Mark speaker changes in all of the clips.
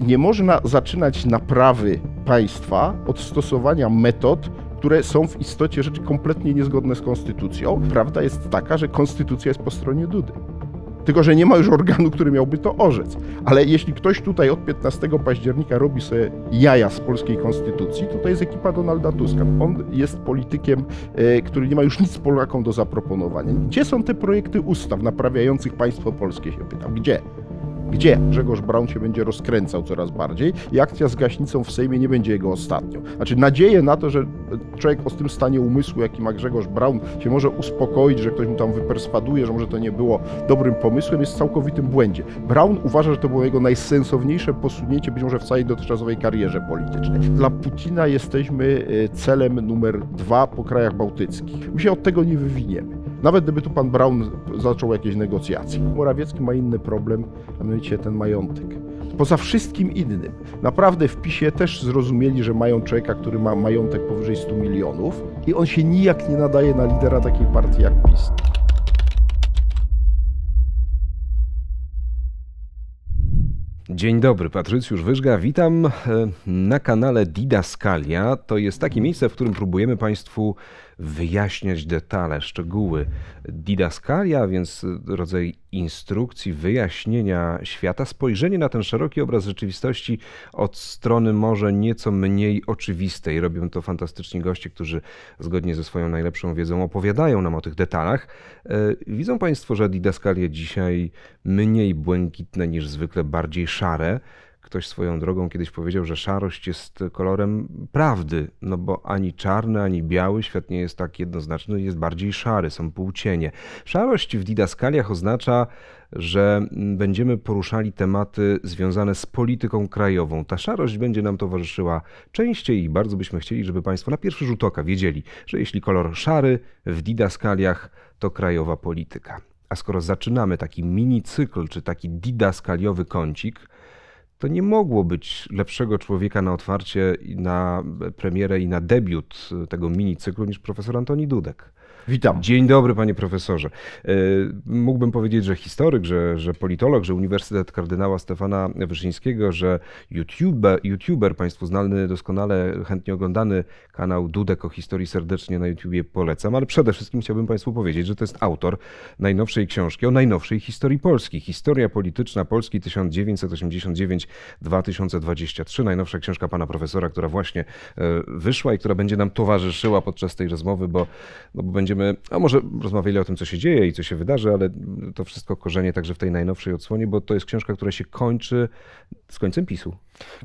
Speaker 1: nie można zaczynać naprawy państwa od stosowania metod, które są w istocie rzeczy kompletnie niezgodne z konstytucją. Prawda jest taka, że konstytucja jest po stronie Dudy. Tylko, że nie ma już organu, który miałby to orzec. Ale jeśli ktoś tutaj od 15 października robi sobie jaja z polskiej konstytucji, to to jest ekipa Donalda Tuska. On jest politykiem, e, który nie ma już nic Polakom do zaproponowania. Gdzie są te projekty ustaw naprawiających państwo polskie, się pytam. Gdzie? gdzie Grzegorz Braun się będzie rozkręcał coraz bardziej i akcja z gaśnicą w Sejmie nie będzie jego ostatnią. Znaczy nadzieję na to, że człowiek o tym stanie umysłu, jaki ma Grzegorz Braun, się może uspokoić, że ktoś mu tam wyperswaduje, że może to nie było dobrym pomysłem, jest w całkowitym błędzie. Braun uważa, że to było jego najsensowniejsze posunięcie być może w całej dotychczasowej karierze politycznej. Dla Putina jesteśmy y, celem numer dwa po krajach bałtyckich. My się od tego nie wywiniemy. Nawet gdyby tu pan Braun zaczął jakieś negocjacje. Morawiecki ma inny problem, zajmujecie ten majątek. Poza wszystkim innym, naprawdę w PiSie też zrozumieli, że mają człowieka, który ma majątek powyżej 100 milionów i on się nijak nie nadaje na lidera takiej partii jak PiS.
Speaker 2: Dzień dobry, Patrycjusz Wyżga. Witam e, na kanale Didaskalia. To jest takie miejsce, w którym próbujemy Państwu wyjaśniać detale, szczegóły. Didaskalia, więc rodzaj instrukcji, wyjaśnienia świata, spojrzenie na ten szeroki obraz rzeczywistości od strony może nieco mniej oczywistej. Robią to fantastyczni goście, którzy zgodnie ze swoją najlepszą wiedzą opowiadają nam o tych detalach. E, widzą Państwo, że didaskalie dzisiaj mniej błękitne niż zwykle, bardziej szare. Ktoś swoją drogą kiedyś powiedział, że szarość jest kolorem prawdy, no bo ani czarny, ani biały świat nie jest tak jednoznaczny, jest bardziej szary, są półcienie. Szarość w didaskaliach oznacza, że będziemy poruszali tematy związane z polityką krajową. Ta szarość będzie nam towarzyszyła częściej i bardzo byśmy chcieli, żeby Państwo na pierwszy rzut oka wiedzieli, że jeśli kolor szary w didaskaliach, to krajowa polityka. A skoro zaczynamy taki mini cykl, czy taki didaskaliowy kącik, to nie mogło być lepszego człowieka na otwarcie, na premierę i na debiut tego minicyklu niż profesor Antoni Dudek. Witam. Dzień dobry, panie profesorze. E, mógłbym powiedzieć, że historyk, że, że politolog, że Uniwersytet Kardynała Stefana Wyszyńskiego, że YouTuber, YouTuber, państwu znany doskonale, chętnie oglądany kanał Dudek o historii serdecznie na YouTubie polecam, ale przede wszystkim chciałbym państwu powiedzieć, że to jest autor najnowszej książki o najnowszej historii Polski. Historia polityczna Polski 1989-2023. Najnowsza książka pana profesora, która właśnie e, wyszła i która będzie nam towarzyszyła podczas tej rozmowy, bo, no bo będziemy będziemy, a może rozmawiali o tym, co się dzieje i co się wydarzy, ale to wszystko korzenie także w tej najnowszej odsłonie, bo to jest książka, która się kończy z końcem
Speaker 1: PiSu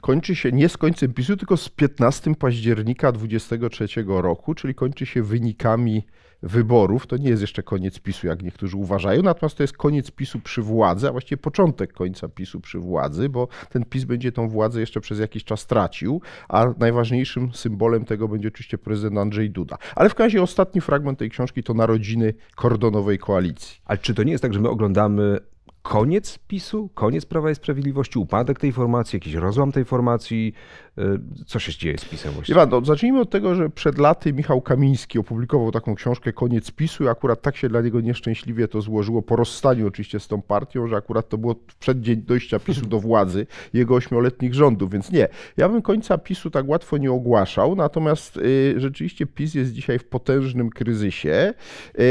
Speaker 1: kończy się nie z końcem PiSu, tylko z 15 października 2023 roku, czyli kończy się wynikami wyborów. To nie jest jeszcze koniec PiSu, jak niektórzy uważają, natomiast to jest koniec PiSu przy władzy, a właściwie początek końca PiSu przy władzy, bo ten PiS będzie tą władzę jeszcze przez jakiś czas tracił, a najważniejszym symbolem tego będzie oczywiście prezydent Andrzej Duda. Ale w każdym razie ostatni fragment tej książki to narodziny kordonowej koalicji. Ale czy to nie
Speaker 2: jest tak, że my oglądamy koniec PiSu, koniec Prawa i Sprawiedliwości, upadek tej formacji, jakiś rozłam tej formacji, Y, co się dzieje z pisem
Speaker 1: Iwan, no, zacznijmy od tego, że przed laty Michał Kamiński opublikował taką książkę Koniec PiSu i akurat tak się dla niego nieszczęśliwie to złożyło po rozstaniu oczywiście z tą partią, że akurat to było w przeddzień dojścia PiSu do władzy, jego ośmioletnich rządów, więc nie. Ja bym końca PiSu tak łatwo nie ogłaszał, natomiast y, rzeczywiście PiS jest dzisiaj w potężnym kryzysie.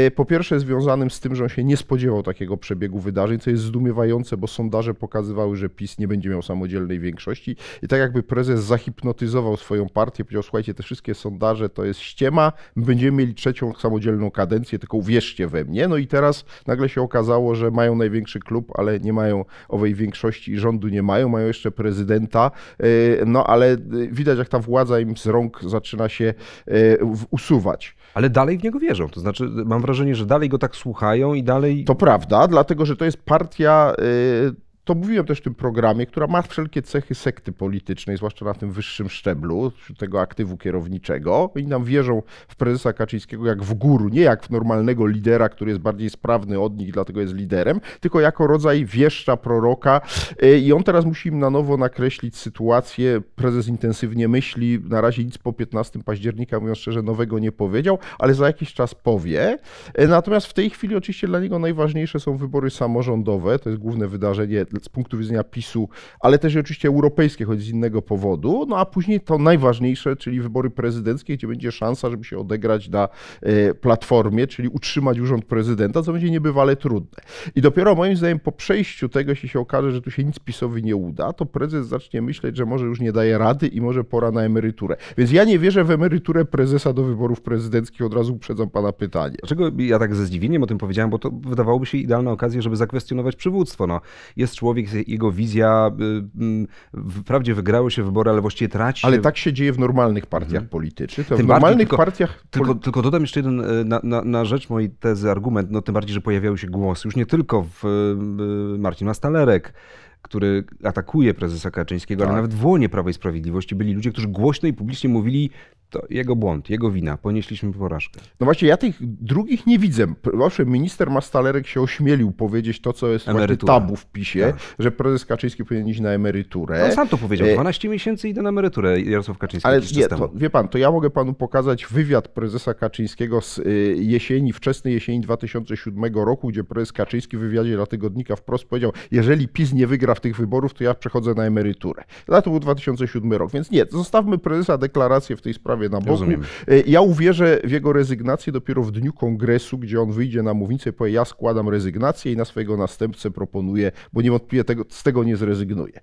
Speaker 1: Y, po pierwsze związanym z tym, że on się nie spodziewał takiego przebiegu wydarzeń, co jest zdumiewające, bo sondaże pokazywały, że PiS nie będzie miał samodzielnej większości i tak jakby prezes zachęcał zahipnotyzował swoją partię, powiedział, słuchajcie, te wszystkie sondaże to jest ściema, będziemy mieli trzecią samodzielną kadencję, tylko uwierzcie we mnie. No i teraz nagle się okazało, że mają największy klub, ale nie mają owej większości, rządu nie mają, mają jeszcze prezydenta, y, no ale y, widać, jak ta władza im z rąk zaczyna się y, usuwać. Ale dalej w niego wierzą, to znaczy mam wrażenie, że dalej go tak słuchają i dalej... To prawda, dlatego, że to jest partia to mówiłem też w tym programie, która ma wszelkie cechy sekty politycznej, zwłaszcza na tym wyższym szczeblu, tego aktywu kierowniczego. Oni nam wierzą w prezesa Kaczyńskiego jak w guru, nie jak w normalnego lidera, który jest bardziej sprawny od nich, dlatego jest liderem, tylko jako rodzaj wieszcza, proroka. Y, I on teraz musi im na nowo nakreślić sytuację. Prezes intensywnie myśli, na razie nic po 15 października, mówiąc szczerze, nowego nie powiedział, ale za jakiś czas powie. Y, natomiast w tej chwili oczywiście dla niego najważniejsze są wybory samorządowe, to jest główne wydarzenie z punktu widzenia PiSu, ale też oczywiście europejskie, choć z innego powodu. No a później to najważniejsze, czyli wybory prezydenckie, gdzie będzie szansa, żeby się odegrać na e, platformie, czyli utrzymać urząd prezydenta, co będzie niebywale trudne. I dopiero moim zdaniem po przejściu tego, jeśli się okaże, że tu się nic PiSowi nie uda, to prezes zacznie myśleć, że może już nie daje rady i może pora na emeryturę. Więc ja nie wierzę w emeryturę prezesa do wyborów prezydenckich, od razu uprzedzam pana pytanie. Dlaczego ja tak ze zdziwieniem o tym powiedziałem, bo to wydawałoby się idealna
Speaker 2: okazja, żeby zakwestionować przywództwo. No, jest człowiek, jego wizja y, mm, wprawdzie wygrały się wybory, ale właściwie traci... Ale tak się dzieje w normalnych partiach mhm. politycznych. w normalnych tylko, partiach... Tylko, tylko dodam jeszcze jeden y, na, na, na rzecz mojej tezy argument, no tym bardziej, że pojawiały się głosy, już nie tylko w y, Marcin Mastalerek, który atakuje prezesa Kaczyńskiego, tak. ale nawet w łonie Prawa i Sprawiedliwości byli ludzie, którzy głośno i publicznie mówili, to jego błąd, jego wina,
Speaker 1: ponieśliśmy porażkę. No właśnie, ja tych drugich nie widzę. Proszę, minister Mastalerek się ośmielił powiedzieć to, co jest Emerytura. tabu w PiSie, tak. że prezes Kaczyński powinien iść na emeryturę. On no, sam to powiedział,
Speaker 2: 12 e... miesięcy idę na emeryturę Jarosław Kaczyński. Ale nie, to,
Speaker 1: wie pan, to ja mogę panu pokazać wywiad prezesa Kaczyńskiego z y, jesieni, wczesnej jesieni 2007 roku, gdzie prezes Kaczyński w wywiadzie dla tygodnika wprost powiedział, jeżeli PiS nie wygra w tych wyborów, to ja przechodzę na emeryturę. Ale to był 2007 rok, więc nie, zostawmy prezesa deklarację w tej sprawie zostawię na boku. Rozumiem. E, ja uwierzę w jego rezygnację dopiero w dniu kongresu, gdzie on wyjdzie na mównicę i powie, ja składam rezygnację i na swojego następcę proponuję, bo niewątpliwie tego, z tego nie zrezygnuje.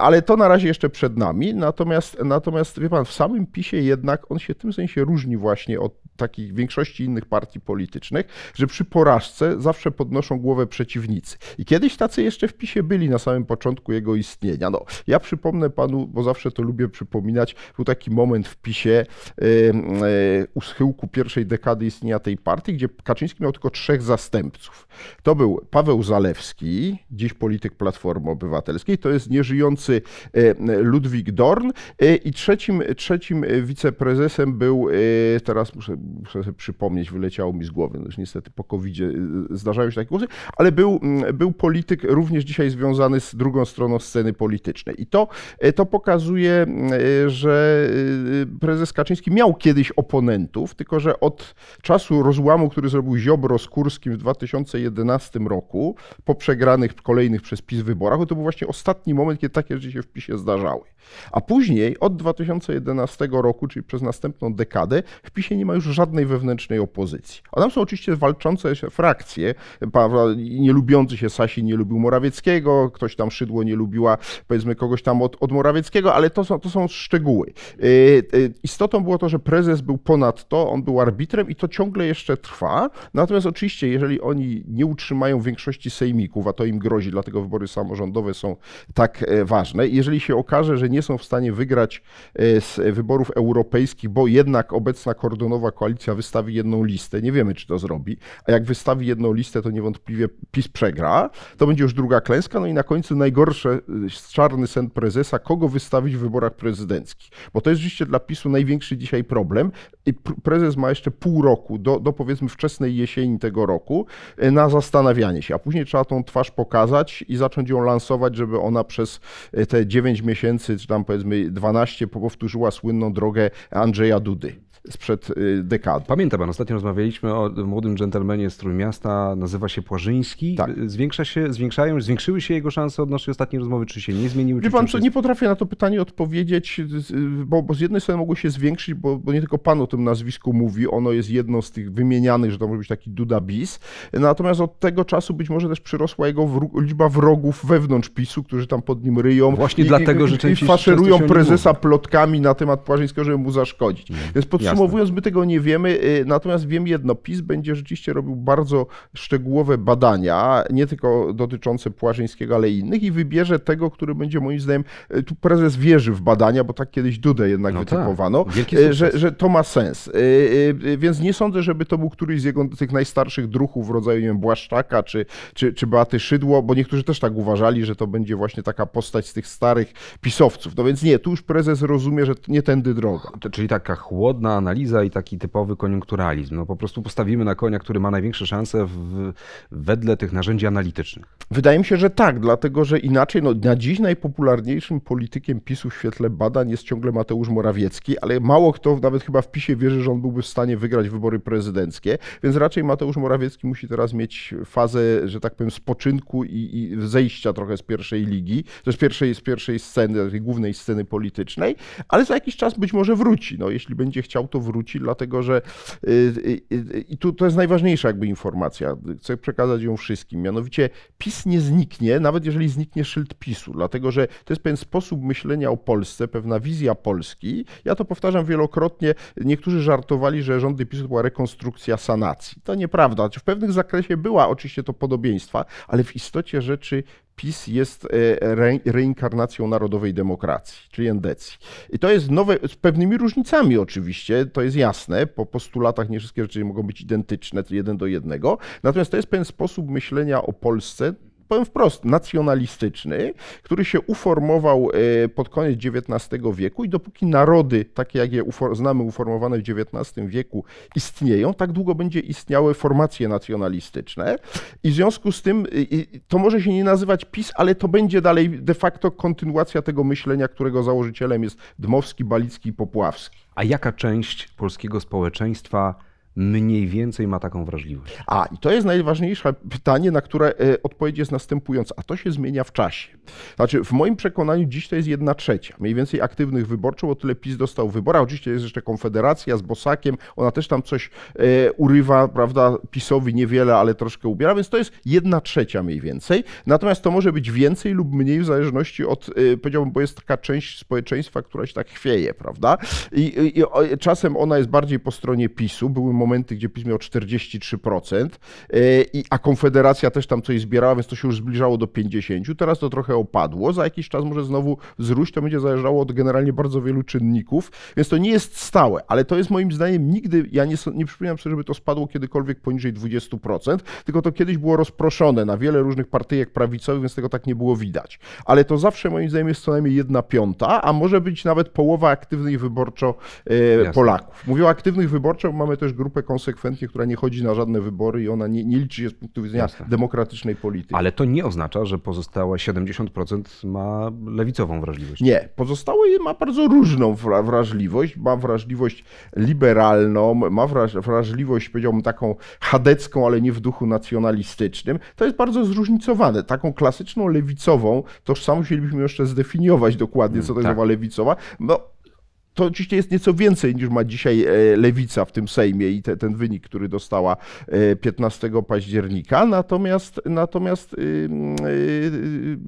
Speaker 1: Ale to na razie jeszcze przed nami. Natomiast, natomiast wie pan, w samym PiSie jednak on się w tym sensie różni właśnie od takich większości innych partii politycznych, że przy porażce zawsze podnoszą głowę przeciwnicy. I kiedyś tacy jeszcze w PiSie byli na samym początku jego istnienia. No, ja przypomnę panu, bo zawsze to lubię przypominać, był taki moment w PiSie, Y, y, u schyłku pierwszej dekady istnienia tej partii, gdzie Kaczyński miał tylko trzech zastępców. To był Paweł Zalewski, dziś polityk Platformy Obywatelskiej, to jest nieżyjący y, Ludwik Dorn i trzecim, trzecim wiceprezesem był, teraz muszę, muszę sobie przypomnieć, wyleciało mi z głowy, no już niestety po covid zdarzają się takie głosy, ale był, mm, był polityk również dzisiaj związany z drugą stroną sceny politycznej. I to, to pokazuje, że prezes Kaczyński Kaczyński miał kiedyś oponentów, tylko że od czasu rozłamu, który zrobił Ziobro z Kurskim w 2011 roku, po przegranych kolejnych przez PiS wyborach, to był właśnie ostatni moment, kiedy takie rzeczy się w PiSie zdarzały. A później, od 2011 roku, czyli przez następną dekadę, w PiSie nie ma już żadnej wewnętrznej opozycji. A tam są oczywiście walczące frakcje, nie lubiący się Sasi nie lubił Morawieckiego, ktoś tam Szydło nie lubiła, powiedzmy, kogoś tam od, od Morawieckiego, ale to są, to są szczegóły. Y, y, istotne istotą było to, że prezes był ponad to, on był arbitrem i to ciągle jeszcze trwa. Natomiast oczywiście, jeżeli oni nie utrzymają większości sejmików, a to im grozi, dlatego wybory samorządowe są tak e, ważne, jeżeli się okaże, że nie są w stanie wygrać e, z wyborów europejskich, bo jednak obecna kordonowa koalicja wystawi jedną listę, nie wiemy, czy to zrobi, a jak wystawi jedną listę, to niewątpliwie PiS przegra, to będzie już druga klęska, no i na końcu najgorszy e, czarny sen prezesa, kogo wystawić w wyborach prezydenckich, bo to jest rzeczywiście dla PiSu największy największy dzisiaj problem. i Prezes ma jeszcze pół roku, do, do powiedzmy wczesnej jesieni tego roku, e, na zastanawianie się, a później trzeba tą twarz pokazać i zacząć ją lansować, żeby ona przez e, te 9 miesięcy, czy tam powiedzmy 12, powtórzyła słynną drogę Andrzeja Dudy sprzed y, dekady. Pamiętam pan, ostatnio rozmawialiśmy o młodym dżentelmenie z Trójmiasta, nazywa się Płażyński. Tak.
Speaker 2: Zwiększa się, zwiększają, zwiększyły się jego szanse od naszej ostatniej rozmowy, czy się nie zmieniły? Wie czy pan, czy
Speaker 1: nie potrafię na to pytanie odpowiedzieć, bo, bo z jednej strony mogło się zwiększyć, bo, bo, nie tylko pan o tym nazwisku mówi, ono jest jedno z tych wymienianych, że to może być taki Duda bis. Natomiast od tego czasu być może też przyrosła jego wró- liczba wrogów wewnątrz PiSu, którzy tam pod nim ryją. Właśnie i, dlatego, i, że i faszerują prezesa plotkami na temat Płażyńskiego, żeby mu zaszkodzić. Więc podsum- podsumowując, my tego nie wiemy, y, natomiast wiem jedno, PiS będzie rzeczywiście robił bardzo szczegółowe badania, nie tylko dotyczące Płażyńskiego, ale i innych i wybierze tego, który będzie moim zdaniem, y, tu prezes wierzy w badania, bo tak kiedyś Dudę jednak no tak. wytypowano, tak. że, że to ma sens. Więc nie sądzę, żeby to był któryś z jego tych najstarszych druhów w rodzaju nie wiem, Błaszczaka czy, czy, czy Beaty Szydło, bo niektórzy też tak uważali, że to będzie właśnie taka postać z tych starych pisowców. No więc nie, tu już prezes rozumie, że nie tędy droga. Czyli taka chłodna analiza i taki typowy
Speaker 2: koniunkturalizm. No po prostu postawimy na konia, który ma największe szanse w, wedle tych narzędzi
Speaker 1: analitycznych. Wydaje mi się, że tak, dlatego że inaczej, no, na dziś najpopularniejszym politykiem PiSu w świetle badań jest ciągle Mateusz Morawiecki, ale mało kto nawet chyba w PiSie wierzy, że on byłby w stanie wygrać wybory prezydenckie, więc raczej Mateusz Morawiecki musi teraz mieć fazę, że tak powiem, spoczynku i, i zejścia trochę z pierwszej ligi, z pierwszej, z pierwszej sceny, tej głównej sceny politycznej, ale za jakiś czas być może wróci. No, jeśli będzie chciał, to to dlatego że y, y, y, i tu to jest najważniejsza jakby informacja, chcę przekazać ją wszystkim, mianowicie PiS nie zniknie, nawet jeżeli zniknie szyld PiSu, dlatego że to jest pewien sposób myślenia o Polsce, pewna wizja Polski. Ja to powtarzam wielokrotnie, niektórzy żartowali, że rządy PiSu to była rekonstrukcja sanacji. To nieprawda, w pewnym zakresie była oczywiście to podobieństwa, ale w istocie rzeczy PiS jest e, re, reinkarnacją narodowej demokracji, czyli endecji. I to jest nowe, z pewnymi różnicami oczywiście, to jest jasne, po postulatach nie wszystkie rzeczy mogą być identyczne, jeden do jednego, natomiast to jest pewien sposób myślenia o Polsce, powiem wprost, nacjonalistyczny, który się uformował e, pod koniec XIX wieku i dopóki narody, takie jak je ufor znamy, uformowane w XIX wieku, istnieją, tak długo będzie istniały formacje nacjonalistyczne i w związku z tym to może się nie nazywać PiS, ale to będzie dalej de facto kontynuacja tego myślenia, którego założycielem jest Dmowski, Balicki i Popławski. A jaka część polskiego społeczeństwa mniej więcej ma taką wrażliwość. A, i to jest najważniejsze pytanie, na które e, odpowiedź jest następująca. A to się zmienia w czasie. Znaczy, w moim przekonaniu dziś to jest jedna trzecia, mniej więcej aktywnych wyborców, o tyle PiS dostał wybora. Oczywiście jest jeszcze Konfederacja z Bosakiem, ona też tam coś e, urywa, prawda, PiSowi niewiele, ale troszkę ubiera, więc to jest jedna trzecia mniej więcej. Natomiast to może być więcej lub mniej w zależności od, e, powiedziałbym, bo jest taka część społeczeństwa, która się tak chwieje, prawda, i, i czasem ona jest bardziej po stronie PiSu. Były momenty, momenty, gdzie PiS miał 43%, e, i, a Konfederacja też tam coś zbierała, więc to się już zbliżało do 50%. Teraz to trochę opadło. Za jakiś czas może znowu wzrósł, to będzie zależało od generalnie bardzo wielu czynników, więc to nie jest stałe, ale to jest moim zdaniem nigdy, ja nie, nie przypominam sobie, żeby to spadło kiedykolwiek poniżej 20%, tylko to kiedyś było rozproszone na wiele różnych partyjek prawicowych, więc tego tak nie było widać. Ale to zawsze moim zdaniem jest co najmniej jedna piąta, a może być nawet połowa aktywnych wyborczo e, Polaków. Mówię o aktywnych wyborczo, mamy też grupę grupę konsekwentnie, która nie chodzi na żadne wybory i ona nie, nie liczy się z punktu widzenia Jasne. demokratycznej
Speaker 2: polityki. Ale to nie oznacza, że pozostałe 70% ma lewicową
Speaker 1: wrażliwość. Nie, pozostałe ma bardzo różną wrażliwość. Ma wrażliwość liberalną, ma wrażliwość, powiedziałbym, taką chadecką, ale nie w duchu nacjonalistycznym. To jest bardzo zróżnicowane. Taką klasyczną lewicową tożsamość musielibyśmy jeszcze zdefiniować dokładnie, co to jest mm, tak. lewicowa. No, to oczywiście jest nieco więcej niż ma dzisiaj e, lewica w tym Sejmie i te, ten wynik, który dostała 15 e, października. Natomiast, natomiast y, y,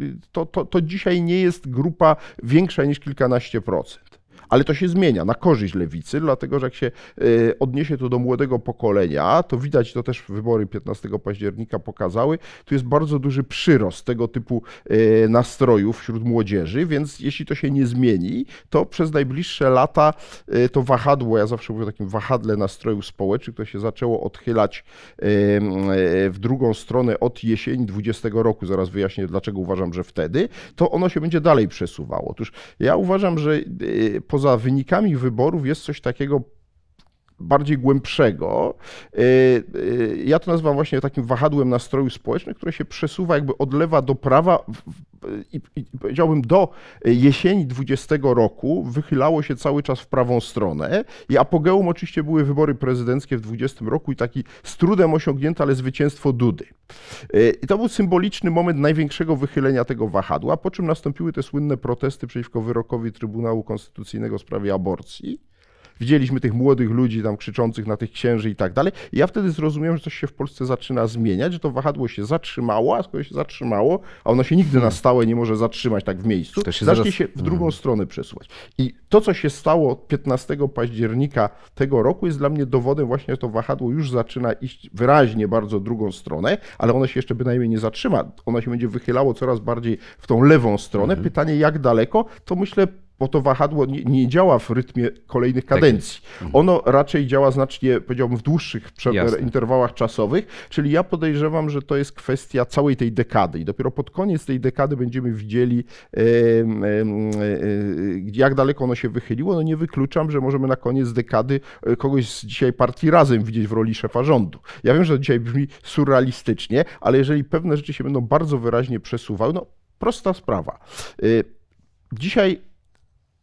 Speaker 1: y, to, to, to dzisiaj nie jest grupa większa niż kilkanaście procent ale to się zmienia na korzyść lewicy, dlatego że jak się y, odniesie to do młodego pokolenia, to widać to też wybory 15 października pokazały, tu jest bardzo duży przyrost tego typu y, nastrojów wśród młodzieży, więc jeśli to się nie zmieni, to przez najbliższe lata y, to wahadło, ja zawsze mówię o takim wahadle nastrojów społecznych, to się zaczęło odchylać w drugą stronę od jesieni 20 roku, zaraz wyjaśnię dlaczego uważam, że wtedy, to ono się będzie dalej przesuwało. Otóż ja uważam, że po poza wynikami wyborów jest coś takiego bardziej głębszego. Y, y, ja to nazywam właśnie takim wahadłem nastroju społecznych, które się przesuwa jakby od lewa do prawa i, i powiedziałbym do jesieni 20 roku wychylało się cały czas w prawą stronę i apogeum oczywiście były wybory prezydenckie w 20 roku i taki z trudem osiągnięte, ale zwycięstwo Dudy. Y, I to był symboliczny moment największego wychylenia tego wahadła, po czym nastąpiły te słynne protesty przeciwko wyrokowi Trybunału Konstytucyjnego w sprawie aborcji. Widzieliśmy tych młodych ludzi tam krzyczących na tych księży i tak dalej. I ja wtedy zrozumiałem, że coś się w Polsce zaczyna zmieniać, że to wahadło się zatrzymało, a skoro się zatrzymało, a ono się nigdy na stałe nie może zatrzymać tak w miejscu, to się zacznie zaraz... się w drugą mm. stronę przesuwać. I to, co się stało 15 października tego roku, jest dla mnie dowodem właśnie, że to wahadło już zaczyna iść wyraźnie bardzo drugą stronę, ale ono się jeszcze bynajmniej nie zatrzyma. Ono się będzie wychylało coraz bardziej w tą lewą stronę. Mhm. Pytanie, jak daleko, to myślę bo to wahadło nie, nie, działa w rytmie kolejnych tak kadencji. Mhm. Ono raczej działa znacznie, powiedziałbym, w dłuższych e, interwałach czasowych, czyli ja podejrzewam, że to jest kwestia całej tej dekady i dopiero pod koniec tej dekady będziemy widzieli, e, e, e, jak daleko ono się wychyliło. No nie wykluczam, że możemy na koniec dekady e, kogoś z dzisiaj partii razem widzieć w roli szefa rządu. Ja wiem, że to dzisiaj brzmi surrealistycznie, ale jeżeli pewne rzeczy się będą bardzo wyraźnie przesuwały, no prosta sprawa. E, dzisiaj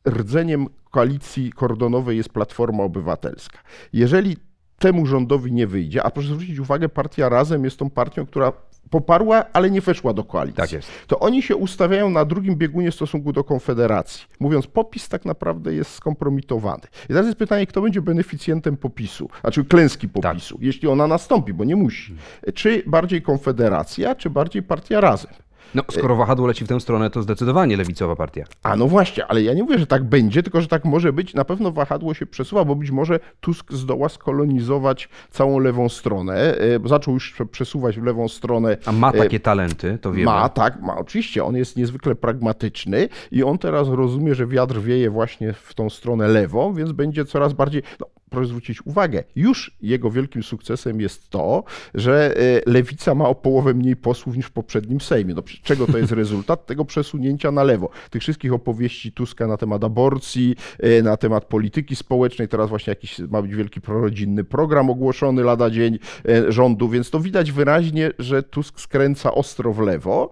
Speaker 1: rdzeniem koalicji kordonowej jest Platforma Obywatelska. Jeżeli temu rządowi nie wyjdzie, a proszę zwrócić uwagę, partia Razem jest tą partią, która poparła, ale nie weszła do koalicji. Tak jest. To oni się ustawiają na drugim biegunie w stosunku do Konfederacji, mówiąc, popis tak naprawdę jest skompromitowany. I teraz jest pytanie, kto będzie beneficjentem popisu, znaczy klęski tak. popisu, tak. jeśli ona nastąpi, bo nie musi. Czy bardziej Konfederacja, czy bardziej partia Razem? No, skoro wahadło leci w tę stronę, to zdecydowanie lewicowa partia. A no właśnie, ale ja nie mówię, że tak będzie, tylko że tak może być. Na pewno wahadło się przesuwa, bo być może Tusk zdoła skolonizować całą lewą stronę, e, zaczął już przesuwać w lewą stronę. A ma e, takie
Speaker 2: talenty, to wiemy. Ma,
Speaker 1: tak, ma oczywiście. On jest niezwykle pragmatyczny i on teraz rozumie, że wiatr wieje właśnie w tą stronę lewą, więc będzie coraz bardziej. No, proszę zwrócić uwagę, już jego wielkim sukcesem jest to, że e, lewica ma o połowę mniej posłów niż w poprzednim Sejmie. No, czego to jest rezultat? Tego przesunięcia na lewo. Tych wszystkich opowieści Tuska na temat aborcji, e, na temat polityki społecznej, teraz właśnie jakiś ma być wielki prorodzinny program ogłoszony lada dzień e, rządu, więc to widać wyraźnie, że Tusk skręca ostro w lewo.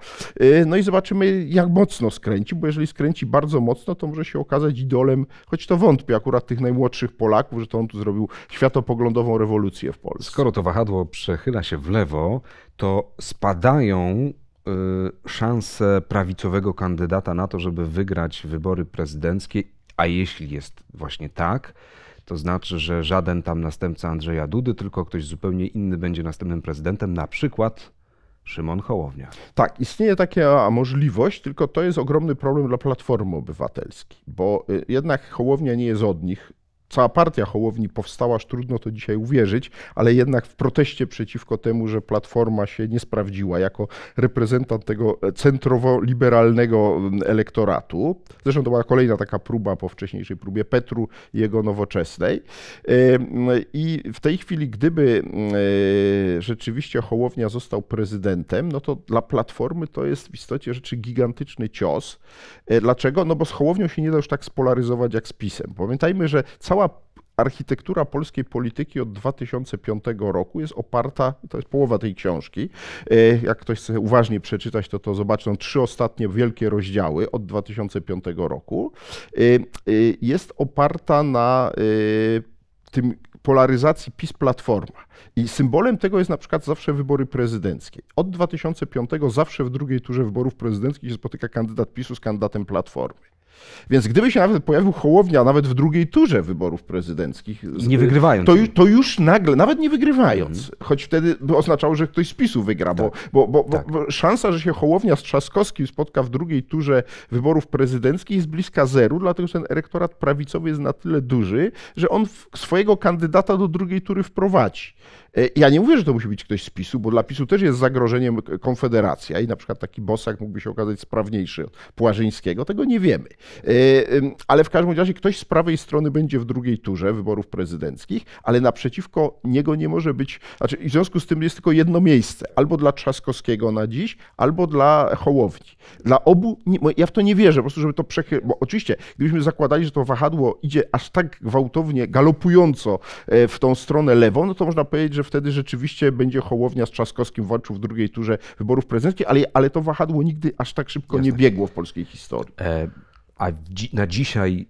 Speaker 1: No i zobaczymy, jak mocno skręci, bo jeżeli skręci bardzo mocno, to może się okazać idolem, choć to wątpię akurat tych najmłodszych Polaków, że to on zrobił światopoglądową rewolucję w Polsce. Skoro to wahadło przechyla się w lewo, to spadają
Speaker 2: y, szanse prawicowego kandydata na to, żeby wygrać wybory prezydenckie, a jeśli jest właśnie tak, to znaczy, że żaden tam następca Andrzeja Dudy, tylko ktoś zupełnie inny będzie następnym prezydentem, na przykład Szymon Hołownia.
Speaker 1: Tak, istnieje taka możliwość, tylko to jest ogromny problem dla Platformy Obywatelskiej, bo y, jednak Hołownia nie jest od nich, cała partia Hołowni powstała, aż trudno to dzisiaj uwierzyć, ale jednak w proteście przeciwko temu, że Platforma się nie sprawdziła jako reprezentant tego e, centrowo-liberalnego mm, elektoratu. Zresztą to była kolejna taka próba po wcześniejszej próbie Petru i jego nowoczesnej. E, I w tej chwili, gdyby e, rzeczywiście Hołownia został prezydentem, no to dla Platformy to jest w istocie rzeczy gigantyczny cios. Dlaczego? No bo z Hołownią się nie da już tak spolaryzować jak z PiSem. Pamiętajmy, że cała cała architektura polskiej polityki od 2005 roku jest oparta, to jest połowa tej książki, e, jak ktoś chce uważnie przeczytać, to to zobaczy, trzy ostatnie wielkie rozdziały od 2005 roku, e, e, jest oparta na tym polaryzacji PiS-Platforma. I symbolem tego jest na przykład zawsze wybory prezydenckie. Od 2005 zawsze w drugiej turze wyborów prezydenckich się spotyka kandydat PiSu z kandydatem Platformy. Więc gdyby się nawet pojawił Hołownia nawet w drugiej turze wyborów prezydenckich, nie wygrywając. To, to już nagle, nawet nie wygrywając, mhm. choć wtedy by oznaczało, że ktoś z PiSu wygra, tak. bo, bo, bo, tak. bo, szansa, że się Hołownia z Trzaskowskim spotka w drugiej turze wyborów prezydenckich jest bliska zeru, dlatego że ten elektorat prawicowy jest na tyle duży, że on swojego kandydata do drugiej tury wprowadzi. E, ja nie mówię, że to musi być ktoś z PiSu, bo dla PiSu też jest zagrożeniem Konfederacja i na przykład taki bosak mógłby się okazać sprawniejszy od Płażyńskiego, tego nie wiemy. E, ale w każdym razie ktoś z prawej strony będzie w drugiej turze wyborów prezydenckich, ale naprzeciwko niego nie może być, znaczy w związku z tym jest tylko jedno miejsce, albo dla Trzaskowskiego na dziś, albo dla Hołowni. Dla obu, ja w to nie wierzę, po prostu żeby to przechylić, bo oczywiście gdybyśmy zakładali, że to wahadło idzie aż tak gwałtownie, galopująco e, w tą stronę lewą, no to można powiedzieć, że że wtedy rzeczywiście będzie Hołownia z Trzaskowskim walczył w drugiej turze wyborów prezydenckich, ale, ale to wahadło nigdy aż tak szybko Jasne. nie biegło w polskiej historii. E, a dzi na dzisiaj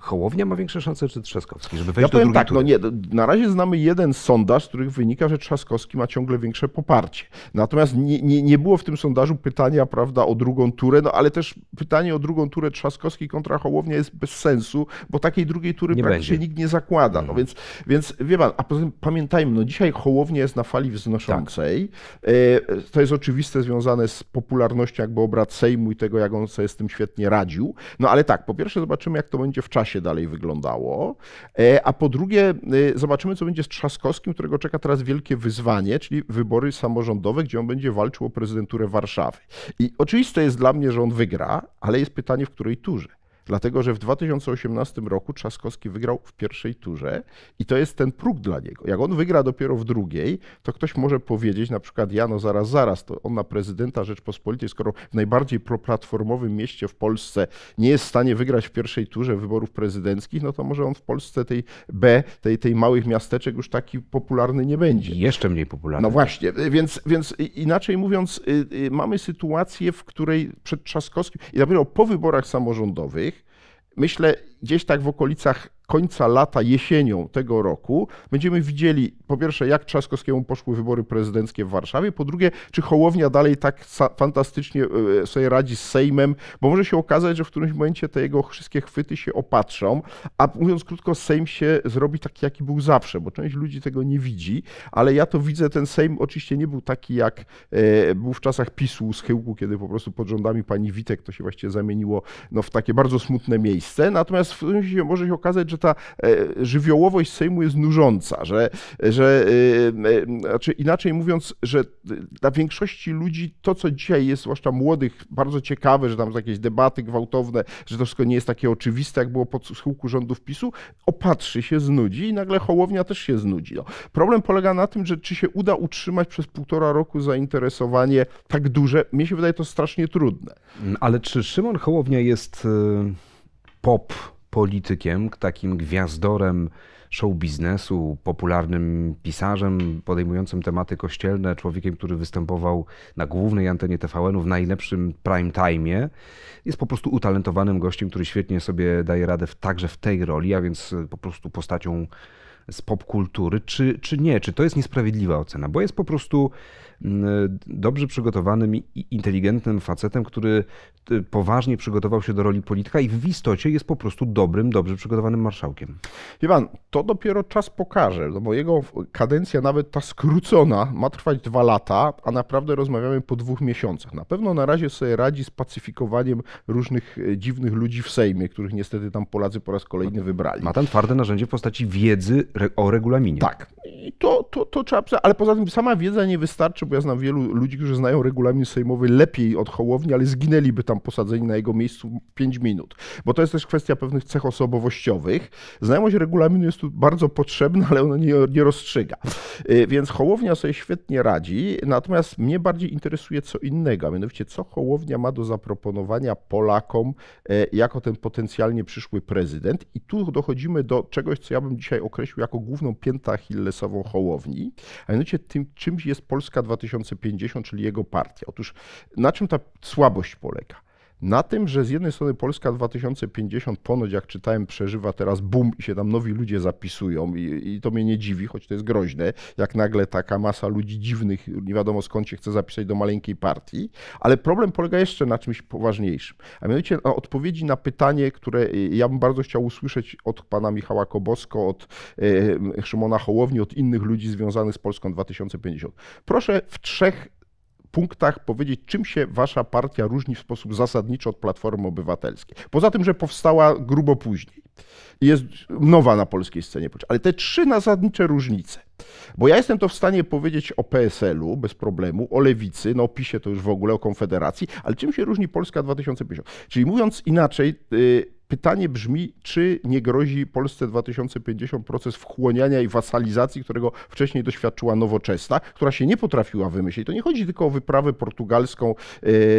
Speaker 1: Hołownia ma większe szanse czy Trzaskowski, żeby wejść ja do powiem tak, no tury. no nie, na razie znamy jeden sondaż, z których wynika, że Trzaskowski ma ciągle większe poparcie. Natomiast nie, nie, nie było w tym sondażu pytania, prawda, o drugą turę, no ale też pytanie o drugą turę Trzaskowski kontra Hołownia jest bez sensu, bo takiej drugiej tury nie praktycznie będzie. nikt nie zakłada. No mm. więc, więc wie pan, a poza tym pamiętajmy, no dzisiaj Hołownia jest na fali wznoszącej. Tak. E, to jest oczywiste związane z popularnością jakby obrad Sejmu i tego, jak on sobie z tym świetnie radził. No ale tak, po pierwsze zobaczymy, jak to będzie będzie w czasie dalej wyglądało, e, a po drugie e, zobaczymy, co będzie z Trzaskowskim, którego czeka teraz wielkie wyzwanie, czyli wybory samorządowe, gdzie on będzie walczył o prezydenturę Warszawy. I oczywiste jest dla mnie, że on wygra, ale jest pytanie, w której turze dlatego że w 2018 roku Trzaskowski wygrał w pierwszej turze i to jest ten próg dla niego. Jak on wygra dopiero w drugiej, to ktoś może powiedzieć na przykład, ja no zaraz, zaraz, to on na prezydenta Rzeczpospolitej, skoro w najbardziej proplatformowym mieście w Polsce nie jest w stanie wygrać w pierwszej turze wyborów prezydenckich, no to może on w Polsce tej B, tej, tej małych miasteczek już taki popularny nie będzie. Jeszcze mniej popularny. No właśnie, więc, więc inaczej mówiąc, y, y, mamy sytuację, w której przed Trzaskowskim, i dopiero po wyborach samorządowych, myślę, gdzieś tak w okolicach końca lata, jesienią tego roku będziemy widzieli, po pierwsze, jak Trzaskowskiemu poszły wybory prezydenckie w Warszawie, po drugie, czy Hołownia dalej tak fantastycznie e, e, sobie radzi z Sejmem, bo może się okazać, że w którymś momencie te jego wszystkie chwyty się opatrzą, a mówiąc krótko, Sejm się zrobi taki, jaki był zawsze, bo część ludzi tego nie widzi, ale ja to widzę, ten Sejm oczywiście nie był taki, jak e, był w czasach PiSu, schyłku, kiedy po prostu pod rządami pani Witek to się właściwie zamieniło no, w takie bardzo smutne miejsce, natomiast w którymś może się okazać, że ta e, żywiołowość Sejmu jest nużąca, że, że y, y, y, znaczy inaczej mówiąc, że dla większości ludzi to, co dzisiaj jest, zwłaszcza młodych, bardzo ciekawe, że tam są jakieś debaty gwałtowne, że to wszystko nie jest takie oczywiste, jak było pod schyłku rządów PiSu, opatrzy się, znudzi i nagle Hołownia też się znudzi. No, problem polega na tym, że czy się uda utrzymać przez półtora roku zainteresowanie tak duże. Mnie się wydaje to strasznie trudne. Ale czy Szymon Hołownia jest
Speaker 2: pop politykiem, takim gwiazdorem show biznesu, popularnym pisarzem podejmującym tematy kościelne, człowiekiem, który występował na głównej antenie TVN-u w najlepszym prime time'ie. Jest po prostu utalentowanym gościem, który świetnie sobie daje radę w, także w tej roli, a więc e, po prostu postacią z popkultury, czy, czy nie? Czy to jest niesprawiedliwa ocena? Bo jest po prostu dobrze przygotowanym i inteligentnym facetem, który y, poważnie przygotował się do roli polityka i w istocie jest
Speaker 1: po prostu dobrym, dobrze przygotowanym marszałkiem. Wie pan, to dopiero czas pokaże, no bo jego kadencja, nawet ta skrócona, ma trwać dwa lata, a naprawdę rozmawiamy po dwóch miesiącach. Na pewno na razie sobie radzi z pacyfikowaniem różnych e, dziwnych ludzi w Sejmie, których niestety tam Polacy po raz kolejny wybrali. Ma tam twarde narzędzie w postaci wiedzy o regulaminie. Tak. I to, to, to trzeba, ale poza tym sama wiedza nie wystarczy, bo ja znam wielu ludzi, którzy znają regulamin sejmowy lepiej od Hołowni, ale zginęliby tam posadzeni na jego miejscu 5 minut. Bo to jest też kwestia pewnych cech osobowościowych. Znajomość regulaminu jest tu bardzo potrzebna, ale ona nie, nie rozstrzyga. Y, więc Hołownia sobie świetnie radzi, natomiast mnie bardziej interesuje co innego, a mianowicie co Hołownia ma do zaproponowania Polakom e, jako ten potencjalnie przyszły prezydent. I tu dochodzimy do czegoś, co ja bym dzisiaj określił jako główną piętę Achillesową Hołowni, a mianowicie tym czymś jest Polska 2050. 2050, czyli jego partia. Otóż na czym ta słabość polega? na tym, że z jednej strony Polska 2050 ponoć, jak czytałem, przeżywa teraz boom i się tam nowi ludzie zapisują i, i to mnie nie dziwi, choć to jest groźne, jak nagle taka masa ludzi dziwnych, nie wiadomo skąd się chce zapisać do maleńkiej partii, ale problem polega jeszcze na czymś poważniejszym, a mianowicie na odpowiedzi na pytanie, które y, ja bym bardzo chciał usłyszeć od pana Michała Kobosko, od y, Szymona Hołowni, od innych ludzi związanych z Polską 2050. Proszę w trzech punktach powiedzieć, czym się wasza partia różni w sposób zasadniczy od Platformy Obywatelskiej. Poza tym, że powstała grubo później. Jest nowa na polskiej scenie. Ale te trzy zasadnicze różnice. Bo ja jestem to w stanie powiedzieć o PSL-u bez problemu, o lewicy, no opiszę PiSie to już w ogóle, o Konfederacji, ale czym się różni Polska 2050? Czyli mówiąc inaczej, y, Pytanie brzmi, czy nie grozi Polsce 2050 proces wchłaniania i wasalizacji, którego wcześniej doświadczyła nowoczesna, która się nie potrafiła wymyślić. To nie chodzi tylko o wyprawę portugalską,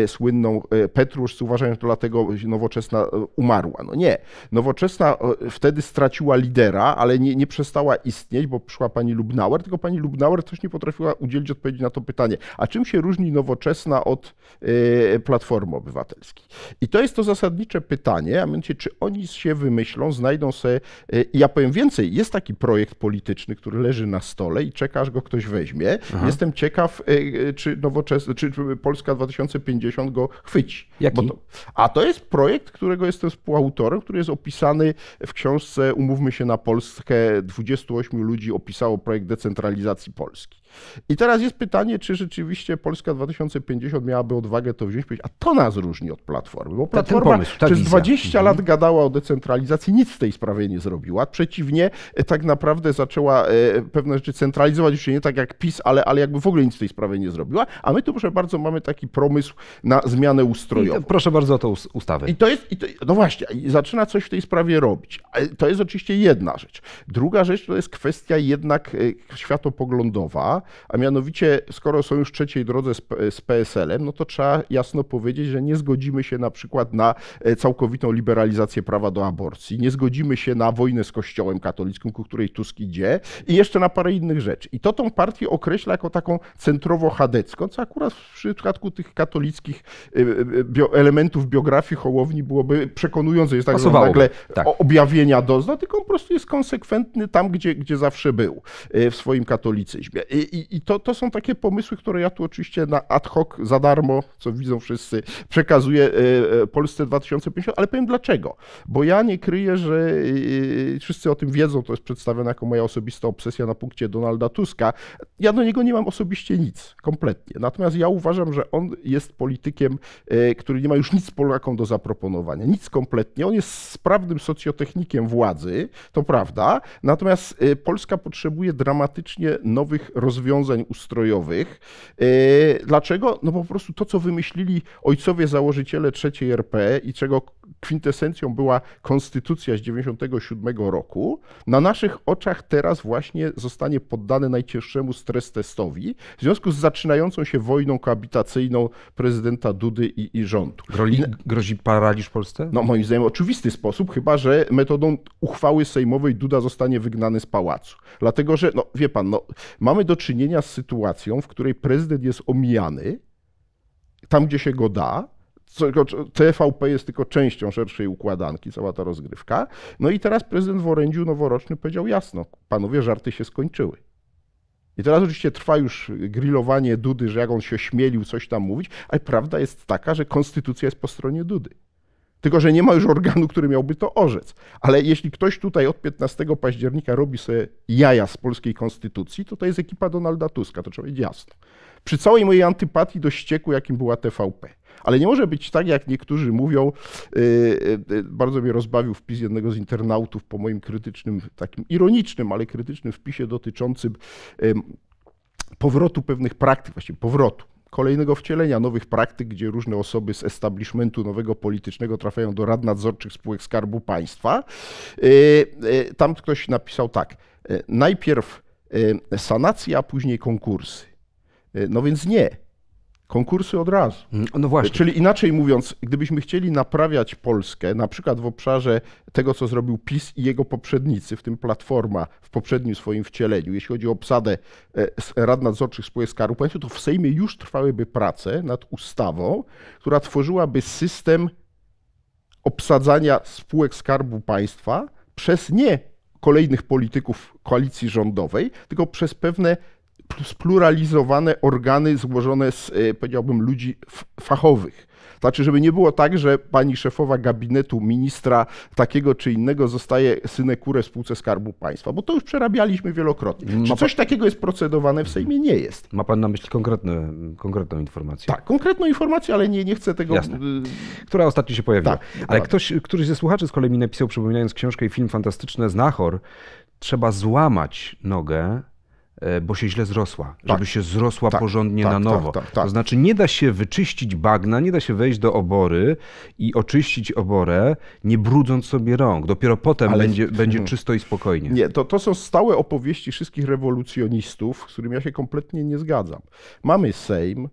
Speaker 1: e, słynną e, Petrusz, uważają, że to dlatego nowoczesna e, umarła. No nie. Nowoczesna e, wtedy straciła lidera, ale nie, nie przestała istnieć, bo przyszła pani Lubnauer, tylko pani Lubnauer też nie potrafiła udzielić odpowiedzi na to pytanie. A czym się różni nowoczesna od e, Platformy Obywatelskiej? I to jest to zasadnicze pytanie, a mianowicie, czy oni się wymyślą, znajdą sobie. Y, ja powiem więcej, jest taki projekt polityczny, który leży na stole i czeka, aż go ktoś weźmie. Aha. Jestem ciekaw, y, y, czy nowoczesny, czy Polska 2050 go chwyci. Jaki? To... a to jest projekt, którego jestem współautorem, który jest opisany w książce Umówmy się na Polskę. 28 ludzi opisało projekt decentralizacji Polski. I teraz jest pytanie, czy rzeczywiście Polska 2050 miałaby odwagę to wziąć a to nas różni od Platformy, bo Platforma pomysł, przez 20 mhm. lat gadała o decentralizacji, nic w tej sprawie nie zrobiła. Przeciwnie, e, tak naprawdę zaczęła e, pewne rzeczy centralizować, już nie tak jak PiS, ale, ale jakby w ogóle nic w tej sprawie nie zrobiła, a my tu proszę bardzo mamy taki promysł na zmianę ustrojową. I proszę bardzo o tą ustawę. I to jest, i to, no właśnie, zaczyna coś w tej sprawie robić. E, to jest oczywiście jedna rzecz. Druga rzecz to jest kwestia jednak światopoglądowa a mianowicie skoro są już trzeciej drodze z, z PSL-em, no to trzeba jasno powiedzieć, że nie zgodzimy się na przykład na e, całkowitą liberalizację prawa do aborcji, nie zgodzimy się na wojnę z Kościołem katolickim, ku której Tusk idzie i jeszcze na parę innych rzeczy. I to tą partię określa jako taką centrowo-chadecką, co akurat w przypadku tych katolickich e, e, bio, elementów biografii Hołowni byłoby przekonujące. Jest tak, że nagle tak. objawienia dozna, tylko on po prostu jest konsekwentny tam, gdzie, gdzie zawsze był w swoim katolicyzmie. I, i, i to, to są takie pomysły, które ja tu oczywiście na ad hoc za darmo, co widzą wszyscy, przekazuję e, e, Polsce 2050, ale powiem dlaczego. Bo ja nie kryję, że e, wszyscy o tym wiedzą, to jest przedstawione jako moja osobista obsesja na punkcie Donalda Tuska. Ja do niego nie mam osobiście nic, kompletnie. Natomiast ja uważam, że on jest politykiem, który nie ma już nic Polakom do zaproponowania, nic kompletnie. On jest sprawnym socjotechnikiem władzy, to prawda, natomiast Polska potrzebuje dramatycznie nowych rozwiązań rozwiązań ustrojowych. E, dlaczego? No po prostu to, co wymyślili ojcowie założyciele III RP i czego kwintesencją była konstytucja z 97 roku, na naszych oczach teraz właśnie zostanie poddane najcięższemu stres testowi w związku z zaczynającą się wojną koabitacyjną prezydenta Dudy i, i rządu. Grozi, grozi paraliż Polsce? No moim zdaniem oczywisty sposób, chyba że metodą uchwały sejmowej Duda zostanie wygnany z pałacu. Dlatego, że no wie pan, no, mamy do czynienia czynienia z sytuacją, w której prezydent jest omijany tam, gdzie się go da. TVP jest tylko częścią szerszej układanki, cała ta rozgrywka. No i teraz prezydent w orędziu noworocznym powiedział jasno, panowie, żarty się skończyły. I teraz oczywiście trwa już grillowanie Dudy, że jak on się śmielił coś tam mówić, ale prawda jest taka, że konstytucja jest po stronie Dudy. Tylko, że nie ma już organu, który miałby to orzec. Ale jeśli ktoś tutaj od 15 października robi sobie jaja z polskiej konstytucji, to to jest ekipa Donalda Tuska, to trzeba mieć jasno. Przy całej mojej antypatii do ścieku, jakim była TVP. Ale nie może być tak, jak niektórzy mówią. Yy, yy, bardzo mnie rozbawił wpis jednego z internautów po moim krytycznym, takim ironicznym, ale krytycznym wpisie dotyczącym yy, powrotu pewnych praktyk, właśnie powrotu kolejnego wcielenia nowych praktyk, gdzie różne osoby z establishmentu nowego politycznego trafiają do rad nadzorczych spółek Skarbu Państwa. E, e, tam ktoś napisał tak, e, najpierw sanacja, a później konkursy. No więc nie. Konkursy od razu. Mm, no właśnie. Czyli inaczej mówiąc, gdybyśmy chcieli naprawiać Polskę, na przykład w obszarze tego, co zrobił PiS i jego poprzednicy, w tym Platforma w poprzednim swoim wcieleniu, jeśli chodzi o obsadę e, rad nadzorczych spółek Skarbu Państwa, to w Sejmie już trwałyby prace nad ustawą, która tworzyłaby system obsadzania spółek Skarbu Państwa przez nie kolejnych polityków koalicji rządowej, tylko przez pewne spluralizowane organy złożone z, e, powiedziałbym, ludzi fachowych. Znaczy, żeby nie było tak, że pani szefowa gabinetu ministra takiego czy innego zostaje synekurę spółce Skarbu Państwa, bo to już przerabialiśmy wielokrotnie. Czy pan... coś takiego jest procedowane w Sejmie? Nie jest. Ma pan na myśli konkretne, konkretną informację? Tak, konkretną informację, ale nie, nie chcę tego... Jasne.
Speaker 2: Y, Która ostatnio się pojawiła. Tak, ale ktoś, któryś ze słuchaczy z kolei mi napisał, przypominając książkę i film fantastyczne Znachor, trzeba złamać nogę, E, bo się źle zrosła, tak. żeby się zrosła tak. porządnie tak, na tak, nowo. Tak, to tak. znaczy nie da się wyczyścić bagna, nie da się wejść do obory i oczyścić oborę, nie brudząc sobie rąk. Dopiero potem Ale... będzie, będzie czysto i spokojnie.
Speaker 1: Nie, to, to są stałe opowieści wszystkich rewolucjonistów, z którymi ja się kompletnie nie zgadzam. Mamy Sejm,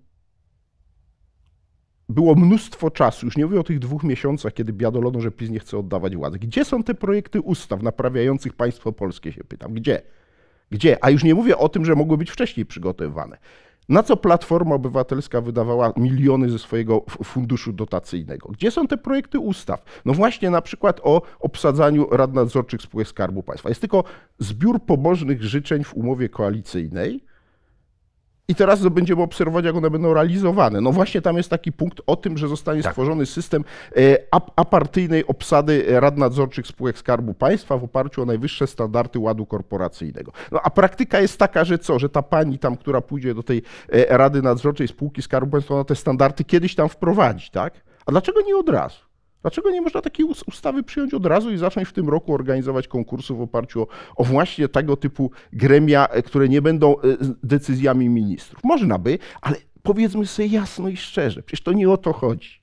Speaker 1: było mnóstwo czasu, już nie mówię o tych dwóch miesiącach, kiedy biadolono, że PiS nie chce oddawać władzy. Gdzie są te projekty ustaw naprawiających państwo polskie, się pytam. Gdzie? Gdzie? A już nie mówię o tym, że mogły być wcześniej przygotowywane. Na co Platforma Obywatelska wydawała miliony ze swojego funduszu dotacyjnego? Gdzie są te projekty ustaw? No właśnie na przykład o obsadzaniu rad nadzorczych spółek Skarbu Państwa. Jest tylko zbiór pobożnych życzeń w umowie koalicyjnej, i teraz będziemy obserwować, jak one będą realizowane. No właśnie tam jest taki punkt o tym, że zostanie tak. stworzony system e, apartyjnej obsady rad nadzorczych spółek Skarbu Państwa w oparciu o najwyższe standardy ładu korporacyjnego. No a praktyka jest taka, że co, że ta pani tam, która pójdzie do tej e, rady nadzorczej spółki Skarbu Państwa, ona te standardy kiedyś tam wprowadzi, tak? A dlaczego nie od razu? Dlaczego nie można takiej ustawy przyjąć od razu i zacząć w tym roku organizować konkursy w oparciu o, o, właśnie tego typu gremia, e, które nie będą e, decyzjami ministrów? Można by, ale powiedzmy sobie jasno i szczerze, przecież to nie o to chodzi.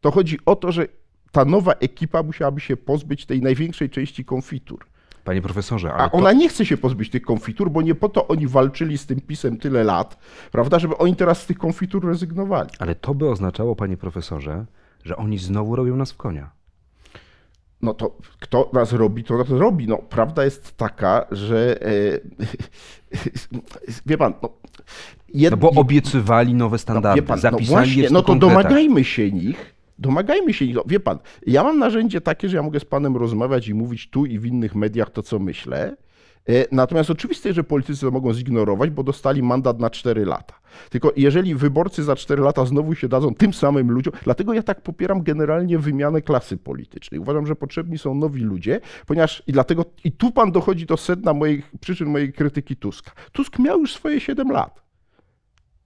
Speaker 1: To chodzi o to, że ta nowa ekipa musiałaby się pozbyć tej największej części konfitur. Panie profesorze, ale a ona to... nie chce się pozbyć tych konfitur, bo nie po to oni walczyli z tym pisem tyle lat, prawda, żeby oni teraz z tych konfitur rezygnowali. Ale to by oznaczało, panie profesorze, że oni znowu robią nas w konia. No to kto nas robi, to nas robi. No, prawda jest taka, że. E, wie pan, no, jed... no bo obiecywali nowe no, standardy. No, pan, zapisali no właśnie, no to domagajmy się nich. Domagajmy się nich. No, wie pan, ja mam narzędzie takie, że ja mogę z panem rozmawiać i mówić tu i w innych mediach to, co myślę. E, natomiast oczywiste jest, że politycy to mogą zignorować, bo dostali mandat na 4 lata. Tylko jeżeli wyborcy za 4 lata znowu się dadzą tym samym ludziom, dlatego ja tak popieram generalnie wymianę klasy politycznej. Uważam, że potrzebni są nowi ludzie, ponieważ i dlatego i tu pan dochodzi do sedna moich, przyczyn mojej krytyki Tuska. Tusk miał już swoje 7 lat.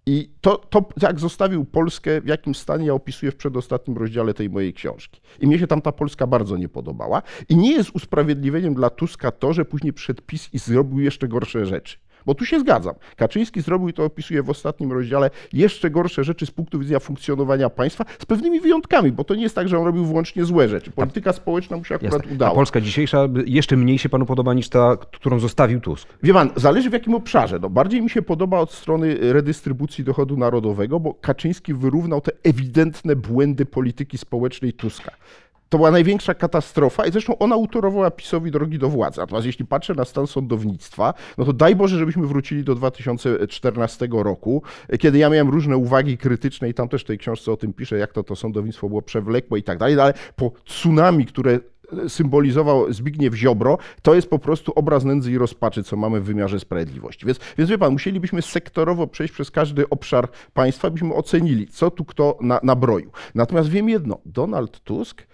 Speaker 1: I to, to, jak zostawił Polskę, w jakim stanie ja opisuję w przedostatnim rozdziale tej mojej książki. I mnie się tam ta Polska bardzo nie podobała. I nie jest usprawiedliwieniem dla Tuska to, że później przed i zrobił jeszcze gorsze rzeczy. Bo tu się zgadzam. Kaczyński zrobił i to opisuje w ostatnim rozdziale jeszcze gorsze rzeczy z punktu widzenia funkcjonowania państwa, z pewnymi wyjątkami, bo to nie jest tak, że on robił wyłącznie złe rzeczy. Polityka społeczna mu się akurat udała. A Polska dzisiejsza jeszcze mniej się panu podoba niż ta, którą zostawił Tusk. Wie pan, zależy w jakim obszarze. No, bardziej mi się podoba od strony redystrybucji dochodu narodowego, bo Kaczyński wyrównał te ewidentne błędy polityki społecznej Tuska. To była największa katastrofa i zresztą ona utorowała PiSowi drogi do władzy. Natomiast jeśli patrzę na stan sądownictwa, no to daj Boże, żebyśmy wrócili do 2014 roku, kiedy ja miałem różne uwagi krytyczne i tam też w tej książce o tym piszę, jak to, to sądownictwo było przewlekłe i tak dalej, no ale po tsunami, które e, symbolizował Zbigniew Ziobro, to jest po prostu obraz nędzy i rozpaczy, co mamy w wymiarze sprawiedliwości. Więc, więc wie pan, musielibyśmy sektorowo przejść przez każdy obszar państwa, byśmy ocenili, co tu kto na, nabroił. Natomiast wiem jedno, Donald Tusk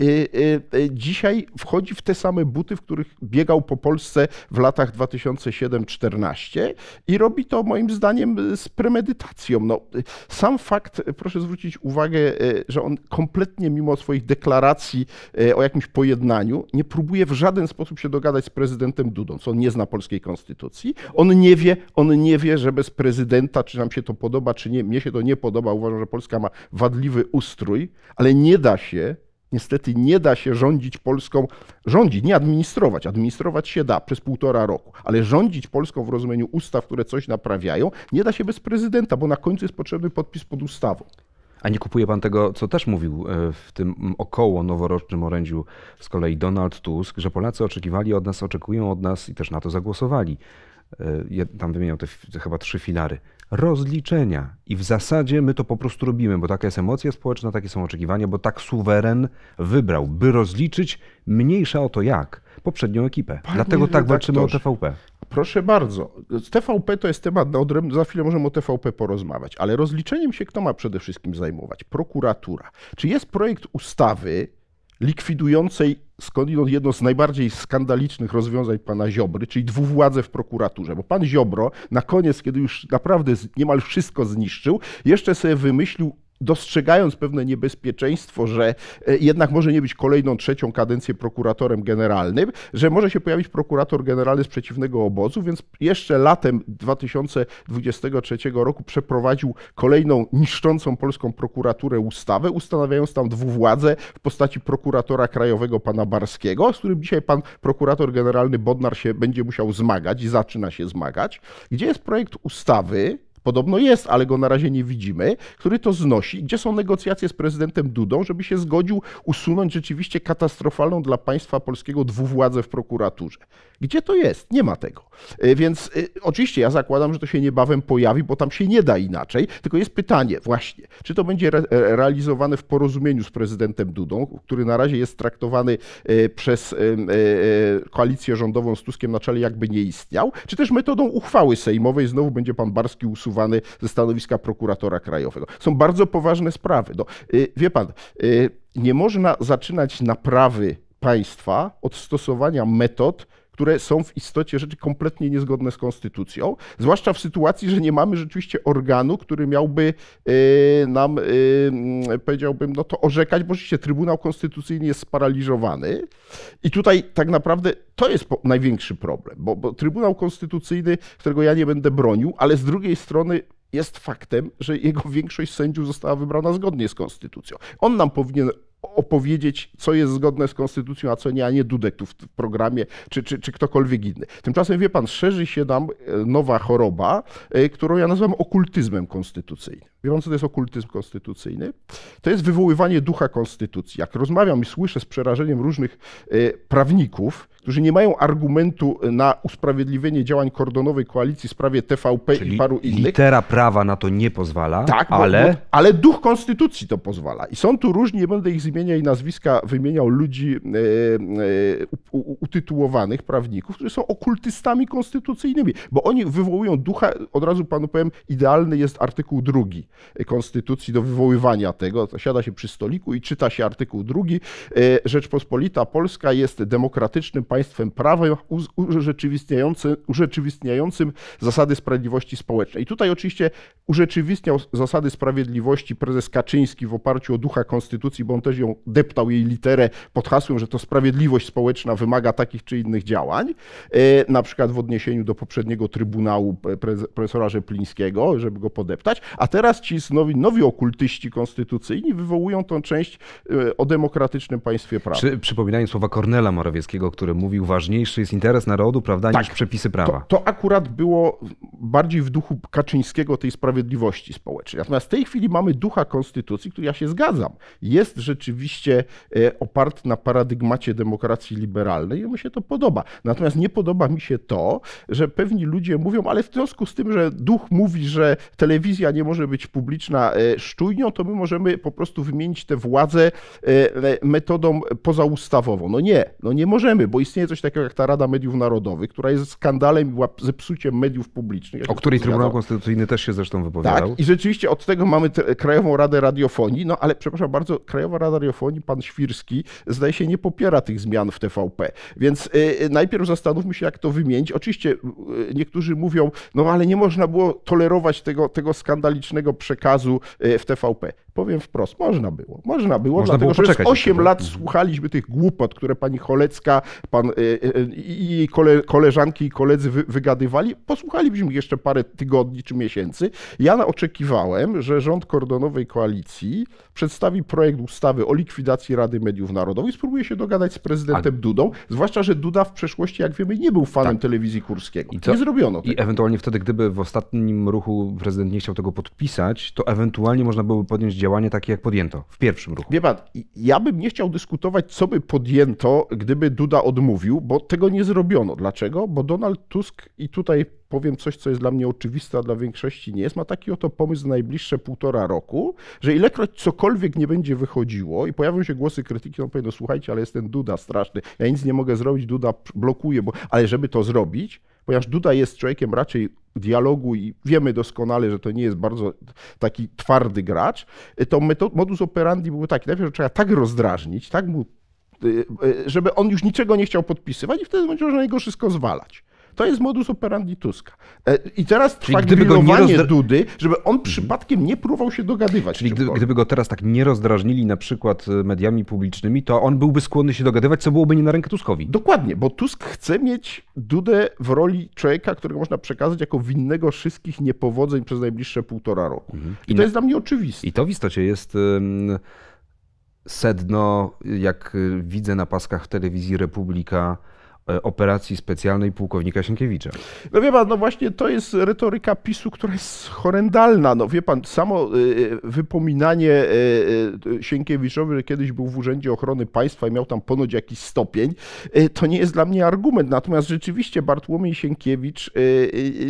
Speaker 1: Y, y, y, dzisiaj wchodzi w te same buty, w których biegał po Polsce w latach 2007-14 i robi to moim zdaniem z premedytacją. No, sam fakt, proszę zwrócić uwagę, że on kompletnie mimo swoich deklaracji o jakimś pojednaniu nie próbuje w żaden sposób się dogadać z prezydentem Dudą, co on nie zna polskiej konstytucji. On nie wie, on nie wie, że bez prezydenta, czy nam się to podoba, czy nie, mnie się to nie podoba, uważam, że Polska ma wadliwy ustrój, ale nie da się Niestety nie da się rządzić Polską, rządzić, nie administrować. Administrować się da przez półtora roku, ale rządzić Polską w rozumieniu ustaw, które coś naprawiają, nie da się bez prezydenta, bo na końcu jest potrzebny podpis pod ustawą.
Speaker 2: A nie kupuje pan tego, co też mówił e, w tym około noworocznym orędziu z kolei Donald Tusk, że Polacy oczekiwali od nas, oczekują od nas i też na to zagłosowali. E, tam wymieniał te chyba trzy filary rozliczenia. I w zasadzie my to po prostu robimy, bo taka jest emocja społeczna, takie są oczekiwania, bo tak suweren wybrał, by rozliczyć
Speaker 1: mniejsza o to jak poprzednią ekipę. Panie Dlatego tak walczymy o TVP. Proszę bardzo. TVP to jest temat na odrębny, za chwilę możemy o TVP porozmawiać, ale rozliczeniem się kto ma przede wszystkim zajmować? Prokuratura. Czy jest projekt ustawy, likwidującej skądinąd jedno z najbardziej skandalicznych rozwiązań pana Ziobry, czyli dwuwładze w prokuraturze. Bo pan Ziobro na koniec, kiedy już naprawdę niemal wszystko zniszczył, jeszcze sobie wymyślił dostrzegając pewne niebezpieczeństwo, że e, jednak może nie być kolejną trzecią kadencję prokuratorem generalnym, że może się pojawić prokurator generalny z przeciwnego obozu, więc jeszcze latem 2023 roku przeprowadził kolejną niszczącą polską prokuraturę ustawę, ustanawiając tam dwuwładzę w postaci prokuratora krajowego pana Barskiego, z którym dzisiaj pan prokurator generalny Bodnar się będzie musiał zmagać i zaczyna się zmagać, gdzie jest projekt ustawy, podobno jest, ale go na razie nie widzimy, który to znosi. Gdzie są negocjacje z prezydentem Dudą, żeby się zgodził usunąć rzeczywiście katastrofalną dla państwa polskiego dwuwładzę w prokuraturze? Gdzie to jest? Nie ma tego. E, więc e, oczywiście ja zakładam, że to się niebawem pojawi, bo tam się nie da inaczej. Tylko jest pytanie właśnie, czy to będzie re e, realizowane w porozumieniu z prezydentem Dudą, który na razie jest traktowany przez koalicję rządową z Tuskiem na czele jakby nie istniał, czy też metodą uchwały sejmowej znowu będzie pan Barski usuwał usuwany ze stanowiska prokuratora krajowego. Są bardzo poważne sprawy. No, y, wie pan, y, nie można zaczynać naprawy państwa od stosowania metod, które są w istocie rzeczy kompletnie niezgodne z konstytucją, zwłaszcza w sytuacji, że nie mamy rzeczywiście organu, który miałby y, nam, y, mm, powiedziałbym, no to orzekać, bo rzeczywiście Trybunał Konstytucyjny jest sparaliżowany i tutaj tak naprawdę to jest największy problem, bo, bo Trybunał Konstytucyjny, którego ja nie będę bronił, ale z drugiej strony jest faktem, że jego większość sędziów została wybrana zgodnie z konstytucją. On nam powinien opowiedzieć, co jest zgodne z konstytucją, a co nie, a nie Dudek tu w, w programie, czy, czy, czy ktokolwiek inny. Tymczasem, wie pan, szerzy się nam e, nowa choroba, e, którą ja nazywam okultyzmem konstytucyjnym. Biorąc co to jest okultyzm konstytucyjny? To jest wywoływanie ducha konstytucji. Jak rozmawiam i słyszę z przerażeniem różnych e, prawników, którzy nie mają argumentu e, na usprawiedliwienie działań kordonowej koalicji w sprawie TVP Czyli i paru innych. Litera prawa na to nie pozwala, tak, ale... Bo, ale duch konstytucji to pozwala. I są tu różni, nie będę ich z imienia i nazwiska wymieniał, ludzi e, e, utytułowanych prawników, którzy są okultystami konstytucyjnymi, bo oni wywołują ducha, od razu panu powiem, idealny jest artykuł drugi Y, konstytucji do wywoływania tego. Siada się przy stoliku i czyta się artykuł drugi. Y, Rzeczpospolita Polska jest demokratycznym państwem prawa urzeczywistniającym, urzeczywistniającym zasady sprawiedliwości społecznej. I tutaj oczywiście urzeczywistniał zasady sprawiedliwości prezes Kaczyński w oparciu o ducha konstytucji, bo on też ją deptał jej literę pod hasłem, że to sprawiedliwość społeczna wymaga takich czy innych działań, y, na przykład w odniesieniu do poprzedniego Trybunału profesora Rzeplińskiego, żeby go podeptać, a teraz ci nowi, nowi okultyści konstytucyjni wywołują tą część e, o demokratycznym państwie prawa. Przy, przypominając słowa
Speaker 2: Kornela Morawieckiego, który mówił, ważniejszy jest interes narodu, prawda, tak, niż przepisy prawa. To,
Speaker 1: to akurat było bardziej w duchu Kaczyńskiego tej sprawiedliwości społecznej. Natomiast w tej chwili mamy ducha konstytucji, który ja się zgadzam, jest rzeczywiście e, oparty na paradygmacie demokracji liberalnej i mu się to podoba. Natomiast nie podoba mi się to, że pewni ludzie mówią, ale w związku z tym, że duch mówi, że telewizja nie może być publiczna e, szczujnią, to my możemy po prostu wymienić tę władzę e, metodą pozaustawową. No nie, no nie możemy, bo istnieje coś takiego jak ta Rada Mediów Narodowych, która jest skandalem i zepsuciem mediów publicznych. O której Trybunał zgadzam.
Speaker 2: Konstytucyjny też się zresztą wypowiadał. Tak, i
Speaker 1: rzeczywiście od tego mamy Krajową Radę Radiofonii, no ale przepraszam bardzo, Krajowa Rada Radiofonii, pan Świrski, zdaje się nie popiera tych zmian w TVP. Więc e, najpierw zastanówmy się, jak to wymienić. Oczywiście niektórzy mówią, no ale nie można było tolerować tego, tego skandalicznego przekazu e, w TVP. Powiem wprost, można było. Można było, można dlatego że przez 8 lat słuchaliśmy tych głupot, które pani Cholecka pan, e, e, i jej kole, koleżanki i koledzy wy, wygadywali. Posłuchalibyśmy jeszcze parę tygodni czy miesięcy. Ja oczekiwałem, że rząd kordonowej koalicji przedstawi projekt ustawy o likwidacji Rady Mediów Narodowych i spróbuje się dogadać z prezydentem A... Dudą, zwłaszcza, że Duda w przeszłości, jak wiemy, nie był fanem tak. telewizji Kurskiego. I to... Nie zrobiono tego. I
Speaker 2: ewentualnie wtedy, gdyby w ostatnim ruchu prezydent nie chciał tego podpisać, to ewentualnie można byłoby podjąć
Speaker 1: działanie takie, jak podjęto w pierwszym ruchu. Wie pan, ja bym nie chciał dyskutować, co by podjęto, gdyby Duda odmówił, bo tego nie zrobiono. Dlaczego? Bo Donald Tusk, i tutaj powiem coś, co jest dla mnie oczywiste, a dla większości nie jest, ma taki oto pomysł na najbliższe półtora roku, że ilekroć cokolwiek nie będzie wychodziło i pojawią się głosy krytyki, on powie, no słuchajcie, ale jest ten Duda straszny, ja nic nie mogę zrobić, Duda blokuje, bo... ale żeby to zrobić, ponieważ Duda jest człowiekiem raczej dialogu i wiemy doskonale, że to nie jest bardzo taki twardy gracz, to metod, modus operandi był taki, najpierw że trzeba tak rozdrażnić, tak mu y, y, żeby on już niczego nie chciał podpisywać i wtedy będzie można jego wszystko zwalać. To jest modus operandi Tuska. E, I teraz trwa Czyli gdyby go nie rozdra... Dudy, żeby on przypadkiem nie próbował się dogadywać. Czyli gdyby,
Speaker 2: gdyby go teraz tak nie rozdrażnili na przykład e, mediami publicznymi, to on byłby skłonny się dogadywać, co byłoby
Speaker 1: nie na rękę Tuskowi. Dokładnie, bo Tusk chce mieć Dudę w roli człowieka, którego można przekazać jako winnego wszystkich niepowodzeń przez najbliższe półtora roku. Mhm. I, I na... to jest dla mnie oczywiste. I to w istocie
Speaker 2: jest... sedno, jak e, widzę na paskach telewizji Republika, E, operacji specjalnej pułkownika Sienkiewicza.
Speaker 1: No wie pan, no właśnie to jest retoryka PiSu, która jest horrendalna. No wie pan, samo e, e, wypominanie Sienkiewiczowi, że kiedyś był w Urzędzie Ochrony Państwa i miał tam ponoć jakiś stopień, to nie jest dla mnie argument. Natomiast rzeczywiście Bartłomiej Sienkiewicz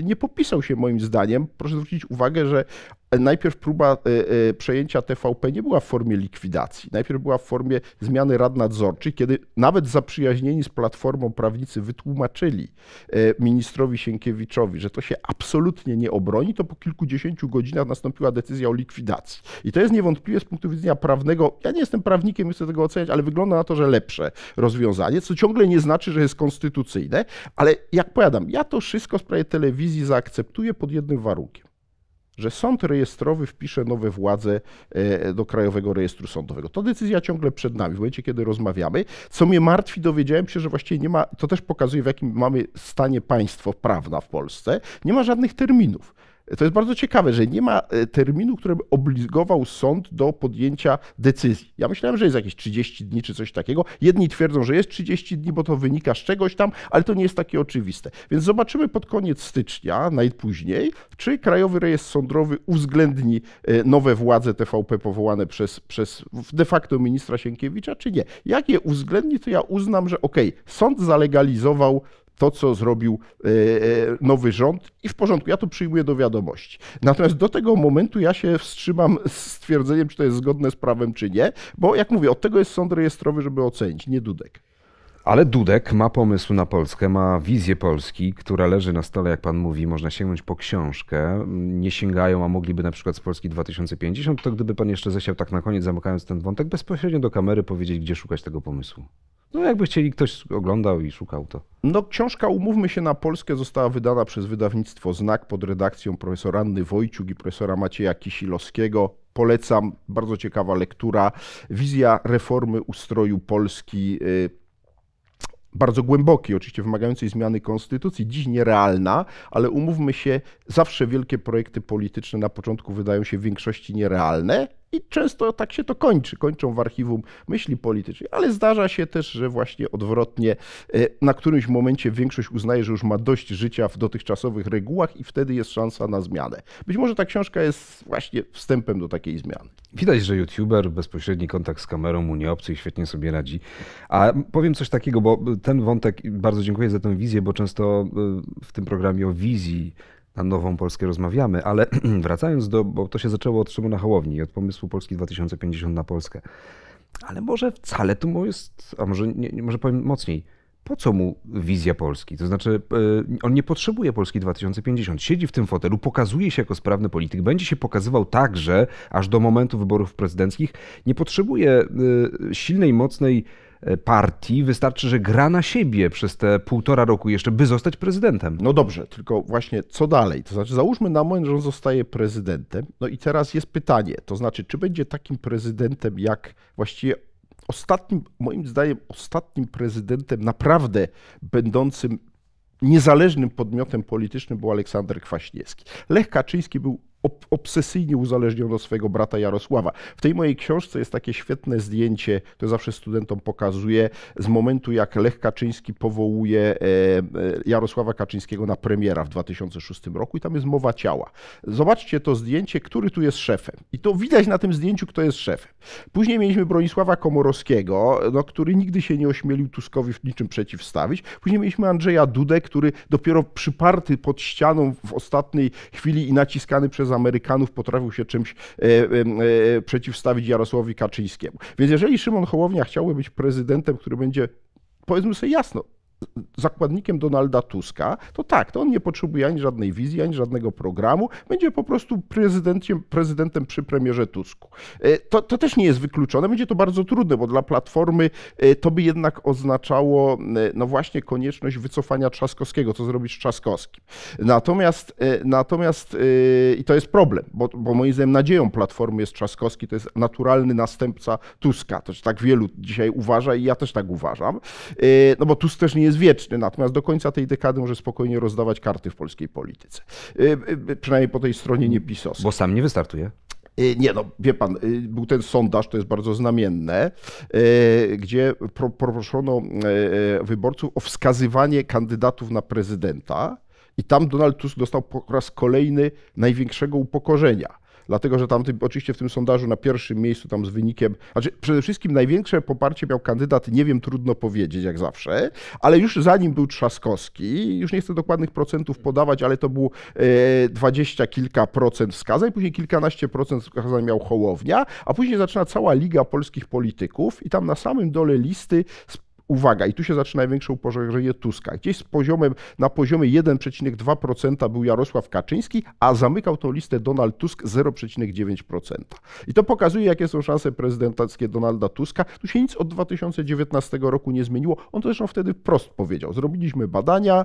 Speaker 1: nie popisał się moim zdaniem. Proszę zwrócić uwagę, że najpierw próba e, e, przejęcia TVP nie była w formie likwidacji, najpierw była w formie zmiany rad nadzorczych, kiedy nawet zaprzyjaźnieni z Platformą prawnicy wytłumaczyli e, ministrowi Sienkiewiczowi, że to się absolutnie nie obroni, to po kilkudziesięciu godzinach nastąpiła decyzja o likwidacji. I to jest niewątpliwie z punktu widzenia prawnego, ja nie jestem prawnikiem, nie chcę tego oceniać, ale wygląda na to, że lepsze rozwiązanie, co ciągle nie znaczy, że jest konstytucyjne, ale jak powiadam, ja to wszystko w sprawie telewizji zaakceptuję pod jednym warunkiem że sąd rejestrowy wpisze nowe władze e, do Krajowego Rejestru Sądowego. To decyzja ciągle przed nami, w momencie, kiedy rozmawiamy. Co mnie martwi, dowiedziałem się, że właściwie nie ma, to też pokazuje, w jakim mamy stanie państwo prawna w Polsce, nie ma żadnych terminów. To jest bardzo ciekawe, że nie ma e, terminu, który by obligował sąd do podjęcia decyzji. Ja myślałem, że jest jakieś 30 dni czy coś takiego. Jedni twierdzą, że jest 30 dni, bo to wynika z czegoś tam, ale to nie jest takie oczywiste. Więc zobaczymy pod koniec stycznia, najpóźniej, czy Krajowy Rejestr Sądowy uwzględni e, nowe władze TVP powołane przez, przez de facto ministra Sienkiewicza, czy nie. Jak je uwzględni, to ja uznam, że okej, okay, sąd zalegalizował to, co zrobił e, e, nowy rząd i w porządku, ja to przyjmuję do wiadomości. Natomiast do tego momentu ja się wstrzymam z stwierdzeniem, czy to jest zgodne z prawem, czy nie, bo jak mówię, od tego jest sąd rejestrowy, żeby ocenić, nie Dudek.
Speaker 2: Ale Dudek ma pomysł na Polskę, ma wizję Polski, która leży na stole, jak pan mówi, można sięgnąć po książkę. Nie sięgają, a mogliby na przykład z Polski 2050, to gdyby pan jeszcze zesiał tak na koniec, zamykając ten wątek, bezpośrednio do kamery powiedzieć, gdzie szukać tego pomysłu. No jakby chcieli,
Speaker 1: ktoś oglądał i szukał to. No książka Umówmy się na Polskę została wydana przez wydawnictwo Znak pod redakcją profesora Anny Wojciuk i profesora Macieja Kisilowskiego. Polecam, bardzo ciekawa lektura. Wizja reformy ustroju Polski y, bardzo głębokiej, oczywiście wymagającej zmiany konstytucji, dziś nierealna, ale umówmy się, zawsze wielkie projekty polityczne na początku wydają się w większości nierealne, i często tak się to kończy, kończą w archiwum myśli politycznej, ale zdarza się też, że właśnie odwrotnie, e, na którymś momencie większość uznaje, że już ma dość życia w dotychczasowych regułach i wtedy jest szansa na zmianę. Być może ta książka jest właśnie wstępem do takiej zmiany.
Speaker 2: Widać, że YouTuber, bezpośredni kontakt z kamerą mu nie obcy i świetnie sobie radzi. A powiem coś takiego, bo ten wątek, bardzo dziękuję za tę wizję, bo często e, w tym programie o wizji na Nową Polskę rozmawiamy, ale wracając do, bo to się zaczęło od Szymona Hołowni, od pomysłu Polski 2050 na Polskę. Ale może wcale to jest, a może, nie, może powiem mocniej, po co mu wizja Polski? To znaczy, e, on nie potrzebuje Polski 2050. Siedzi w tym fotelu, pokazuje się jako sprawny polityk, będzie się pokazywał także aż do momentu wyborów prezydenckich. Nie potrzebuje e, silnej, mocnej E, partii, wystarczy,
Speaker 1: że gra na siebie przez te półtora roku jeszcze, by zostać prezydentem. No dobrze, tylko właśnie co dalej? To znaczy, załóżmy na moment, że on zostaje prezydentem. No i teraz jest pytanie, to znaczy, czy będzie takim prezydentem jak właściwie ostatnim, moim zdaniem, ostatnim prezydentem naprawdę będącym niezależnym podmiotem politycznym był Aleksander Kwaśniewski. Lech Kaczyński był ob obsesyjnie uzależniony od swojego brata Jarosława. W tej mojej książce jest takie świetne zdjęcie, to zawsze studentom pokazuję, z momentu jak Lech Kaczyński powołuje e, e, Jarosława Kaczyńskiego na premiera w 2006 roku i tam jest mowa ciała. Zobaczcie to zdjęcie, który tu jest szefem. I to widać na tym zdjęciu, kto jest szefem. Później mieliśmy Bronisława Komorowskiego, no, który nigdy się nie ośmielił Tuskowi w niczym przeciwstawić. Później mieliśmy Andrzeja Dudę, który dopiero przyparty pod ścianą w ostatniej chwili i naciskany przez Amerykanów potrafił się czymś e, e, e, przeciwstawić Jarosławowi Kaczyńskiemu. Więc jeżeli Szymon Hołownia chciałby być prezydentem, który będzie, powiedzmy sobie jasno, zakładnikiem Donalda Tuska, to tak, to on nie potrzebuje ani żadnej wizji, ani żadnego programu, będzie po prostu prezydentem, prezydentem przy premierze Tusku. E, to, to też nie jest wykluczone, będzie to bardzo trudne, bo dla Platformy e, to by jednak oznaczało e, no właśnie konieczność wycofania Trzaskowskiego, co zrobić z Trzaskowskim. Natomiast, natomiast i to jest problem, bo, bo moim zdaniem nadzieją Platformy jest Trzaskowski, to jest naturalny następca Tuska, to tak wielu dzisiaj uważa i ja też tak uważam, no bo Tusk też nie jest jest wieczny, natomiast do końca tej dekady może spokojnie rozdawać karty w polskiej polityce. Y, y, przynajmniej po tej stronie mm. nie PiSOS. Bo sam nie wystartuje. Y, nie no, wie pan, był ten sondaż, to jest bardzo znamienne, gdzie proszono wyborców o wskazywanie kandydatów na prezydenta i tam Donald Tusk dostał po raz kolejny największego upokorzenia dlatego że tam oczywiście w tym sondażu na pierwszym miejscu tam z wynikiem, znaczy przede wszystkim największe poparcie miał kandydat, nie wiem, trudno powiedzieć jak zawsze, ale już zanim był Trzaskowski, już nie chcę dokładnych procentów podawać, ale to było e, dwadzieścia kilka procent wskazań, później kilkanaście procent wskazań miał Hołownia, a później zaczyna cała Liga Polskich Polityków i tam na samym dole listy uwaga, i tu się zaczyna największe upokorzenie Tuska. Gdzieś z poziomem, na poziomie 1,2% był Jarosław Kaczyński, a zamykał tą listę Donald Tusk 0,9%. I to pokazuje, jakie są szanse prezydenckie Donalda Tuska. Tu się nic od 2019 roku nie zmieniło. On zresztą wtedy wprost powiedział. Zrobiliśmy badania,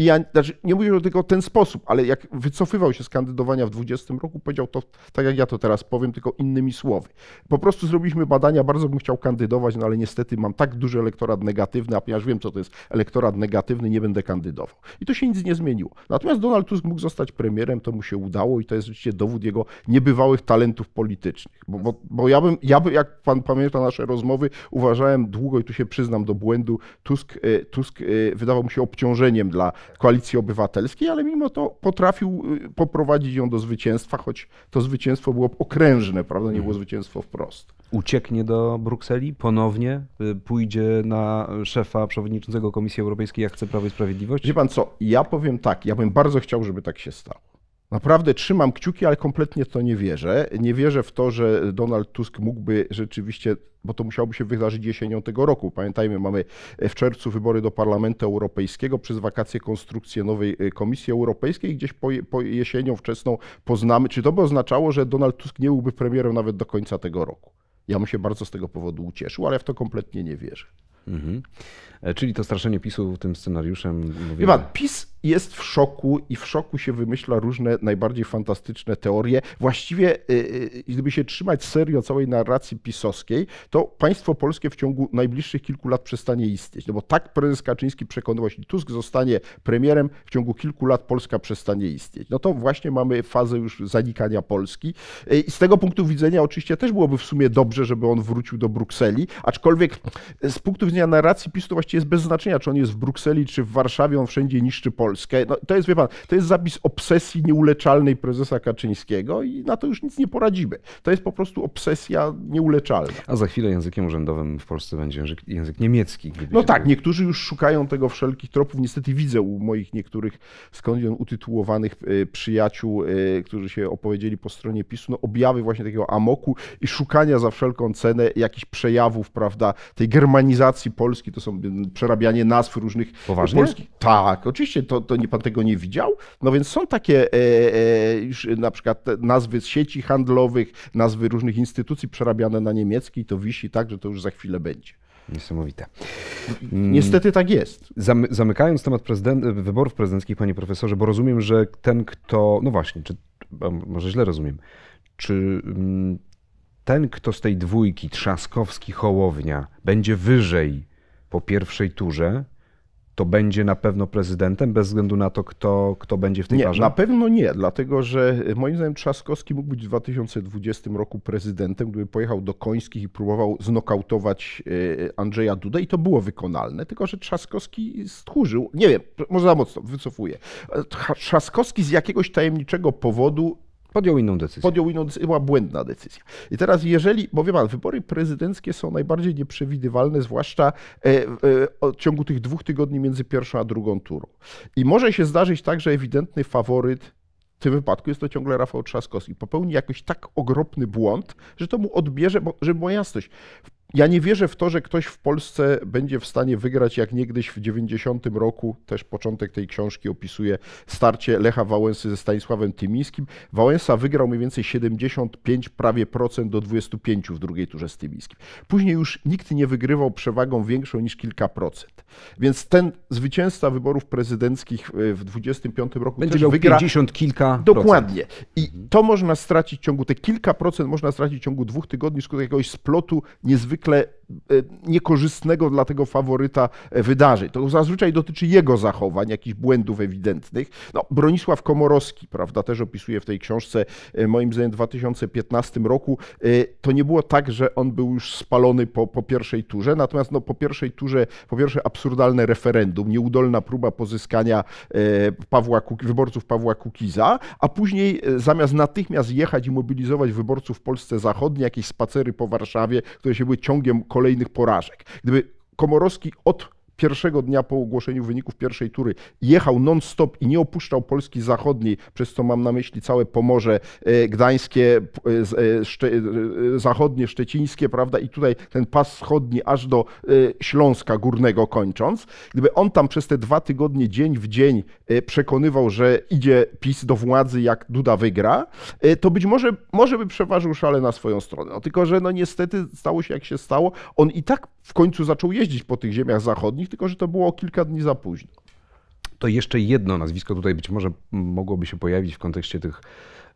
Speaker 1: i ja, znaczy nie mówię tylko ten sposób, ale jak wycofywał się z kandydowania w 2020 roku, powiedział to tak jak ja to teraz powiem, tylko innymi słowy. Po prostu zrobiliśmy badania, bardzo bym chciał kandydować, no ale niestety mam tak duży elektorat negatywny, a ponieważ wiem, co to jest elektorat negatywny, nie będę kandydował. I to się nic nie zmieniło. Natomiast Donald Tusk mógł zostać premierem, to mu się udało i to jest rzeczywiście dowód jego niebywałych talentów politycznych. Bo, bo, bo ja, bym, ja bym, jak pan pamięta nasze rozmowy, uważałem długo i tu się przyznam do błędu, Tusk, y, Tusk y, wydawał mu się obciążeniem dla koalicji obywatelskiej, ale mimo to potrafił y, poprowadzić ją do zwycięstwa, choć to zwycięstwo było okrężne, prawda, nie było mhm. zwycięstwo wprost.
Speaker 2: Ucieknie do Brukseli ponownie, y, pójdzie na szefa
Speaker 1: przewodniczącego Komisji Europejskiej, jak chce Prawo i Sprawiedliwość? Wie pan co, ja powiem tak, ja bym bardzo chciał, żeby tak się stało. Naprawdę trzymam kciuki, ale kompletnie w to nie wierzę. Nie wierzę w to, że Donald Tusk mógłby rzeczywiście, bo to musiałoby się wydarzyć jesienią tego roku. Pamiętajmy, mamy w czerwcu wybory do Parlamentu Europejskiego, przez wakacje konstrukcję nowej y, Komisji Europejskiej. Gdzieś po, po jesienią wczesną poznamy, czy to by oznaczało, że Donald Tusk nie byłby premierem nawet do końca tego roku. Ja bym się bardzo z tego powodu ucieszył, ale w to kompletnie nie wierzę. Mhm. E, czyli to straszenie PiSu tym scenariuszem. Mówimy... PiS jest w szoku i w szoku się wymyśla różne najbardziej fantastyczne teorie. Właściwie, e, e, gdyby się trzymać serio całej narracji pisowskiej, to państwo polskie w ciągu najbliższych kilku lat przestanie istnieć. No bo tak prezes Kaczyński przekonywał, jeśli Tusk zostanie premierem, w ciągu kilku lat Polska przestanie istnieć. No to właśnie mamy fazę już zanikania Polski. I z tego punktu widzenia oczywiście też byłoby w sumie dobrze, żeby on wrócił do Brukseli, aczkolwiek z punktu widzenia narracji PiS to właściwie jest bez znaczenia, czy on jest w Brukseli, czy w Warszawie, on wszędzie niszczy Polskę. No, to jest, wie pan, to jest zapis obsesji nieuleczalnej prezesa Kaczyńskiego i na to już nic nie poradzimy. To jest po prostu obsesja nieuleczalna. A za chwilę językiem urzędowym w Polsce będzie język, język niemiecki. No tak, niektórzy już szukają tego wszelkich tropów. Niestety widzę u moich niektórych skądinąd utytułowanych e, przyjaciół, e, którzy się opowiedzieli po stronie PiSu, no objawy właśnie takiego amoku i szukania za wszelką cenę jakichś przejawów, prawda, tej germanizacji Polski, to są przerabianie nazw różnych Poważnie? polskich. Tak, oczywiście, to, to nie pan tego nie widział. No więc są takie e, e, na przykład nazwy z sieci handlowych, nazwy różnych instytucji przerabiane na niemiecki, to wisi tak, że to już za chwilę będzie. Niesamowite. Mm. Niestety
Speaker 2: tak jest. Zamykając temat prezyden- wyborów prezydenckich, panie profesorze, bo rozumiem, że ten, kto. No właśnie, czy może źle rozumiem. Czy mm, ten, kto z tej dwójki Trzaskowski-Hołownia będzie wyżej po pierwszej turze, to będzie na pewno prezydentem, bez względu na to, kto, kto będzie w tej nie, parze? Na
Speaker 1: pewno nie, dlatego że e, moim zdaniem Trzaskowski mógł być w 2020 roku prezydentem, gdyby pojechał do Końskich i próbował znokautować e, Andrzeja Dudę i to było wykonalne, tylko że Trzaskowski stchórzył, nie wiem, może za mocno, wycofuję. E, trzaskowski z jakiegoś tajemniczego powodu Podjął inną decyzję. Podjął inną decyzję, była błędna decyzja. I teraz jeżeli, bo wie pan, wybory prezydenckie są najbardziej nieprzewidywalne, zwłaszcza e, e, w ciągu tych dwóch tygodni między pierwszą a drugą turą. I może się zdarzyć tak, że ewidentny faworyt w tym wypadku jest to ciągle Rafał Trzaskowski. Popełni jakoś tak ogromny błąd, że to mu odbierze, bo żeby była jasność, w ja nie wierzę w to, że ktoś w Polsce będzie w stanie wygrać jak niegdyś w 90 roku. Też początek tej książki opisuje starcie Lecha Wałęsy ze Stanisławem Tymińskim. Wałęsa wygrał mniej więcej 75 prawie procent do 25 w drugiej turze z Tymińskim. Później już nikt nie wygrywał przewagą większą niż kilka procent. Więc ten zwycięzca wyborów prezydenckich e, w 25 roku będzie miał wygra... 50 kilka Dokładnie. Procent. I mhm. to można stracić w ciągu, te kilka procent można stracić w ciągu dwóch tygodni w jakiegoś splotu niezwykle zwykle E, niekorzystnego dla tego faworyta e, wydarzeń. To zazwyczaj dotyczy jego zachowań, jakichś błędów ewidentnych. No, Bronisław Komorowski, prawda, też opisuje w tej książce, e, moim zdaniem, w 2015 roku. To nie było tak, że on był już spalony po, po pierwszej turze, natomiast no, po pierwszej turze, po pierwsze absurdalne referendum, nieudolna próba pozyskania Pawła, wyborców Pawła Kukiza, a później zamiast natychmiast jechać i mobilizować wyborców w Polsce Zachodniej, jakieś spacery po Warszawie, które się były ciągiem kolejnym kolejnych porażek. Gdyby Komorowski od pierwszego dnia po ogłoszeniu wyników pierwszej tury jechał non-stop i nie opuszczał Polski Zachodniej, przez co mam na myśli całe Pomorze e, Gdańskie, e, e, szcze, Zachodnie, Szczecińskie, prawda, i tutaj ten pas wschodni aż do Śląska Górnego kończąc. Gdyby on tam przez te dwa tygodnie, dzień w dzień przekonywał, że idzie PiS do władzy, jak Duda wygra, to być może, może by przeważył szale na swoją stronę. No, tylko, że no niestety stało się jak się stało. On i tak w końcu zaczął jeździć po tych ziemiach zachodnich, nich, tylko że to było kilka dni za późno.
Speaker 2: To jeszcze jedno nazwisko tutaj być może mogłoby się pojawić w kontekście tych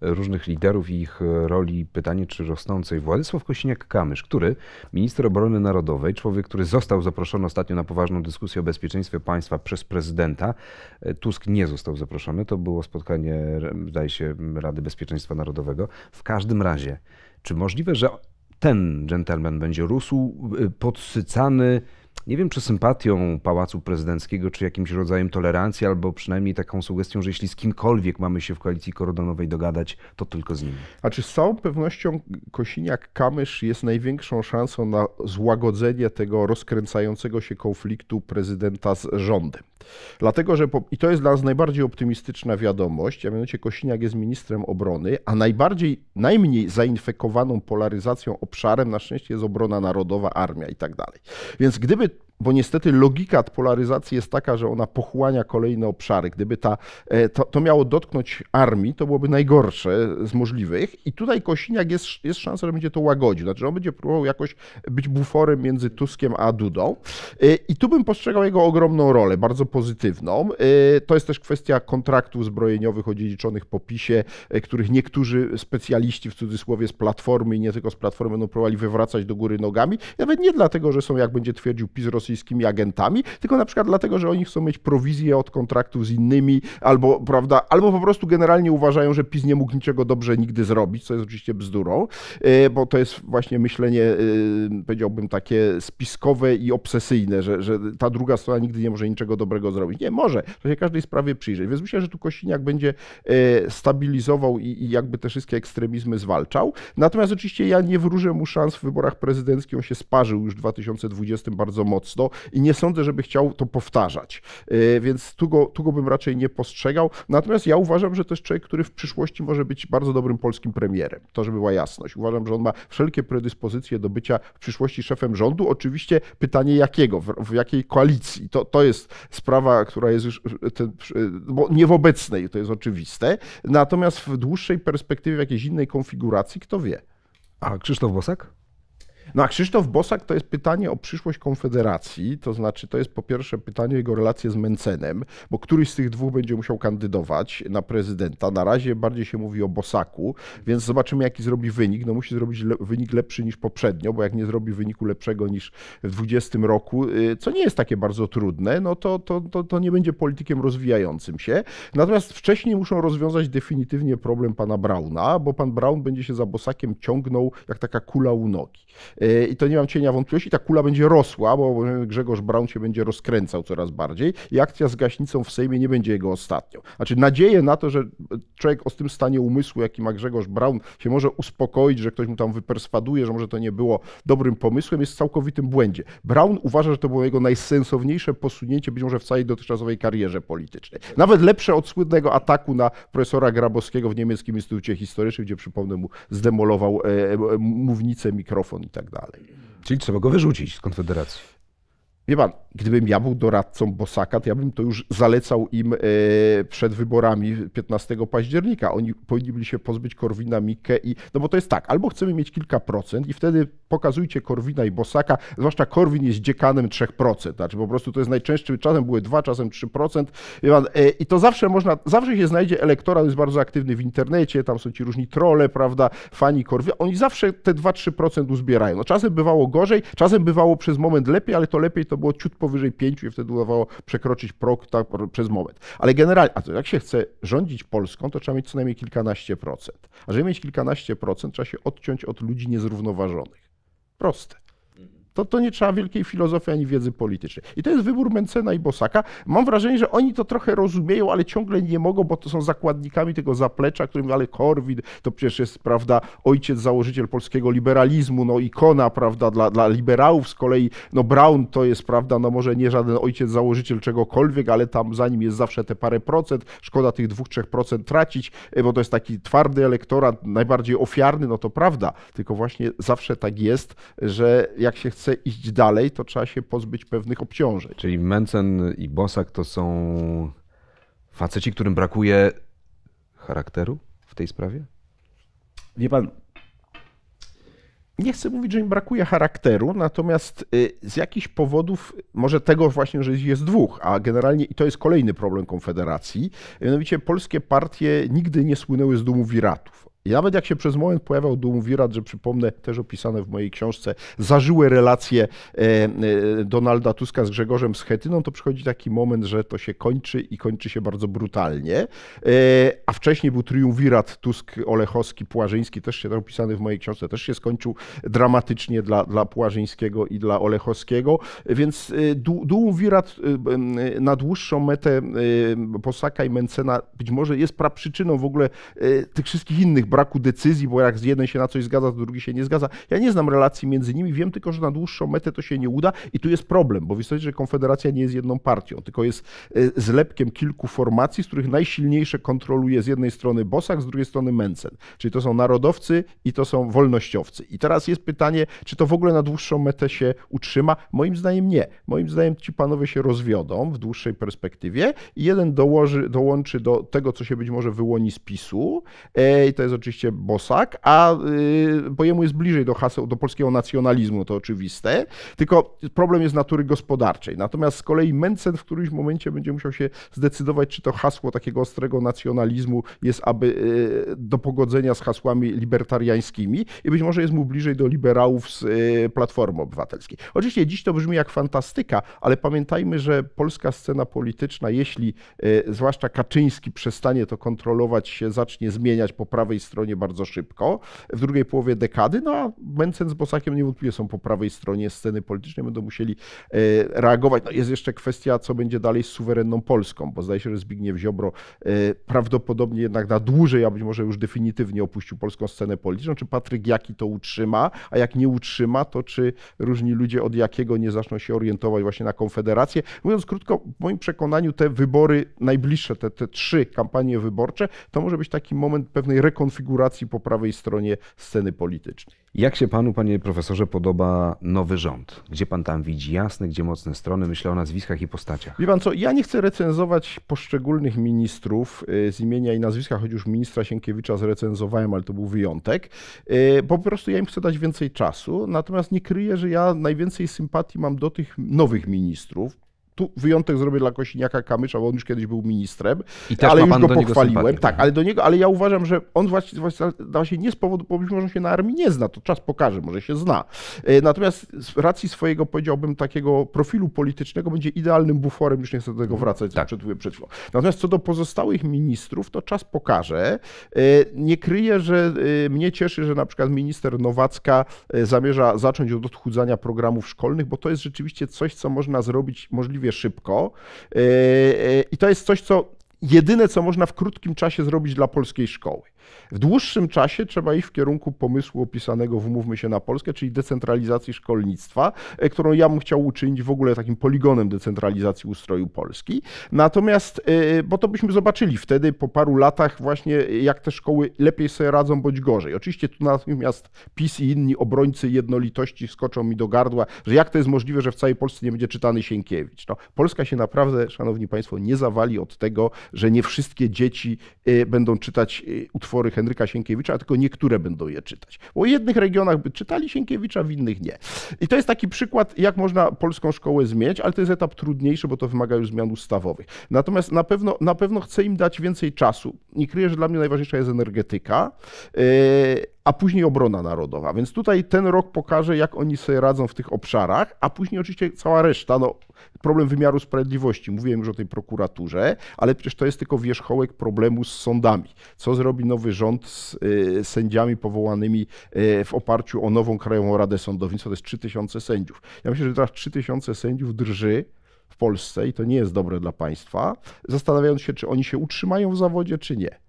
Speaker 2: e, różnych liderów i ich e, roli, pytanie czy rosnącej. Władysław Kosiniak-Kamysz, który minister obrony narodowej, człowiek, który został zaproszony ostatnio na poważną dyskusję o bezpieczeństwie państwa przez prezydenta. E, Tusk nie został zaproszony, to było spotkanie, zdaje się, Rady Bezpieczeństwa Narodowego. W każdym razie, czy możliwe, że ten dżentelmen będzie rósł, podsycany nie wiem, czy sympatią Pałacu Prezydenckiego, czy jakimś rodzajem tolerancji, albo przynajmniej taką sugestią, że jeśli z kimkolwiek mamy się
Speaker 1: w koalicji kordonowej dogadać, to tylko z nim. A czy z całą pewnością Kosiniak-Kamysz jest największą szansą na złagodzenie tego rozkręcającego się konfliktu prezydenta z rządem? Dlatego, że po... i to jest dla nas najbardziej optymistyczna wiadomość, a mianowicie Kosiniak jest ministrem obrony, a najbardziej, najmniej zainfekowaną polaryzacją obszarem na szczęście jest obrona narodowa, armia i tak dalej. Więc gdyby it bo niestety logika polaryzacji jest taka, że ona pochłania kolejne obszary. Gdyby ta, e, to, to miało dotknąć armii, to byłoby najgorsze z możliwych. I tutaj Kosiniak jest, jest szansa, że będzie to łagodził. Znaczy, on będzie próbował jakoś być buforem między Tuskiem a Dudą. E, I tu bym postrzegał jego ogromną rolę, bardzo pozytywną. E, to jest też kwestia kontraktów zbrojeniowych odziedziczonych po PiSie, których niektórzy specjaliści w cudzysłowie z Platformy i nie tylko z Platformy będą próbowali wywracać do góry nogami. Nawet nie dlatego, że są, jak będzie twierdził PiS, rosyjski rosyjskimi agentami, tylko na przykład dlatego, że oni chcą mieć prowizję od kontraktów z innymi, albo, prawda, albo po prostu generalnie uważają, że PiS nie mógł niczego dobrze nigdy zrobić, co jest oczywiście bzdurą, e, bo to jest właśnie myślenie, e, powiedziałbym, takie spiskowe i obsesyjne, że, że ta druga strona nigdy nie może niczego dobrego zrobić. Nie, może. To się każdej sprawie przyjrzeć. Więc myślę, że tu Kościniak będzie e, stabilizował i, i jakby te wszystkie ekstremizmy zwalczał. Natomiast oczywiście ja nie wróżę mu szans w wyborach prezydenckich. On się sparzył już w 2020 bardzo mocno i nie sądzę, żeby chciał to powtarzać. E, więc tu go, tu go bym raczej nie postrzegał. Natomiast ja uważam, że to jest człowiek, który w przyszłości może być bardzo dobrym polskim premierem. To, żeby była jasność. Uważam, że on ma wszelkie predyspozycje do bycia w przyszłości szefem rządu. Oczywiście pytanie jakiego, w, w jakiej koalicji. To, to jest sprawa, która jest już e, ten, e, bo nie w obecnej, to jest oczywiste. Natomiast w dłuższej perspektywie, w jakiejś innej konfiguracji, kto wie. A Krzysztof Bosak? No a Krzysztof Bosak to jest pytanie o przyszłość Konfederacji, to znaczy to jest po pierwsze pytanie o jego relacje z Mencenem, bo któryś z tych dwóch będzie musiał kandydować na prezydenta. Na razie bardziej się mówi o Bosaku, więc zobaczymy jaki zrobi wynik. No musi zrobić le wynik lepszy niż poprzednio, bo jak nie zrobi wyniku lepszego niż w 20 roku, y, co nie jest takie bardzo trudne, no to, to, to, to nie będzie politykiem rozwijającym się. Natomiast wcześniej muszą rozwiązać definitywnie problem pana Brauna, bo pan Braun będzie się za Bosakiem ciągnął jak taka kula u nogi. E, i to nie mam cienia wątpliwości, ta kula będzie rosła, bo Grzegorz Braun się będzie rozkręcał coraz bardziej i akcja z gaśnicą w Sejmie nie będzie jego ostatnią. Znaczy nadzieję na to, że człowiek o tym stanie umysłu, jaki ma Grzegorz Braun, się może uspokoić, że ktoś mu tam wyperswaduje, że może to nie było dobrym pomysłem, jest w całkowitym błędzie. Braun uważa, że to było jego najsensowniejsze posunięcie być może w całej dotychczasowej karierze politycznej. Nawet lepsze od słynnego ataku na profesora Grabowskiego w Niemieckim Instytucie Historycznym, gdzie przypomnę mu zdemolował e, e, mównicę, mikrofon itd. Tak tak dalej. Czyli trzeba go wyrzucić z Konfederacji. Wie pan, gdybym ja był doradcą Bosaka, to ja bym to już zalecał im e, przed wyborami 15 października. Oni powinni byli się pozbyć Korwina Mikke i. No bo to jest tak, albo chcemy mieć kilka procent i wtedy pokazujcie Korwina i Bosaka, zwłaszcza Korwin jest dziekanem 3%, znaczy po prostu to jest najczęstszy. czasem były 2, czasem 3%. Wie pan, e, I to zawsze można, zawsze się znajdzie elektorat, jest bardzo aktywny w internecie, tam są ci różni trole, prawda, fani Korwina, oni zawsze te 2-3% uzbierają. No czasem bywało gorzej, czasem bywało przez moment lepiej, ale to lepiej to było ciut powyżej 5 i wtedy udawało przekroczyć próg tak, przez moment. Ale generalnie, a to jak się chce rządzić Polską, to trzeba mieć co najmniej kilkanaście procent. A żeby mieć kilkanaście procent, trzeba się odciąć od ludzi niezrównoważonych. Proste. To, to nie trzeba wielkiej filozofii ani wiedzy politycznej. I to jest wybór Mencena i Bosaka. Mam wrażenie, że oni to trochę rozumieją, ale ciągle nie mogą, bo to są zakładnikami tego zaplecza, którym, ale Korwin to przecież jest, prawda, ojciec, założyciel polskiego liberalizmu, no ikona, prawda, dla, dla liberałów z kolei, no Brown to jest, prawda, no może nie żaden ojciec, założyciel czegokolwiek, ale tam za nim jest zawsze te parę procent, szkoda tych dwóch, trzech procent tracić, e, bo to jest taki twardy elektorat, najbardziej ofiarny, no to prawda, tylko właśnie zawsze tak jest, że jak się chce chce iść dalej, to trzeba się pozbyć pewnych obciążeń. Czyli
Speaker 2: Mencen i Bosak to są faceci, którym brakuje
Speaker 1: charakteru w tej sprawie? Wie pan, nie chcę mówić, że im brakuje charakteru, natomiast y, z jakichś powodów, może tego właśnie, że jest dwóch, a generalnie i to jest kolejny problem Konfederacji, mianowicie polskie partie nigdy nie słynęły z dumu wiratów. I nawet jak się przez moment pojawiał Dumwirat, że przypomnę, też opisane w mojej książce, zażyłe relacje e, e, Donalda Tuska z Grzegorzem Schetyną, to przychodzi taki moment, że to się kończy i kończy się bardzo brutalnie. E, a wcześniej był triumvirat Tusk, Olechowski, Płażyński, też się opisany w mojej książce, też się skończył dramatycznie dla, dla Płażyńskiego i dla Olechowskiego. Więc triumvirat na dłuższą metę Posaka i Mencena być może jest praprzyczyną w ogóle tych wszystkich innych braku decyzji, bo jak z jeden się na coś zgadza, to drugi się nie zgadza. Ja nie znam relacji między nimi, wiem tylko, że na dłuższą metę to się nie uda i tu jest problem, bo w istocie, że Konfederacja nie jest jedną partią, tylko jest e, zlepkiem kilku formacji, z których najsilniejsze kontroluje z jednej strony Bosak, z drugiej strony Mencen. Czyli to są narodowcy i to są wolnościowcy. I teraz jest pytanie, czy to w ogóle na dłuższą metę się utrzyma? Moim zdaniem nie. Moim zdaniem ci panowie się rozwiodą w dłuższej perspektywie i jeden dołoży, dołączy do tego, co się być może wyłoni z PiSu. E, I to jest oczywiście Bosak, a y, bo jemu jest bliżej do haseł, do polskiego nacjonalizmu, no to oczywiste, tylko problem jest natury gospodarczej. Natomiast z kolei Mencen w którymś momencie będzie musiał się zdecydować, czy to hasło takiego ostrego nacjonalizmu jest aby y, do pogodzenia z hasłami libertariańskimi i być może jest mu bliżej do liberałów z y, Platformy Obywatelskiej. Oczywiście dziś to brzmi jak fantastyka, ale pamiętajmy, że polska scena polityczna, jeśli zwłaszcza Kaczyński przestanie to kontrolować, się zacznie zmieniać po prawej stronie, stronie bardzo szybko, w drugiej połowie dekady, no a Mencen z Bosakiem niewątpliwie są po prawej stronie sceny politycznej, będą musieli e, reagować. No jest jeszcze kwestia, co będzie dalej z suwerenną Polską, bo zdaje się, że Zbigniew Ziobro e, prawdopodobnie jednak na dłużej, a być może już definitywnie opuścił polską scenę polityczną. Czy Patryk Jaki to utrzyma, a jak nie utrzyma, to czy różni ludzie od Jakiego nie zaczną się orientować właśnie na Konfederację? Mówiąc krótko, w moim przekonaniu te wybory najbliższe, te, te trzy kampanie wyborcze, to może być taki moment pewnej rekonfiguracji konfiguracji po prawej stronie sceny politycznej. Jak się panu, panie
Speaker 2: profesorze, podoba nowy rząd? Gdzie pan tam widzi jasne, gdzie mocne strony? Myślę o nazwiskach i
Speaker 1: postaciach. Wie pan co, ja nie chcę recenzować poszczególnych ministrów y, z imienia i nazwiska, choć już ministra Sienkiewicza zrecenzowałem, ale to był wyjątek. Y, po prostu ja im chcę dać więcej czasu, natomiast nie kryję, że ja najwięcej sympatii mam do tych nowych ministrów, tu wyjątek zrobię dla Kosiniaka Kamysza, bo on już kiedyś był ministrem, ale już go pochwaliłem. Tak, tak, ale do niego, ale ja uważam, że on właśnie, właśnie nie z powodu, bo być może się na armii nie zna, to czas pokaże, może się zna. E, natomiast z racji swojego, powiedziałbym, takiego profilu politycznego będzie idealnym buforem, już nie chcę do tego wracać, tak. przed, przed chwilą. Natomiast co do pozostałych ministrów, to czas pokaże. E, nie kryję, że e, mnie cieszy, że na przykład minister Nowacka zamierza zacząć od odchudzania programów szkolnych, bo to jest rzeczywiście coś, co można zrobić możliwie możliwie szybko. E, e, I to jest coś, co jedyne, co można w krótkim czasie zrobić dla polskiej szkoły. W dłuższym czasie trzeba iść w kierunku pomysłu opisanego w Umówmy się na Polskę, czyli decentralizacji szkolnictwa, e, którą ja bym chciał uczynić w ogóle takim poligonem decentralizacji ustroju Polski. Natomiast, e, bo to byśmy zobaczyli wtedy po paru latach właśnie, jak te szkoły lepiej sobie radzą bądź gorzej. Oczywiście tu natomiast PiS i inni obrońcy jednolitości skoczą mi do gardła, że jak to jest możliwe, że w całej Polsce nie będzie czytany Sienkiewicz. No, Polska się naprawdę, szanowni państwo, nie zawali od tego, że nie wszystkie dzieci e, będą czytać utwory utwory Henryka Sienkiewicza, tylko niektóre będą je czytać. Bo w jednych regionach by czytali Sienkiewicza, w innych nie. I to jest taki przykład, jak można polską szkołę zmienić, ale to jest etap trudniejszy, bo to wymaga już zmian ustawowych. Natomiast na pewno, na pewno chcę im dać więcej czasu. Nie kryję, że dla mnie najważniejsza jest energetyka. Yy, a później obrona narodowa. Więc tutaj ten rok pokaże, jak oni sobie radzą w tych obszarach, a później oczywiście cała reszta. No, problem wymiaru sprawiedliwości. Mówiłem już o tej prokuraturze, ale przecież to jest tylko wierzchołek problemu z sądami. Co zrobi nowy rząd z y, sędziami powołanymi y, w oparciu o nową Krajową Radę Sądownictwa? To jest 3000 sędziów. Ja myślę, że teraz 3000 sędziów drży w Polsce i to nie jest dobre dla państwa, zastanawiając się, czy oni się utrzymają w zawodzie, czy nie.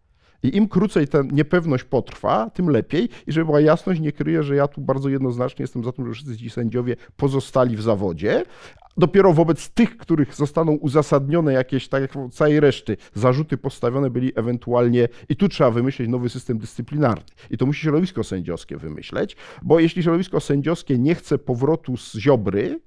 Speaker 1: I im krócej ta niepewność potrwa, tym lepiej. I żeby była jasność, nie kryję, że ja tu bardzo jednoznacznie jestem za tym, że wszyscy ci sędziowie pozostali w zawodzie, Dopiero wobec tych, których zostaną uzasadnione jakieś, tak jak całej reszty, zarzuty postawione byli ewentualnie, i tu trzeba wymyślić nowy system dyscyplinarny. I to musi środowisko sędziowskie wymyśleć, bo jeśli środowisko sędziowskie nie chce powrotu z Ziobry,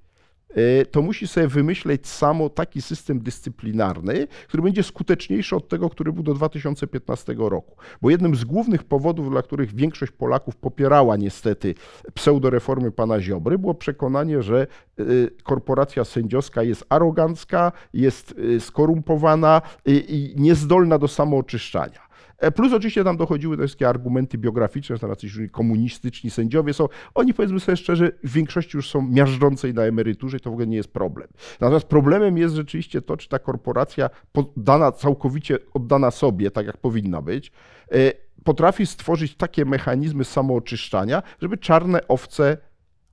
Speaker 1: E, to musi sobie wymyśleć samo taki system dyscyplinarny, który będzie skuteczniejszy od tego, który był do 2015 roku. Bo jednym z głównych powodów, dla których większość Polaków popierała niestety pseudoreformy pana Ziobry, było przekonanie, że e, korporacja sędziowska jest arogancka, jest e, skorumpowana i niezdolna do samooczyszczania. E, plus oczywiście tam dochodziły też takie argumenty biograficzne, tam jacyś komunistyczni sędziowie są. Oni powiedzmy sobie szczerze, w większości już są miażdżącej na emeryturze i to w ogóle nie jest problem. Natomiast problemem jest rzeczywiście to, czy ta korporacja poddana, całkowicie oddana sobie, tak jak powinna być, e, potrafi stworzyć takie mechanizmy samooczyszczania, żeby czarne owce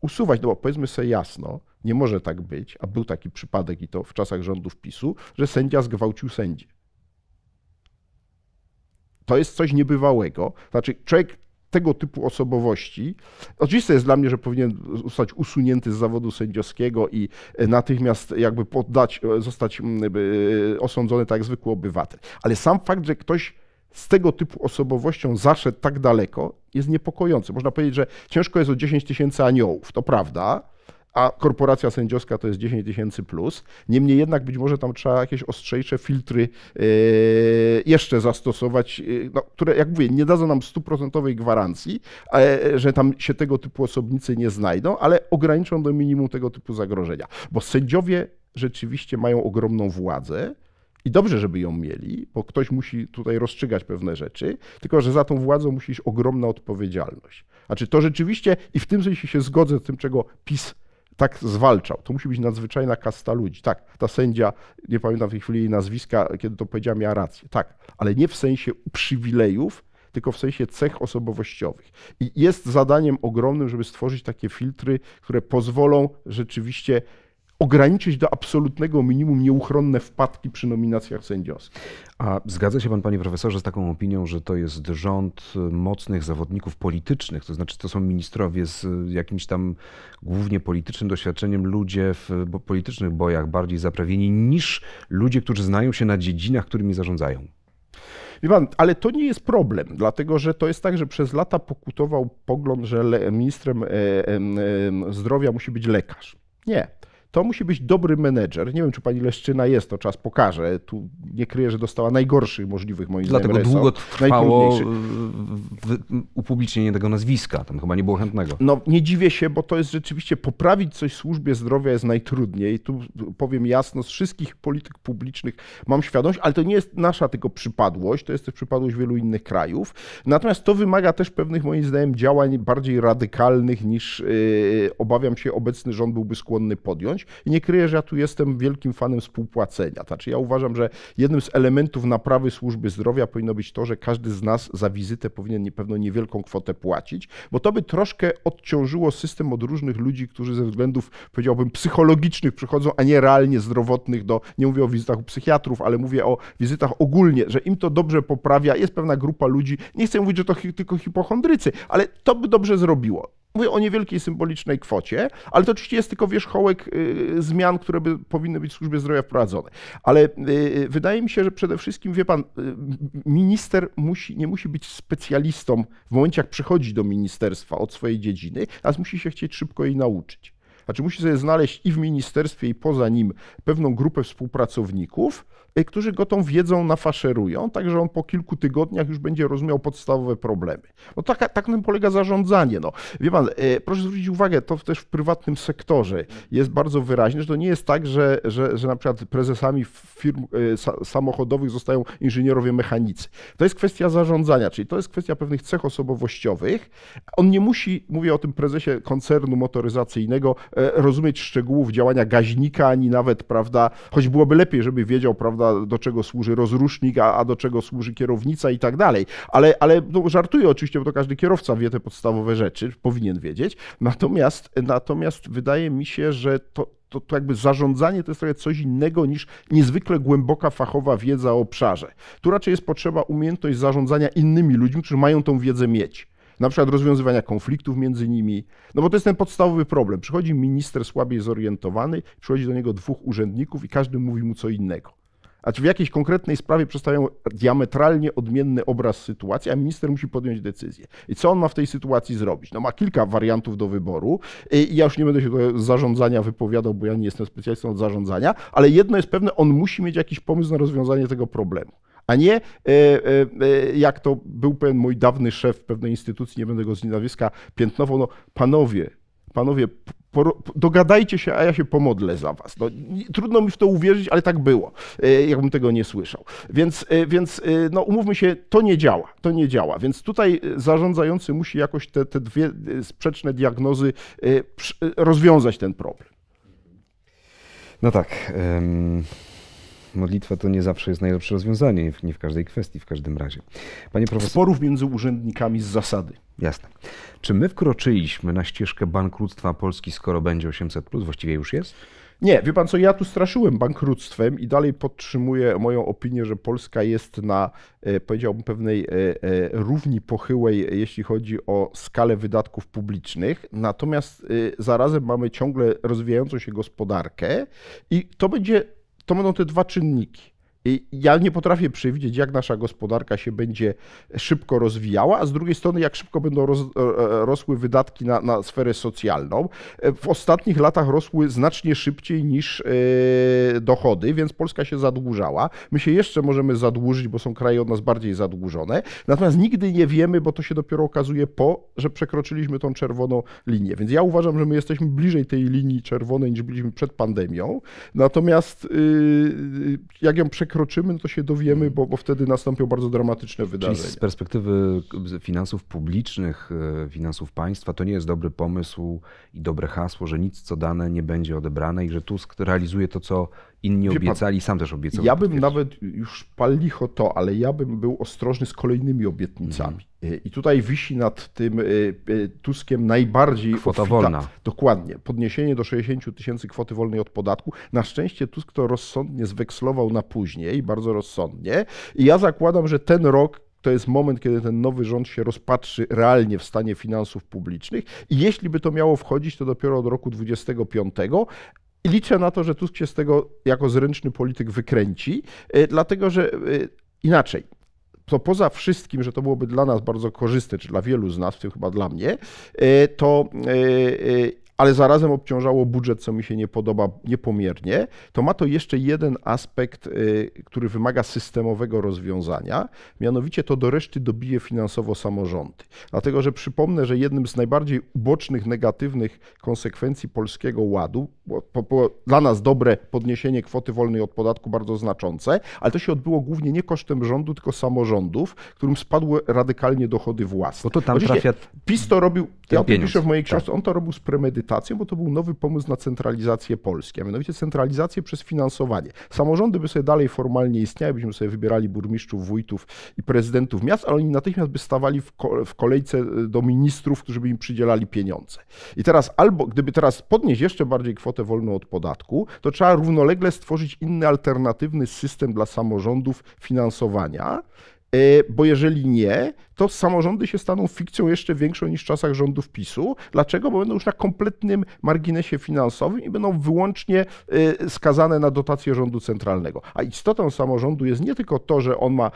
Speaker 1: usuwać. No bo powiedzmy sobie jasno, nie może tak być, a był taki przypadek i to w czasach rządów PiSu, że sędzia zgwałcił sędzię. To jest coś niebywałego. Znaczy, człowiek tego typu osobowości. Oczywiście jest dla mnie, że powinien zostać usunięty z zawodu sędziowskiego i e, natychmiast jakby poddać, e, zostać mm, e, osądzony tak jak zwykły obywatel. Ale sam fakt, że ktoś z tego typu osobowością zaszedł tak daleko, jest niepokojący. Można powiedzieć, że ciężko jest o 10 tysięcy aniołów, to prawda, a korporacja sędziowska to jest 10 tysięcy plus. Niemniej jednak być może tam trzeba jakieś ostrzejsze filtry e, jeszcze zastosować, e, no, które, jak mówię, nie dadzą nam stuprocentowej gwarancji, e, że tam się tego typu osobnicy nie znajdą, ale ograniczą do minimum tego typu zagrożenia. Bo sędziowie rzeczywiście mają ogromną władzę, i dobrze, żeby ją mieli, bo ktoś musi tutaj rozstrzygać pewne rzeczy, tylko że za tą władzą musi iść ogromna odpowiedzialność. Znaczy to rzeczywiście, i w tym sensie się zgodzę z tym, czego PiS tak zwalczał. To musi być nadzwyczajna kasta ludzi. Tak, ta sędzia, nie pamiętam w tej chwili jej nazwiska, kiedy to powiedziała, miała rację. Tak, ale nie w sensie przywilejów, tylko w sensie cech osobowościowych. I jest zadaniem ogromnym, żeby stworzyć takie filtry, które pozwolą rzeczywiście ograniczyć do absolutnego minimum nieuchronne wpadki przy nominacjach sędziowskich. A zgadza się pan, panie profesorze, z taką opinią, że to
Speaker 2: jest rząd mocnych zawodników politycznych, to znaczy to są ministrowie z jakimś tam głównie politycznym doświadczeniem, ludzie w politycznych bojach bardziej zaprawieni niż ludzie, którzy znają się na dziedzinach, którymi zarządzają?
Speaker 1: Wie pan, ale to nie jest problem, dlatego że to jest tak, że przez lata pokutował pogląd, że ministrem e, e, zdrowia musi być lekarz. Nie to musi być dobry menedżer. Nie wiem, czy pani Leszczyna jest, to czas pokaże. Tu nie kryję, że dostała najgorszych możliwych moim Dlatego zdaniem. Dlatego długo trwało upublicznienie tego nazwiska. Tam chyba nie było chętnego. No nie dziwię się, bo to jest rzeczywiście poprawić coś w służbie zdrowia jest najtrudniej. Tu powiem jasno, z wszystkich polityk publicznych mam świadomość, ale to nie jest nasza tylko przypadłość, to jest też przypadłość wielu innych krajów. Natomiast to wymaga też pewnych moim zdaniem działań bardziej radykalnych niż yy, obawiam się obecny rząd byłby skłonny podjąć. I nie kryję, że ja tu jestem wielkim fanem współpłacenia. Znaczy, ja uważam, że jednym z elementów naprawy służby zdrowia powinno być to, że każdy z nas za wizytę powinien niepewno niewielką kwotę płacić, bo to by troszkę odciążyło system od różnych ludzi, którzy ze względów, powiedziałbym, psychologicznych przychodzą, a nie realnie zdrowotnych do, nie mówię o wizytach u psychiatrów, ale mówię o wizytach ogólnie, że im to dobrze poprawia. Jest pewna grupa ludzi, nie chcę mówić, że to hi tylko hipochondrycy, ale to by dobrze zrobiło. Mówię o niewielkiej symbolicznej kwocie, ale to oczywiście jest tylko wierzchołek y, zmian, które by, powinny być w służbie zdrowia wprowadzone. Ale y, y, wydaje mi się, że przede wszystkim, wie pan, minister musi, nie musi być specjalistą w momencie, jak przychodzi do ministerstwa od swojej dziedziny, a musi się chcieć szybko jej nauczyć. Znaczy musi sobie znaleźć i w ministerstwie, i poza nim pewną grupę współpracowników, e, którzy go tą wiedzą nafaszerują, tak że on po kilku tygodniach już będzie rozumiał podstawowe problemy. No tak, tak tym polega zarządzanie. No. Wie pan, e, proszę zwrócić uwagę, to też w prywatnym sektorze jest bardzo wyraźne, że to nie jest tak, że, że, że na przykład prezesami firm e, samochodowych zostają inżynierowie mechanicy. To jest kwestia zarządzania, czyli to jest kwestia pewnych cech osobowościowych. On nie musi, mówię o tym prezesie koncernu motoryzacyjnego, E, rozumieć szczegółów działania gaźnika, ani nawet, prawda, choć byłoby lepiej, żeby wiedział, prawda, do czego służy rozrusznik, a, a do czego służy kierownica i tak dalej. Ale, ale no, żartuję oczywiście, bo to każdy kierowca wie te podstawowe rzeczy, powinien wiedzieć. Natomiast, natomiast wydaje mi się, że to, to, to jakby zarządzanie to jest trochę coś innego niż niezwykle głęboka fachowa wiedza o obszarze. Tu raczej jest potrzeba umiejętność zarządzania innymi ludźmi, którzy mają tą wiedzę mieć na przykład rozwiązywania konfliktów między nimi. No bo to jest ten podstawowy problem. Przychodzi minister słabiej zorientowany, przychodzi do niego dwóch urzędników i każdy mówi mu co innego. A czy w jakiejś konkretnej sprawie przedstawiają diametralnie odmienny obraz sytuacji, a minister musi podjąć decyzję. I co on ma w tej sytuacji zrobić? No ma kilka wariantów do wyboru i ja już nie będę się do zarządzania wypowiadał, bo ja nie jestem specjalistą od zarządzania, ale jedno jest pewne, on musi mieć jakiś pomysł na rozwiązanie tego problemu a nie e, e, e, jak to był pewien mój dawny szef pewnej instytucji, nie będę go z nienawiska piętnował, no panowie, panowie, dogadajcie się, a ja się pomodlę za was. No, trudno mi w to uwierzyć, ale tak było, jakbym tego nie słyszał. Więc, więc no, umówmy się, to nie działa, to nie działa. Więc tutaj zarządzający musi jakoś te, te dwie sprzeczne diagnozy rozwiązać ten problem.
Speaker 2: No tak. Um modlitwa to nie zawsze jest najlepsze rozwiązanie, nie w każdej kwestii w każdym razie. Panie profesor... Sporów między urzędnikami z zasady. Jasne. Czy my wkroczyliśmy na ścieżkę bankructwa
Speaker 1: Polski, skoro będzie 800, plus? właściwie już jest? Nie, wie pan co, ja tu straszyłem bankructwem i dalej podtrzymuję moją opinię, że Polska jest na, e, powiedziałbym, pewnej e, e, równi pochyłej, jeśli chodzi o skalę wydatków publicznych, natomiast zarazem mamy ciągle rozwijającą się gospodarkę i to będzie to będą te dwa czynniki. Ja nie potrafię przewidzieć, jak nasza gospodarka się będzie szybko rozwijała, a z drugiej strony, jak szybko będą roz, e, rosły wydatki na, na sferę socjalną. E, w ostatnich latach rosły znacznie szybciej niż e, dochody, więc Polska się zadłużała. My się jeszcze możemy zadłużyć, bo są kraje od nas bardziej zadłużone. Natomiast nigdy nie wiemy, bo to się dopiero okazuje po, że przekroczyliśmy tą czerwoną linię. Więc ja uważam, że my jesteśmy bliżej tej linii czerwonej niż byliśmy przed pandemią. Natomiast y, y, jak ją przekroczyliśmy, przekroczymy, no to się dowiemy, bo, bo wtedy nastąpią bardzo dramatyczne wydarzenia. Czyli z perspektywy
Speaker 2: e, finansów publicznych, e, finansów państwa, to nie jest dobry pomysł i dobre hasło, że nic co dane nie będzie odebrane i że Tusk realizuje to, co Inni Wie obiecali, pan,
Speaker 1: sam też obiecał. Ja bym nawet, już pal licho to, ale ja bym był ostrożny z kolejnymi obietnicami. Mm. I tutaj wisi nad tym e, e, Tuskiem najbardziej... Kwota ofita, wolna. Dokładnie. Podniesienie do 60 tysięcy kwoty wolnej od podatku. Na szczęście Tusk to rozsądnie zwekslował na później, bardzo rozsądnie. I ja zakładam, że ten rok to jest moment, kiedy ten nowy rząd się rozpatrzy realnie w stanie finansów publicznych i jeśli by to miało wchodzić, to dopiero od roku 25, i liczę na to, że Tusk się z tego jako zręczny polityk wykręci, y, dlatego że y, inaczej to poza wszystkim, że to byłoby dla nas bardzo korzystne, czy dla wielu z nas, w tym chyba dla mnie, y, to ale zarazem obciążało budżet, co mi się nie podoba niepomiernie, to ma to jeszcze jeden aspekt, y, który wymaga systemowego rozwiązania, mianowicie to do reszty dobije finansowo samorządy. Dlatego, że przypomnę, że jednym z najbardziej ubocznych, negatywnych konsekwencji Polskiego Ładu, było dla nas dobre podniesienie kwoty wolnej od podatku bardzo znaczące, ale to się odbyło głównie nie kosztem rządu, tylko samorządów, którym spadły radykalnie dochody własne. Bo to tam Oczywiście trafia... PiS to robił, ja o tym piszę w mojej tak. książce, tak. on to robił z premedytacją bo to był nowy pomysł na centralizację Polski, a mianowicie centralizację przez finansowanie. Samorządy by sobie dalej formalnie istniały, byśmy sobie wybierali burmistrzów, wójtów i prezydentów miast, ale oni natychmiast by stawali w kolejce e, do ministrów, którzy by im przydzielali pieniądze. I teraz albo, gdyby teraz podnieść jeszcze bardziej kwotę wolną od podatku, to trzeba równolegle stworzyć inny alternatywny system dla samorządów finansowania, E, bo jeżeli nie, to samorządy się staną fikcją jeszcze większą niż w czasach rządów PiSu. Dlaczego? Bo będą już na kompletnym marginesie finansowym i będą wyłącznie e, skazane na dotacje rządu centralnego. A istotą samorządu jest nie tylko to, że on ma, e,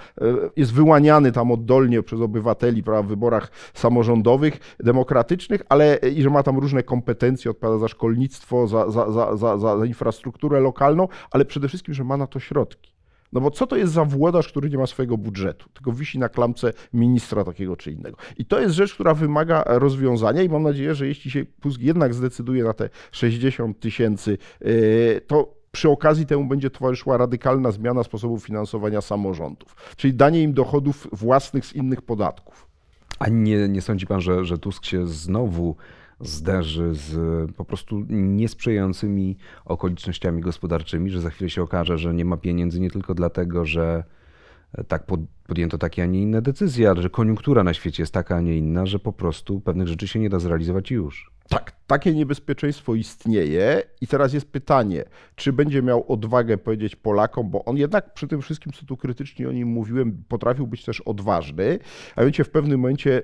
Speaker 1: jest wyłaniany tam oddolnie przez obywateli prawda, w wyborach samorządowych, demokratycznych, ale i że ma tam różne kompetencje, odpowiada za szkolnictwo, za, za, za, za infrastrukturę lokalną, ale przede wszystkim, że ma na to środki no bo co to jest za włodarz, który nie ma swojego budżetu, tylko wisi na klamce ministra takiego czy innego. I to jest rzecz, która wymaga rozwiązania i mam nadzieję, że jeśli się Pusk jednak zdecyduje na te 60 tysięcy, yy, to przy okazji temu będzie towarzyszyła radykalna zmiana sposobu finansowania samorządów, czyli danie im dochodów własnych z innych podatków.
Speaker 2: A nie, nie sądzi pan, że, że Tusk się znowu zderzy z e, po prostu niesprzyjającymi okolicznościami gospodarczymi, że za chwilę się okaże, że nie ma pieniędzy nie tylko dlatego, że e, tak podjęto takie, a nie inne decyzje, ale że
Speaker 1: koniunktura na świecie jest taka, a nie inna, że po prostu pewnych rzeczy się nie da zrealizować już. Tak, takie niebezpieczeństwo istnieje i teraz jest pytanie, czy będzie miał odwagę powiedzieć Polakom, bo on jednak przy tym wszystkim, co tu krytycznie o nim mówiłem, potrafił być też odważny, a wiecie, w pewnym momencie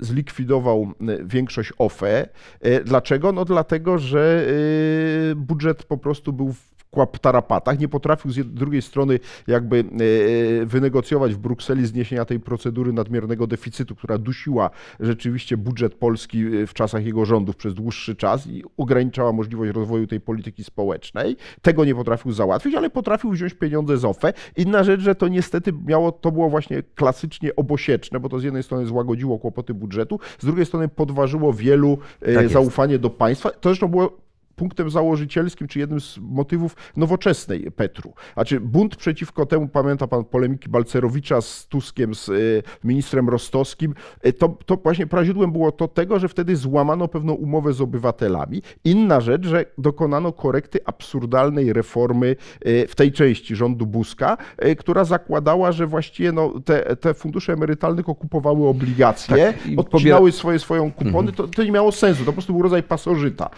Speaker 1: zlikwidował y, większość OFE. Y, dlaczego? No dlatego, że y, budżet po prostu był tarapatach, nie potrafił z drugiej strony jakby e, e, wynegocjować w Brukseli zniesienia tej procedury nadmiernego deficytu, która dusiła rzeczywiście budżet Polski e, w czasach jego rządów przez dłuższy czas i ograniczała możliwość rozwoju tej polityki społecznej. Tego nie potrafił załatwić, ale potrafił wziąć pieniądze z OFE. Inna rzecz, że to niestety miało, to było właśnie klasycznie obosieczne, bo to z jednej strony złagodziło kłopoty budżetu, z drugiej strony podważyło wielu tak zaufanie do państwa. To zresztą było punktem założycielskim, czy jednym z motywów nowoczesnej Petru. Znaczy bunt przeciwko temu, pamięta pan polemiki Balcerowicza z Tuskiem, z y, ministrem Rostowskim, y, to, to właśnie praźródłem było to tego, że wtedy złamano pewną umowę z obywatelami. Inna rzecz, że dokonano korekty absurdalnej reformy y, w tej części rządu Buzka, która zakładała, że właściwie no, te, te fundusze emerytalne okupowały obligacje, tak, odcinały pobiera... swoje, swoją kupony, mhm. to, to nie miało sensu, to po prostu był rodzaj pasożyta.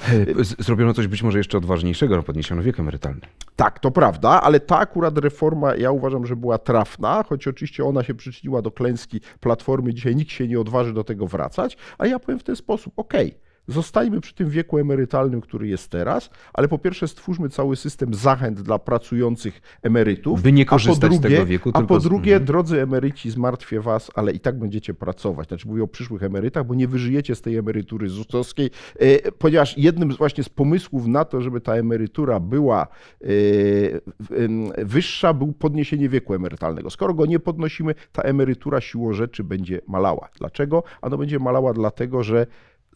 Speaker 2: Zrobiono Zrobiono coś być może jeszcze odważniejszego, no podniesiono wiek emerytalny.
Speaker 1: Tak, to prawda, ale ta akurat reforma ja uważam, że była trafna, choć oczywiście ona się przyczyniła do klęski Platformy, dzisiaj nikt się nie odważy do tego wracać, a ja powiem w ten sposób, okej, okay Zostajmy przy tym wieku emerytalnym, który jest teraz, ale po pierwsze stwórzmy cały system zachęt dla pracujących emerytów. By nie korzystać z tego wieku. A po drugie, mhm. drodzy emeryci, zmartwię was, ale i tak będziecie pracować. Znaczy mówię o przyszłych emerytach, bo nie wyżyjecie z tej emerytury ZUS-owskiej, e, ponieważ jednym właśnie z pomysłów na to, żeby ta emerytura była e, wyższa, był podniesienie wieku emerytalnego. Skoro go nie podnosimy, ta emerytura siłą rzeczy będzie malała. Dlaczego? Ano będzie malała dlatego, że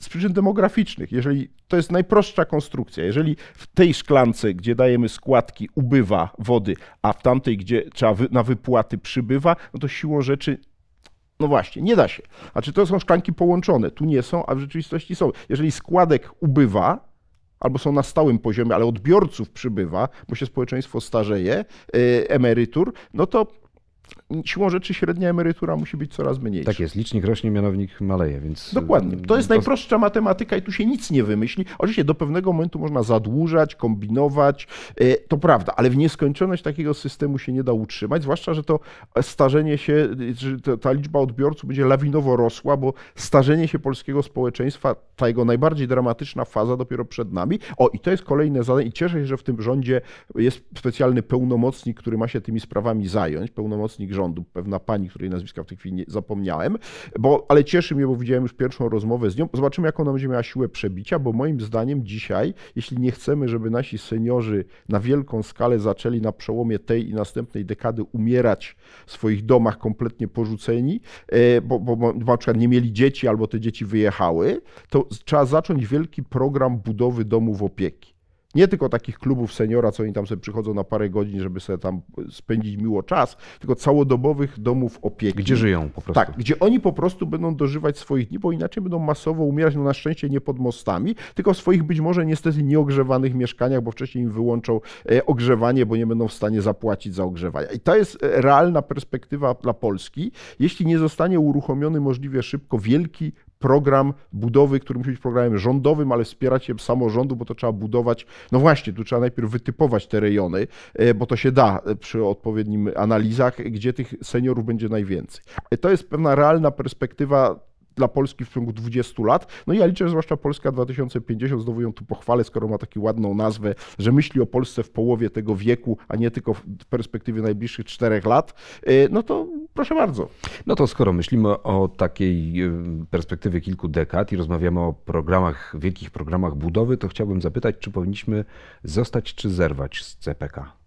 Speaker 1: z przyczyn demograficznych. Jeżeli to jest najprostsza konstrukcja, jeżeli w tej szklance, gdzie dajemy składki, ubywa wody, a w tamtej, gdzie trzeba wy, na wypłaty przybywa, no to siłą rzeczy no właśnie, nie da się. A czy to są szklanki połączone? Tu nie są, a w rzeczywistości są. Jeżeli składek ubywa, albo są na stałym poziomie, ale odbiorców przybywa, bo się społeczeństwo starzeje, y, emerytur, no to siłą rzeczy średnia emerytura musi być coraz mniejsza. Tak jest, licznik rośnie, mianownik maleje, więc... E, Dokładnie, to jest najprostsza matematyka i tu się nic nie wymyśli. Oczywiście do pewnego momentu można zadłużać, kombinować, e, to prawda, ale w nieskończoność takiego systemu się nie da utrzymać, zwłaszcza, że to starzenie się, że ta liczba odbiorców będzie lawinowo rosła, bo starzenie się polskiego społeczeństwa, ta jego najbardziej dramatyczna faza dopiero przed nami. O, i to jest kolejne zadanie i cieszę się, że w tym rządzie jest specjalny pełnomocnik, który ma się tymi sprawami zająć, pełnomocnik rządu, pewna pani, której nazwiska w tej chwili nie, zapomniałem, bo, ale cieszy mnie, bo widziałem już pierwszą rozmowę z nią. Zobaczymy, jak ona będzie miała siłę przebicia, bo moim zdaniem dzisiaj, jeśli nie chcemy, żeby nasi seniorzy na wielką skalę zaczęli na przełomie tej i następnej dekady umierać w swoich domach kompletnie porzuceni, e, bo, bo, bo na przykład nie mieli dzieci albo te dzieci wyjechały, to trzeba zacząć wielki program budowy domów opieki nie tylko takich klubów seniora, co oni tam sobie przychodzą na parę godzin, żeby sobie tam spędzić miło czas, tylko całodobowych domów opieki. Gdzie żyją po prostu. Tak, gdzie oni po prostu będą dożywać swoich dni, bo inaczej będą masowo umierać, no na szczęście nie pod mostami, tylko w swoich być może niestety nieogrzewanych mieszkaniach, bo wcześniej im wyłączą e, ogrzewanie, bo nie będą w stanie zapłacić za ogrzewanie. I to jest e, realna perspektywa dla Polski, jeśli nie zostanie uruchomiony możliwie szybko wielki program budowy, który musi być programem rządowym, ale wspierać się samorządu, bo to trzeba budować. No właśnie, tu trzeba najpierw wytypować te rejony, e, bo to się da e, przy odpowiednim analizach, gdzie tych seniorów będzie najwięcej. E, to jest pewna realna perspektywa dla Polski w ciągu 20 lat. No i ja liczę, że zwłaszcza Polska 2050, znowu ją tu pochwalę, skoro ma taką ładną nazwę, że myśli o Polsce w połowie tego wieku, a nie tylko w perspektywie najbliższych czterech lat, y, no to proszę bardzo. No to skoro myślimy
Speaker 2: o takiej y, perspektywie kilku dekad i rozmawiamy o programach, wielkich programach budowy,
Speaker 1: to chciałbym zapytać, czy powinniśmy zostać czy zerwać z CPK?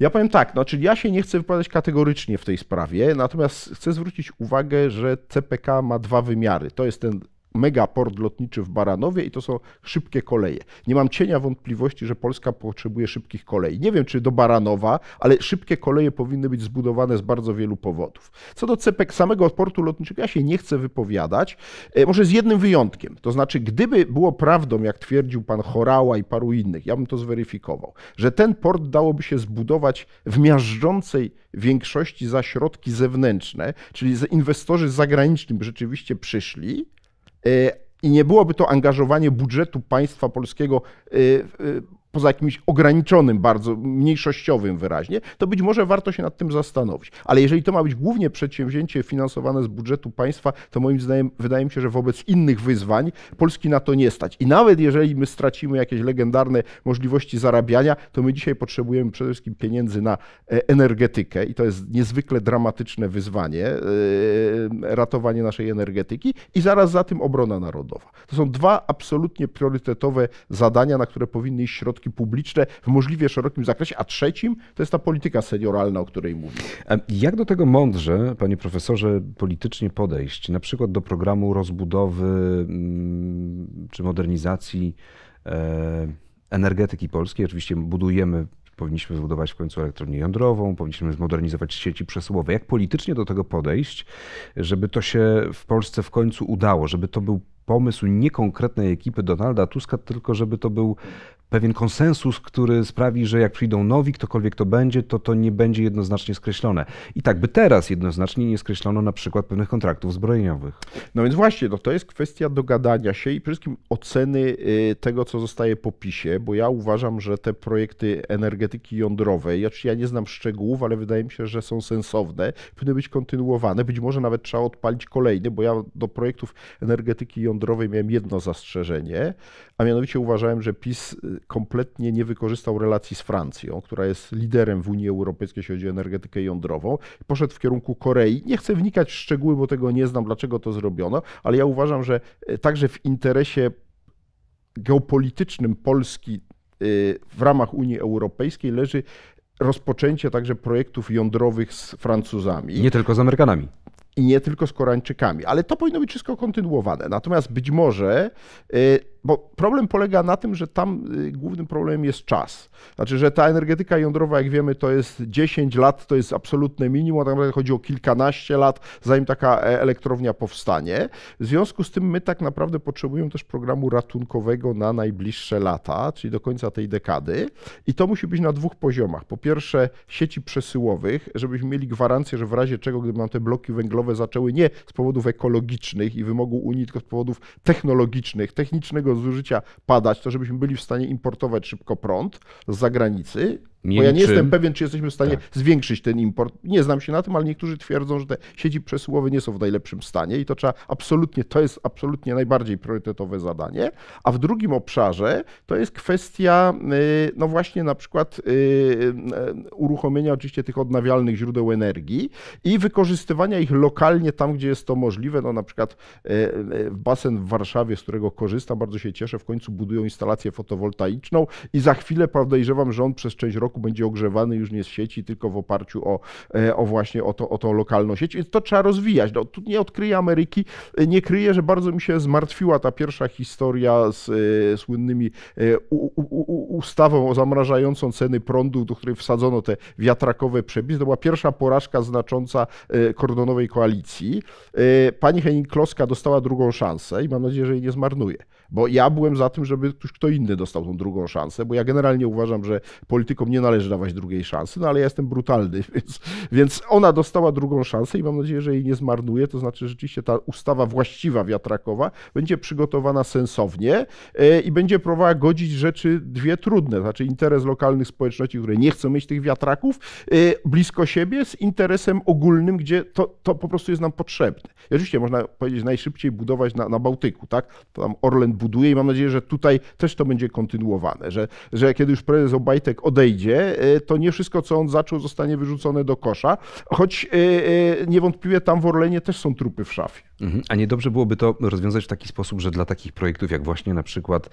Speaker 1: Ja powiem tak, no, czyli ja się nie chcę wypowiadać kategorycznie w tej sprawie, natomiast chcę zwrócić uwagę, że CPK ma dwa wymiary. To jest ten mega port lotniczy w Baranowie i to są szybkie koleje. Nie mam cienia wątpliwości, że Polska potrzebuje szybkich kolei. Nie wiem, czy do Baranowa, ale szybkie koleje powinny być zbudowane z bardzo wielu powodów. Co do CPK, samego portu lotniczego, ja się nie chcę wypowiadać, e, może z jednym wyjątkiem. To znaczy, gdyby było prawdą, jak twierdził pan Chorała i paru innych, ja bym to zweryfikował, że ten port dałoby się zbudować w miażdżącej większości za środki zewnętrzne, czyli inwestorzy zagraniczni by rzeczywiście przyszli, Y, i nie byłoby to angażowanie budżetu państwa polskiego y, y, poza jakimś ograniczonym, bardzo mniejszościowym wyraźnie, to być może warto się nad tym zastanowić. Ale jeżeli to ma być głównie przedsięwzięcie finansowane z budżetu państwa, to moim zdaniem wydaje mi się, że wobec innych wyzwań Polski na to nie stać. I nawet jeżeli my stracimy jakieś legendarne możliwości zarabiania, to my dzisiaj potrzebujemy przede wszystkim pieniędzy na e, energetykę i to jest niezwykle dramatyczne wyzwanie, e, ratowanie naszej energetyki i zaraz za tym obrona narodowa. To są dwa absolutnie priorytetowe zadania, na które powinny iść środki publiczne w możliwie szerokim zakresie, a trzecim to jest ta polityka senioralna, o której mówię.
Speaker 2: Jak do tego mądrze, panie profesorze, politycznie podejść, na przykład do programu rozbudowy mm, czy modernizacji e, energetyki polskiej? Oczywiście budujemy powinniśmy zbudować w końcu elektrownię jądrową, powinniśmy zmodernizować sieci przesyłowe. Jak politycznie do tego podejść, żeby to się w Polsce w końcu udało, żeby to był pomysł nie konkretnej ekipy Donalda Tuska, tylko żeby to był pewien konsensus, który sprawi, że jak przyjdą nowi, ktokolwiek to będzie, to to nie będzie jednoznacznie skreślone. I tak by teraz jednoznacznie nie skreślono na przykład pewnych kontraktów
Speaker 1: zbrojeniowych. No więc właśnie, no to jest kwestia dogadania się i przede wszystkim oceny y, tego, co zostaje po PiSie, bo ja uważam, że te projekty energetyki jądrowej, ja, znaczy ja nie znam szczegółów, ale wydaje mi się, że są sensowne, powinny być kontynuowane, być może nawet trzeba odpalić kolejny, bo ja do projektów energetyki jądrowej miałem jedno zastrzeżenie, a mianowicie uważałem, że PiS y, kompletnie nie wykorzystał relacji z Francją, która jest liderem w Unii Europejskiej, jeśli chodzi o energetykę jądrową. Poszedł w kierunku Korei. Nie chcę wnikać w szczegóły, bo tego nie znam, dlaczego to zrobiono, ale ja uważam, że y, także w interesie geopolitycznym Polski y, w ramach Unii Europejskiej leży rozpoczęcie także projektów jądrowych z Francuzami. Nie tylko z Amerykanami i nie tylko z Koreańczykami. Ale to powinno być wszystko kontynuowane. Natomiast być może bo problem polega na tym, że tam y, głównym problemem jest czas. Znaczy, że ta energetyka jądrowa, jak wiemy, to jest 10 lat, to jest absolutne minimum, a tak naprawdę chodzi o kilkanaście lat, zanim taka e, elektrownia powstanie. W związku z tym my tak naprawdę potrzebujemy też programu ratunkowego na najbliższe lata, czyli do końca tej dekady. I to musi być na dwóch poziomach. Po pierwsze sieci przesyłowych, żebyśmy mieli gwarancję, że w razie czego, gdyby nam te bloki węglowe zaczęły nie z powodów ekologicznych i wymogu Unii, tylko z powodów technologicznych, technicznego zużycia padać, to żebyśmy byli w stanie importować szybko prąd z zagranicy, Mieli Bo ja nie czym... jestem pewien, czy jesteśmy w stanie tak. zwiększyć ten import. Nie znam się na tym, ale niektórzy twierdzą, że te sieci przesyłowe nie są w najlepszym stanie i to trzeba absolutnie, to jest absolutnie najbardziej priorytetowe zadanie. A w drugim obszarze to jest kwestia, y, no właśnie na przykład y, y, uruchomienia oczywiście tych odnawialnych źródeł energii i wykorzystywania ich lokalnie tam, gdzie jest to możliwe. No na przykład basen w Warszawie, z którego korzystam, bardzo się cieszę, w końcu budują instalację fotowoltaiczną i za chwilę podejrzewam, że on przez część roku roku będzie ogrzewany już nie z sieci, tylko w oparciu o, e, o właśnie o, to, o tą lokalną sieć. Więc to trzeba rozwijać. No, tu nie odkryję Ameryki. Nie kryję, że bardzo mi się zmartwiła ta pierwsza historia z e, słynnymi e, u, u, ustawą o zamrażającą ceny prądu, do której wsadzono te wiatrakowe przepisy. To była pierwsza porażka znacząca e, kordonowej koalicji. E, pani Henning Kloska dostała drugą szansę i mam nadzieję, że jej nie zmarnuje. Bo ja byłem za tym, żeby ktoś, kto inny dostał tą drugą szansę, bo ja generalnie uważam, że politykom nie należy dawać drugiej szansy, no ale ja jestem brutalny, więc, więc ona dostała drugą szansę i mam nadzieję, że jej nie zmarnuje. To znaczy, że rzeczywiście ta ustawa właściwa wiatrakowa będzie przygotowana sensownie e, i będzie próbowała godzić rzeczy dwie trudne, znaczy interes lokalnych społeczności, które nie chcą mieć tych wiatraków e, blisko siebie z interesem ogólnym, gdzie to, to po prostu jest nam potrzebne. I oczywiście można powiedzieć najszybciej budować na, na Bałtyku, tak? To tam Orlen buduje i mam nadzieję, że tutaj też to będzie kontynuowane, że, że kiedy już prezes Obajtek odejdzie, e, to nie wszystko, co on zaczął, zostanie wyrzucone do kosza, choć e, e, niewątpliwie tam w Orlenie też są trupy w szafie.
Speaker 2: Mhm. A nie dobrze byłoby to rozwiązać w taki sposób, że dla takich projektów jak właśnie na przykład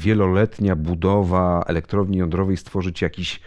Speaker 2: wieloletnia budowa elektrowni jądrowej stworzyć jakiś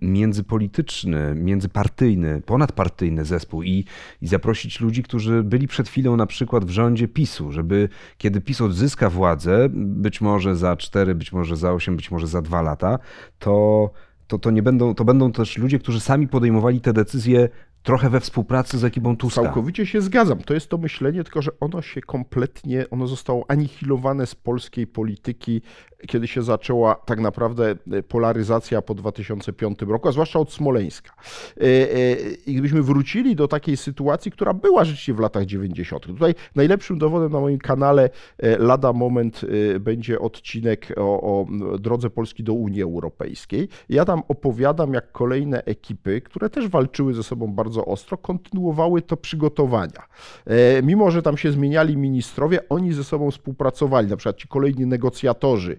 Speaker 2: międzypolityczny, międzypartyjny, ponadpartyjny zespół i, i zaprosić ludzi, którzy byli przed chwilą na przykład w rządzie PiSu, żeby kiedy PiS odzyska władzę, być może za 4, być może za 8, być może za 2 lata, to to, to, nie będą, to będą też
Speaker 1: ludzie, którzy sami podejmowali te decyzje trochę we współpracy z ekipą Tuska. Całkowicie się zgadzam. To jest to myślenie, tylko że ono się kompletnie, ono zostało anihilowane z polskiej polityki, kiedy się zaczęła tak naprawdę e, polaryzacja po 2005 roku, a zwłaszcza od Smoleńska. E, e, I gdybyśmy wrócili do takiej sytuacji, która była rzeczywiście w latach 90. Tutaj najlepszym dowodem na moim kanale lada moment będzie odcinek o, o drodze Polski do Unii Europejskiej. Ja tam opowiadam, jak kolejne ekipy, które też walczyły ze sobą bardzo bardzo ostro, kontynuowały to przygotowania. E, mimo, że tam się zmieniali ministrowie, oni ze sobą współpracowali. Na przykład ci kolejni negocjatorzy,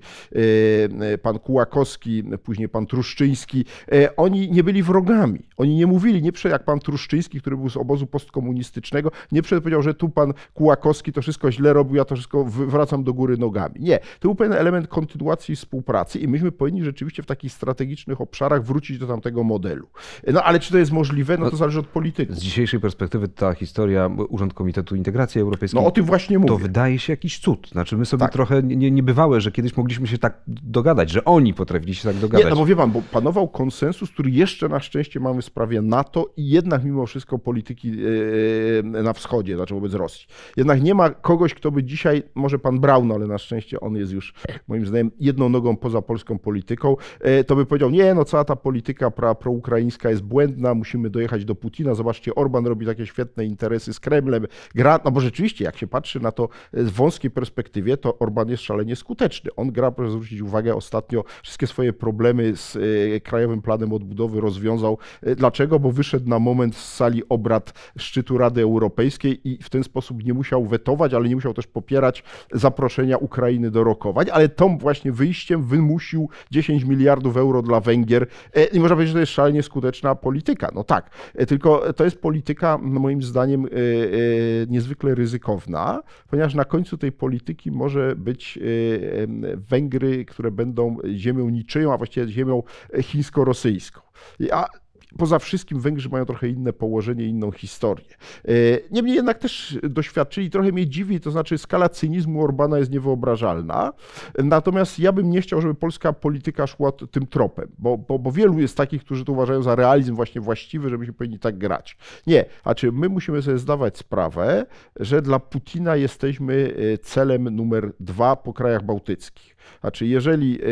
Speaker 1: e, e, pan Kułakowski, później pan Truszczyński, oni nie byli wrogami. Oni nie mówili, nie jak pan Truszczyński, który był z obozu postkomunistycznego, nie powiedział, że tu pan Kułakowski to wszystko źle robił, ja to wszystko wracam do góry nogami. Nie, to był pewien element kontynuacji współpracy i myśmy powinni rzeczywiście w takich strategicznych obszarach wrócić do tamtego modelu. No ale czy to jest możliwe? No to no, zależy od polityków. Z dzisiejszej perspektywy ta historia Urząd Komitetu
Speaker 2: Integracji Europejskiej. No o tym właśnie mówię. To wydaje się jakiś cud. Znaczy my sobie tak. trochę nie, niebywałe, że kiedyś mogliśmy się tak dogadać, że oni potrafili się tak dogadać. Nie, no bo
Speaker 1: wie pan, bo panował konsensus, który jeszcze na szczęście mamy w sprawie NATO i jednak mimo wszystko polityki e, e, na wschodzie, znaczy wobec Rosji. Jednak nie ma kogoś, kto by dzisiaj, może pan Braun, ale na szczęście on jest już moim zdaniem jedną nogą poza polską polityką, e, to by powiedział, nie no cała ta polityka pro, proukraińska jest błędna, musimy dojechać do Putina Putina. Zobaczcie, Orban robi takie świetne interesy z Kremlem. Gra, no bo rzeczywiście, jak się patrzy na to e, w wąskiej perspektywie, to Orban jest szalenie skuteczny. On gra, proszę zwrócić uwagę, ostatnio wszystkie swoje problemy z e, Krajowym Planem Odbudowy rozwiązał. E, dlaczego? Bo wyszedł na moment z sali obrad szczytu Rady Europejskiej i w ten sposób nie musiał wetować, ale nie musiał też popierać zaproszenia Ukrainy do rokowań, ale tą właśnie wyjściem wymusił 10 miliardów euro dla Węgier. I można powiedzieć, że to jest szalenie skuteczna polityka. No tak, tylko tylko to jest polityka, moim zdaniem, y, y, niezwykle ryzykowna, ponieważ na końcu tej polityki może być y, Węgry, które będą ziemią niczyją, a właściwie ziemią chińsko-rosyjską. A Poza wszystkim Węgrzy mają trochę inne położenie, inną historię. E, niemniej jednak też doświadczyli, trochę mnie dziwi, to znaczy skala cynizmu Orbana jest niewyobrażalna. Natomiast ja bym nie chciał, żeby polska polityka szła tym tropem, bo, bo, bo wielu jest takich, którzy to uważają za realizm właśnie właściwy, że myśmy powinni tak grać. Nie, a czy my musimy sobie zdawać sprawę, że dla Putina jesteśmy e, celem numer dwa po krajach bałtyckich. Znaczy, jeżeli e,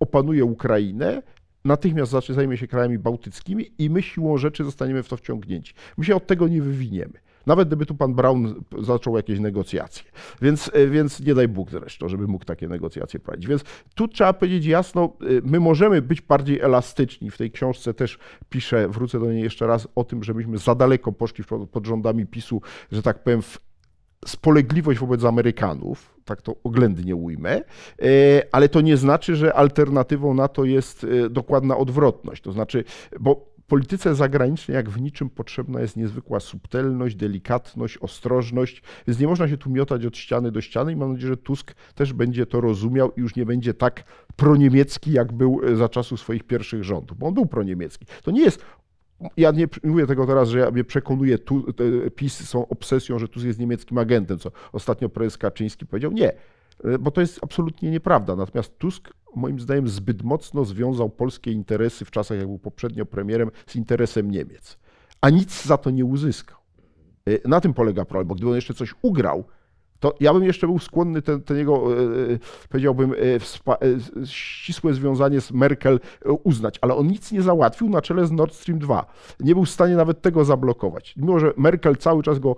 Speaker 1: opanuje Ukrainę, natychmiast zajmie się krajami bałtyckimi i my siłą rzeczy zostaniemy w to wciągnięci. My się od tego nie wywiniemy. Nawet gdyby tu pan Brown zaczął jakieś negocjacje. Więc, e, więc nie daj Bóg zresztą, żeby mógł takie negocjacje prowadzić. Więc tu trzeba powiedzieć jasno, e, my możemy być bardziej elastyczni. W tej książce też piszę, wrócę do niej jeszcze raz, o tym, że myśmy za daleko poszli pod rządami PiSu, że tak powiem, w spolegliwość wobec Amerykanów, tak to oględnie ujmę, e, ale to nie znaczy, że alternatywą na to jest e, dokładna odwrotność. To znaczy, bo polityce zagranicznej, jak w niczym, potrzebna jest niezwykła subtelność, delikatność, ostrożność, więc nie można się tu miotać od ściany do ściany i mam nadzieję, że Tusk też będzie to rozumiał i już nie będzie tak proniemiecki, jak był e, za czasów swoich pierwszych rządów, bo on był proniemiecki. To nie jest ja nie mówię tego teraz, że ja mnie przekonuje, tu, PiS są obsesją, że tu jest niemieckim agentem, co ostatnio prezes Kaczyński powiedział. Nie, e, bo to jest absolutnie nieprawda. Natomiast Tusk moim zdaniem zbyt mocno związał polskie interesy w czasach, jak był poprzednio premierem, z interesem Niemiec. A nic za to nie uzyskał. E, na tym polega problem, bo gdyby on jeszcze coś ugrał, to ja bym jeszcze był skłonny ten, ten jego, e, e, powiedziałbym, e, ścisłe związanie z Merkel uznać, ale on nic nie załatwił na czele z Nord Stream 2. Nie był w stanie nawet tego zablokować. Mimo, że Merkel cały czas go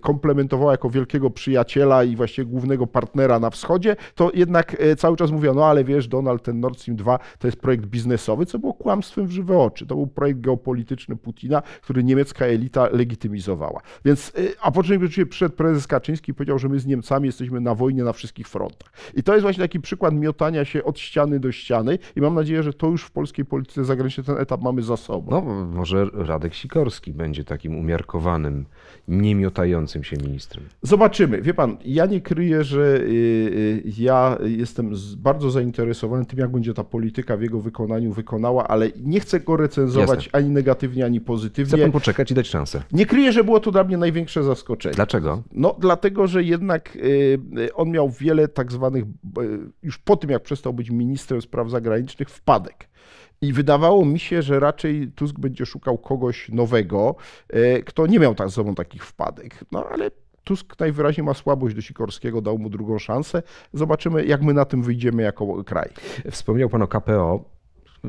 Speaker 1: komplementowała jako wielkiego przyjaciela i właściwie głównego partnera na wschodzie, to jednak cały czas mówiła, no ale wiesz, Donald, ten Nord Stream 2 to jest projekt biznesowy, co było kłamstwem w żywe oczy. To był projekt geopolityczny Putina, który niemiecka elita legitymizowała. Więc, a po czym oczywiście przed prezes Kaczyński powiedział, że my z Niemcami jesteśmy na wojnie na wszystkich frontach. I to jest właśnie taki przykład miotania się od ściany do ściany i mam nadzieję, że to już w polskiej polityce zagranicznej ten etap mamy za sobą. No może Radek Sikorski będzie takim umiarkowanym,
Speaker 2: nie miotającym się ministrem.
Speaker 1: Zobaczymy. Wie pan, ja nie kryję, że y, y, ja jestem bardzo zainteresowany tym, jak będzie ta polityka w jego wykonaniu wykonała, ale nie chcę go recenzować Jasne. ani negatywnie, ani pozytywnie. Chcę pan poczekać i dać szansę. Nie kryję, że było to dla mnie największe zaskoczenie. Dlaczego? No, dlatego, że jednak y, y, on miał wiele tak zwanych, y, już po tym jak przestał być ministrem spraw zagranicznych, wpadek. I wydawało mi się, że raczej Tusk będzie szukał kogoś nowego, kto nie miał tak z sobą takich wpadek. No ale Tusk najwyraźniej ma słabość do Sikorskiego, dał mu drugą szansę. Zobaczymy, jak my na tym wyjdziemy jako kraj. Wspomniał pan o KPO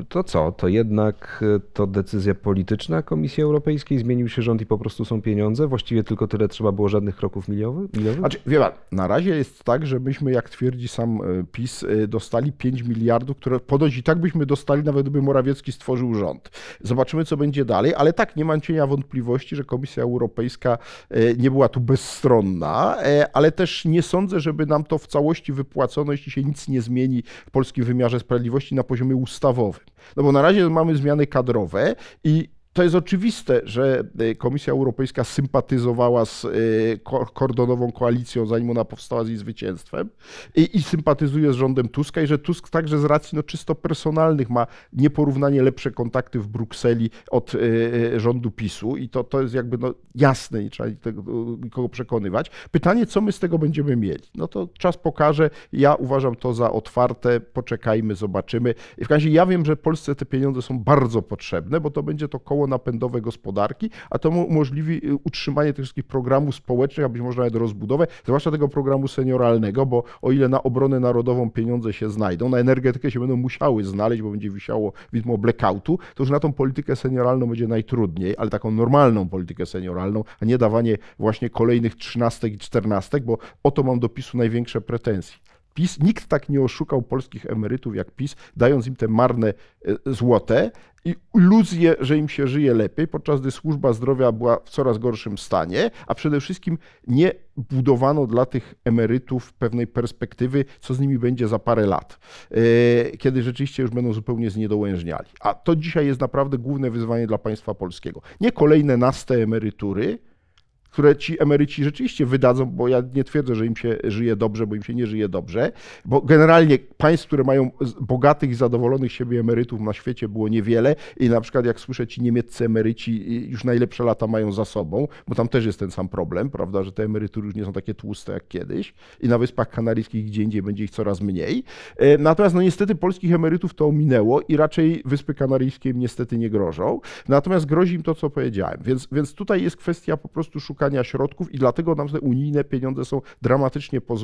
Speaker 1: to co? To jednak
Speaker 2: e, to decyzja polityczna Komisji Europejskiej? Zmienił się rząd i po prostu są pieniądze? Właściwie tylko
Speaker 1: tyle trzeba było żadnych kroków miliowych? Znaczy, wie pan, na razie jest tak, że myśmy, jak twierdzi sam e, PiS, e, dostali 5 miliardów, które ponoć i tak byśmy dostali, nawet gdyby Morawiecki stworzył rząd. Zobaczymy, co będzie dalej, ale tak, nie mam cienia wątpliwości, że Komisja Europejska nie była tu bezstronna, ale też nie sądzę, żeby nam to w całości wypłacono, jeśli się nic nie zmieni w polskim wymiarze sprawiedliwości na poziomie ustawowym. No bo na razie mamy zmiany kadrowe i to jest oczywiste, że y, Komisja Europejska sympatyzowała z y, kordonową koalicją, zanim ona powstała z jej zwycięstwem, i, i sympatyzuje z rządem Tuska, i że Tusk także z racji no, czysto personalnych ma nieporównanie lepsze kontakty w Brukseli od y, rządu PiSu, i to, to jest jakby no, jasne, nie trzeba tego, nikogo przekonywać. Pytanie, co my z tego będziemy mieli? No to czas pokaże. Ja uważam to za otwarte, poczekajmy, zobaczymy. W każdym razie ja wiem, że Polsce te pieniądze są bardzo potrzebne, bo to będzie to koło napędowe gospodarki, a to umożliwi y, utrzymanie tych wszystkich programów społecznych, a być może nawet rozbudowę, zwłaszcza tego programu senioralnego, bo o ile na obronę narodową pieniądze się znajdą, na energetykę się będą musiały znaleźć, bo będzie wisiało widmo blackoutu, to już na tą politykę senioralną będzie najtrudniej, ale taką normalną politykę senioralną, a nie dawanie właśnie kolejnych trzynastek i czternastek, bo o to mam do PiSu największe pretensje. PiS. Nikt tak nie oszukał polskich emerytów jak PiS, dając im te marne e, złote i iluzję, że im się żyje lepiej, podczas gdy służba zdrowia była w coraz gorszym stanie, a przede wszystkim nie budowano dla tych emerytów pewnej perspektywy, co z nimi będzie za parę lat, e, kiedy rzeczywiście już będą zupełnie zniedołężniali. A to dzisiaj jest naprawdę główne wyzwanie dla państwa polskiego. Nie kolejne naste emerytury, które ci emeryci rzeczywiście wydadzą, bo ja nie twierdzę, że im się żyje dobrze, bo im się nie żyje dobrze, bo generalnie państw, które mają bogatych i zadowolonych siebie emerytów na świecie było niewiele i na przykład jak słyszę, ci niemieccy emeryci już najlepsze lata mają za sobą, bo tam też jest ten sam problem, prawda, że te emerytury już nie są takie tłuste jak kiedyś i na Wyspach Kanaryjskich gdzie indziej będzie ich coraz mniej. E, natomiast no niestety polskich emerytów to ominęło i raczej Wyspy Kanaryjskie im niestety nie grożą. Natomiast grozi im to, co powiedziałem. Więc, więc tutaj jest kwestia po prostu szukania pozyskania środków i dlatego nam te unijne pieniądze są dramatycznie po,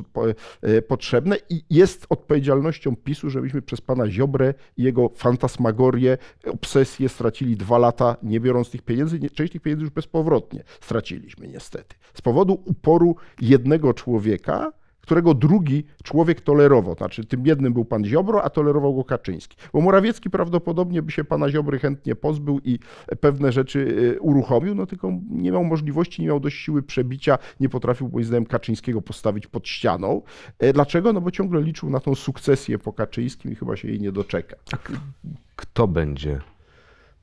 Speaker 1: e, potrzebne i jest odpowiedzialnością PiSu, że przez pana Ziobrę i jego fantasmagorię, obsesję stracili dwa lata, nie biorąc tych pieniędzy. Część tych pieniędzy już bezpowrotnie straciliśmy niestety. Z powodu uporu jednego człowieka, którego drugi człowiek tolerował. Znaczy, tym jednym był pan Ziobro, a tolerował go Kaczyński. Bo Morawiecki prawdopodobnie by się pana Ziobry chętnie pozbył i pewne rzeczy e, uruchomił, no tylko nie miał możliwości, nie miał dość siły przebicia, nie potrafił, moim zdaniem, Kaczyńskiego postawić pod ścianą. E, dlaczego? No bo ciągle liczył na tą sukcesję po Kaczyńskim i chyba się jej nie doczeka. Kto będzie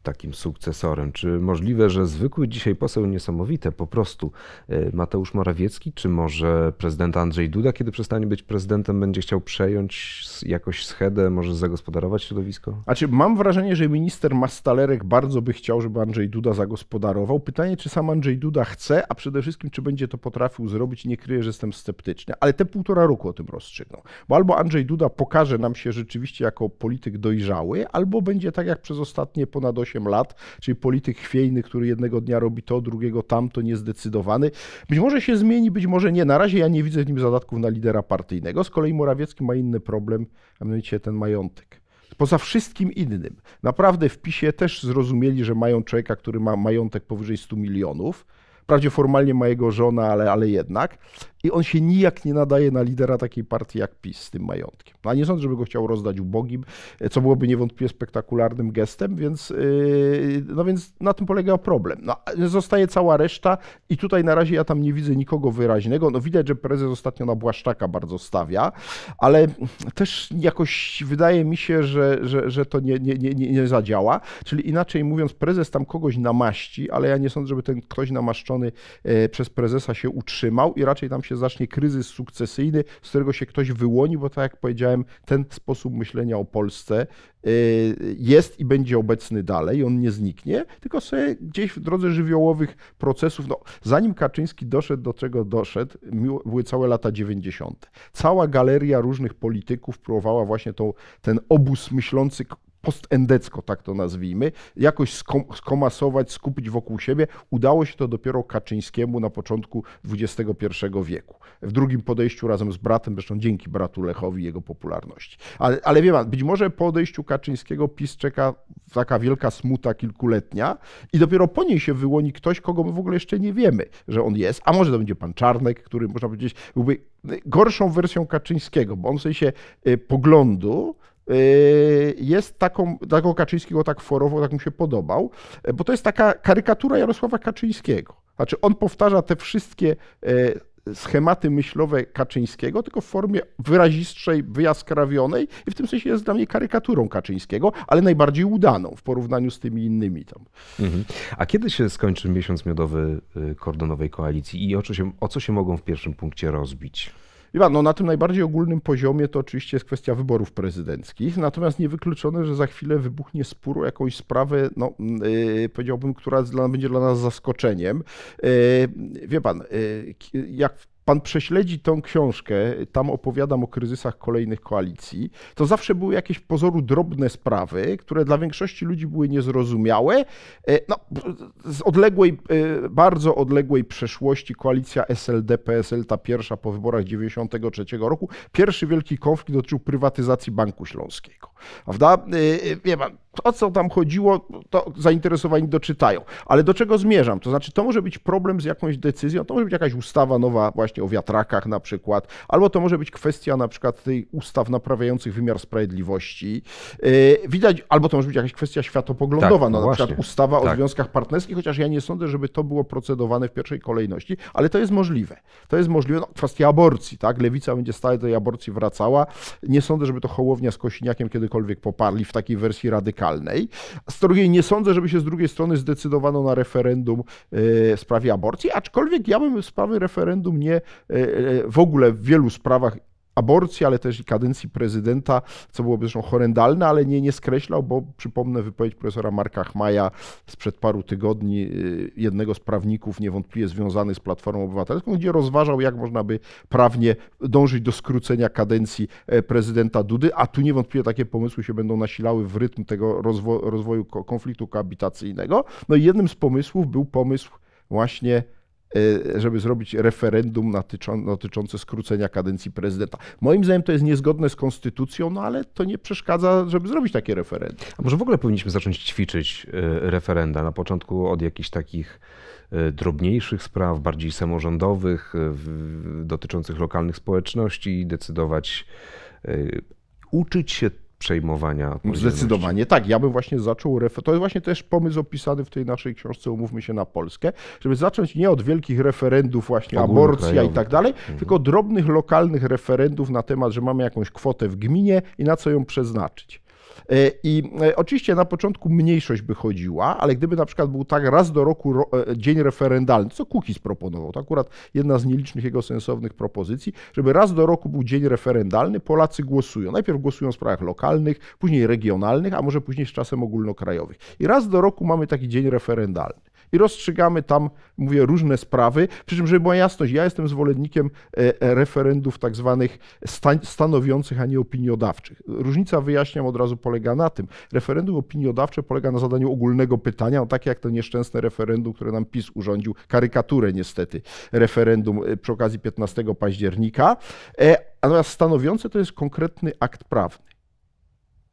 Speaker 2: takim sukcesorem? Czy możliwe, że zwykły dzisiaj poseł niesamowite po prostu e, Mateusz Morawiecki, czy może prezydent Andrzej Duda, kiedy przestanie być prezydentem, będzie chciał przejąć jakoś schedę, może zagospodarować środowisko?
Speaker 1: A czy mam wrażenie, że minister Mastalerek bardzo by chciał, żeby Andrzej Duda zagospodarował? Pytanie, czy sam Andrzej Duda chce, a przede wszystkim, czy będzie to potrafił zrobić? Nie kryję, że jestem sceptyczny, ale te półtora roku o tym rozstrzygną. Bo albo Andrzej Duda pokaże nam się rzeczywiście jako polityk dojrzały, albo będzie tak jak przez ostatnie ponad 8 8 lat, czyli polityk chwiejny, który jednego dnia robi to, drugiego tamto, niezdecydowany. Być może się zmieni, być może nie. Na razie ja nie widzę w nim zadatków na lidera partyjnego. Z kolei Morawiecki ma inny problem, a mianowicie ten majątek poza wszystkim innym. Naprawdę w PiSie też zrozumieli, że mają człowieka, który ma majątek powyżej 100 milionów. Wprawdzie formalnie ma jego żona, ale, ale jednak. I on się nijak nie nadaje na lidera takiej partii jak PiS z tym majątkiem. A nie sądzę, żeby go chciał rozdać ubogim, co byłoby niewątpliwie spektakularnym gestem, więc, yy, no więc na tym polega problem. No, zostaje cała reszta i tutaj na razie ja tam nie widzę nikogo wyraźnego. No widać, że prezes ostatnio na Błaszczaka bardzo stawia, ale też jakoś wydaje mi się, że, że, że to nie, nie, nie, nie zadziała. Czyli inaczej mówiąc, prezes tam kogoś namaści, ale ja nie sądzę, żeby ten ktoś namaszczony yy, przez prezesa się utrzymał i raczej tam się się zacznie kryzys sukcesyjny, z którego się ktoś wyłoni, bo tak jak powiedziałem, ten sposób myślenia o Polsce y, jest i będzie obecny dalej, on nie zniknie, tylko sobie gdzieś w drodze żywiołowych procesów, no, zanim Kaczyński doszedł do czego doszedł, były całe lata 90. Cała galeria różnych polityków próbowała właśnie tą, ten obóz myślący postendecko, tak to nazwijmy, jakoś skomasować, skupić wokół siebie. Udało się to dopiero Kaczyńskiemu na początku XXI wieku. W drugim podejściu razem z bratem, zresztą dzięki bratu Lechowi jego popularności. Ale, ale wie pan, być może po odejściu Kaczyńskiego PiS czeka taka wielka smuta kilkuletnia i dopiero po niej się wyłoni ktoś, kogo my w ogóle jeszcze nie wiemy, że on jest. A może to będzie pan Czarnek, który można powiedzieć byłby no, gorszą wersją Kaczyńskiego, bo on w sensie y, poglądu Yy, jest taką, taką Kaczyńskiego tak forowo, tak mu się podobał, e, bo to jest taka karykatura Jarosława Kaczyńskiego. Znaczy on powtarza te wszystkie e, schematy myślowe Kaczyńskiego, tylko w formie wyrazistszej, wyjaskrawionej i w tym sensie jest dla mnie karykaturą Kaczyńskiego, ale najbardziej udaną w porównaniu z tymi innymi tam.
Speaker 2: Mhm. A kiedy się skończy miesiąc miodowy y, kordonowej koalicji
Speaker 1: i o co się, o co się mogą w pierwszym punkcie rozbić? Iwan, no na tym najbardziej ogólnym poziomie to oczywiście jest kwestia wyborów prezydenckich, natomiast niewykluczone, że za chwilę wybuchnie spór o jakąś sprawę, no yy, powiedziałbym, która dla, będzie dla nas zaskoczeniem. Yy, wie pan, yy, jak pan prześledzi tą książkę, tam opowiadam o kryzysach kolejnych koalicji, to zawsze były jakieś pozoru drobne sprawy, które dla większości ludzi były niezrozumiałe. E, no, z odległej, e, bardzo odległej przeszłości koalicja SLD-PSL, ta pierwsza po wyborach 93 roku, pierwszy wielki konflikt dotyczył prywatyzacji Banku Śląskiego. Prawda? E, wie pan, o co tam chodziło, to zainteresowani doczytają. Ale do czego zmierzam? To znaczy, to może być problem z jakąś decyzją, to może być jakaś ustawa nowa właśnie o wiatrakach na przykład, albo to może być kwestia na przykład tej ustaw naprawiających wymiar sprawiedliwości. E, widać, albo to może być jakaś kwestia światopoglądowa, tak, no, na właśnie. przykład ustawa tak. o związkach partnerskich, chociaż ja nie sądzę, żeby to było procedowane w pierwszej kolejności, ale to jest możliwe. To jest możliwe. No, kwestia aborcji, tak? Lewica będzie stale do tej aborcji wracała. Nie sądzę, żeby to Hołownia z Kośniakiem kiedykolwiek poparli w takiej wersji radykalnej. Z drugiej nie sądzę, żeby się z drugiej strony zdecydowano na referendum e, w sprawie aborcji, aczkolwiek ja bym sprawie referendum nie E, e, w ogóle w wielu sprawach aborcji, ale też i kadencji prezydenta, co byłoby zresztą horrendalne, ale nie, nie skreślał, bo przypomnę wypowiedź profesora Marka Chmaja sprzed paru tygodni, e, jednego z prawników niewątpliwie związany z Platformą Obywatelską, gdzie rozważał, jak można by prawnie dążyć do skrócenia kadencji prezydenta Dudy, a tu niewątpliwie takie pomysły się będą nasilały w rytm tego rozwo rozwoju konfliktu koabitacyjnego. No i jednym z pomysłów był pomysł właśnie E, żeby zrobić referendum dotyczące skrócenia kadencji prezydenta. Moim zdaniem to jest niezgodne z konstytucją, no ale to nie przeszkadza, żeby zrobić takie referendum.
Speaker 2: A może w ogóle powinniśmy zacząć ćwiczyć e, referenda na początku od jakichś takich e, drobniejszych spraw, bardziej samorządowych, dotyczących lokalnych społeczności i decydować
Speaker 1: uczyć się przejmowania. Zdecydowanie tak. Ja bym właśnie zaczął. Refer- to jest właśnie też pomysł opisany w tej naszej książce Umówmy się na Polskę, żeby zacząć nie od wielkich referendów, właśnie aborcja i tak dalej, mhm. tylko drobnych, lokalnych referendów na temat, że mamy jakąś kwotę w gminie i na co ją przeznaczyć. E, I e, oczywiście na początku mniejszość by chodziła, ale gdyby na przykład był tak raz do roku ro, e, dzień referendalny, co Kukiz proponował, to akurat jedna z nielicznych jego sensownych propozycji, żeby raz do roku był dzień referendalny, Polacy głosują. Najpierw głosują w sprawach lokalnych, później regionalnych, a może później z czasem ogólnokrajowych. I raz do roku mamy taki dzień referendalny i rozstrzygamy tam, mówię, różne sprawy. Przy czym, żeby była jasność, ja jestem zwolennikiem e, e, referendów tak zwanych stanowiących, a nie opiniodawczych. Różnica, wyjaśniam od razu, polega na tym. Referendum opiniodawcze polega na zadaniu ogólnego pytania, no takie jak to nieszczęsne referendum, które nam PiS urządził, karykaturę niestety, referendum e, przy okazji 15 października. Natomiast stanowiące to jest konkretny akt prawny.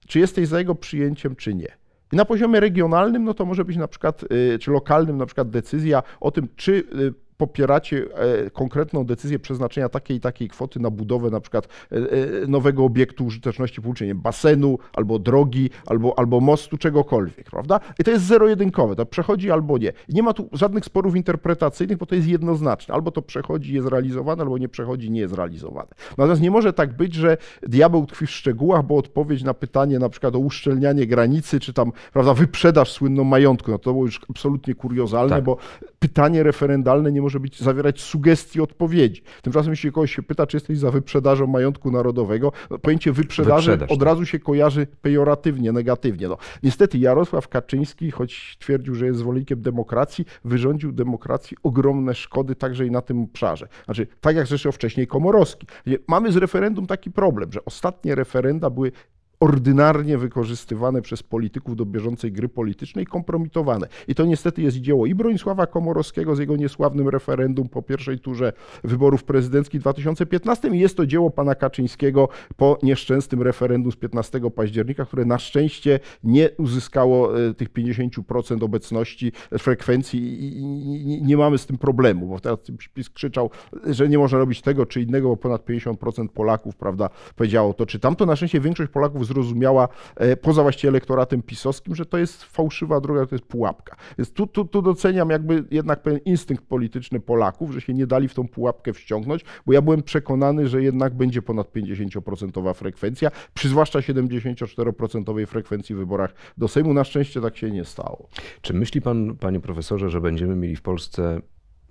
Speaker 1: Czy jesteś za jego przyjęciem, czy nie. I na poziomie regionalnym, no to może być na przykład, y, czy lokalnym na przykład decyzja o tym, czy y, popieracie e, konkretną decyzję przeznaczenia takiej i takiej kwoty na budowę na przykład e, e, nowego obiektu użyteczności publicznej, basenu, albo drogi, albo, albo mostu, czegokolwiek, prawda? I to jest zero-jedynkowe, to przechodzi albo nie. I nie ma tu żadnych sporów interpretacyjnych, bo to jest jednoznaczne. Albo to przechodzi, jest realizowane, albo nie przechodzi, nie jest realizowane. Natomiast nie może tak być, że diabeł tkwi w szczegółach, bo odpowiedź na pytanie na przykład o uszczelnianie granicy, czy tam, prawda, wyprzedaż słynną majątku, no to było już absolutnie kuriozalne, tak. bo pytanie referendalne nie może być, zawierać sugestii odpowiedzi. Tymczasem jeśli kogoś się pyta, czy jesteś za wyprzedażą majątku narodowego, no, pojęcie wyprzedaży Wyprzedaż, od tak. razu się kojarzy pejoratywnie, negatywnie. No, niestety Jarosław Kaczyński, choć twierdził, że jest zwolennikiem demokracji, wyrządził demokracji ogromne szkody także i na tym obszarze. Znaczy, tak jak zresztą wcześniej Komorowski. Mamy z referendum taki problem, że ostatnie referenda były ordynarnie wykorzystywane przez polityków do bieżącej gry politycznej, kompromitowane. I to niestety jest dzieło i Bronisława Komorowskiego z jego niesławnym referendum po pierwszej turze wyborów prezydenckich w 2015 i jest to dzieło pana Kaczyńskiego po nieszczęsnym referendum z 15 października, które na szczęście nie uzyskało e, tych 50% obecności, e, frekwencji i nie mamy z tym problemu, bo teraz PiS krzyczał, że nie można robić tego czy innego, bo ponad 50% Polaków, prawda, powiedziało to czy tamto. Na szczęście większość Polaków zrozumiała e, poza właściwie elektoratem pisowskim, że to jest fałszywa droga, to jest pułapka. Więc tu, tu, tu doceniam jakby jednak pewien instynkt polityczny Polaków, że się nie dali w tą pułapkę wciągnąć, bo ja byłem przekonany, że jednak będzie ponad 50% frekwencja, przy zwłaszcza 74% frekwencji w wyborach do Sejmu. Na szczęście tak się nie stało.
Speaker 2: Czy myśli pan, panie profesorze, że będziemy mieli w Polsce,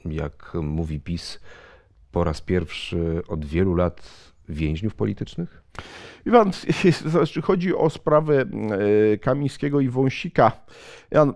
Speaker 2: jak mówi PiS, po raz pierwszy od wielu lat więźniów politycznych?
Speaker 1: Iwan, pan, jeśli chodzi o sprawę e, Kamińskiego i Wąsika, ja,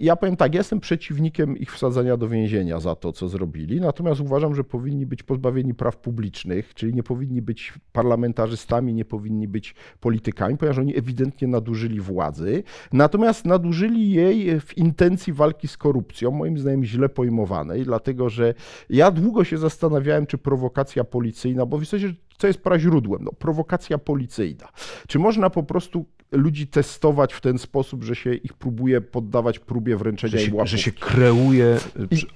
Speaker 1: ja powiem tak, jestem przeciwnikiem ich wsadzania do więzienia za to, co zrobili, natomiast uważam, że powinni być pozbawieni praw publicznych, czyli nie powinni być parlamentarzystami, nie powinni być politykami, ponieważ oni ewidentnie nadużyli władzy, natomiast nadużyli jej w intencji walki z korupcją, moim zdaniem źle pojmowanej, dlatego że ja długo się zastanawiałem, czy prowokacja policyjna, bo w istocie, co jest praźródłem? No, prowokacja prowokacja policyjna. Czy można po prostu ludzi testować w ten sposób, że się ich próbuje poddawać próbie wręczenia że się, im Że się kreuje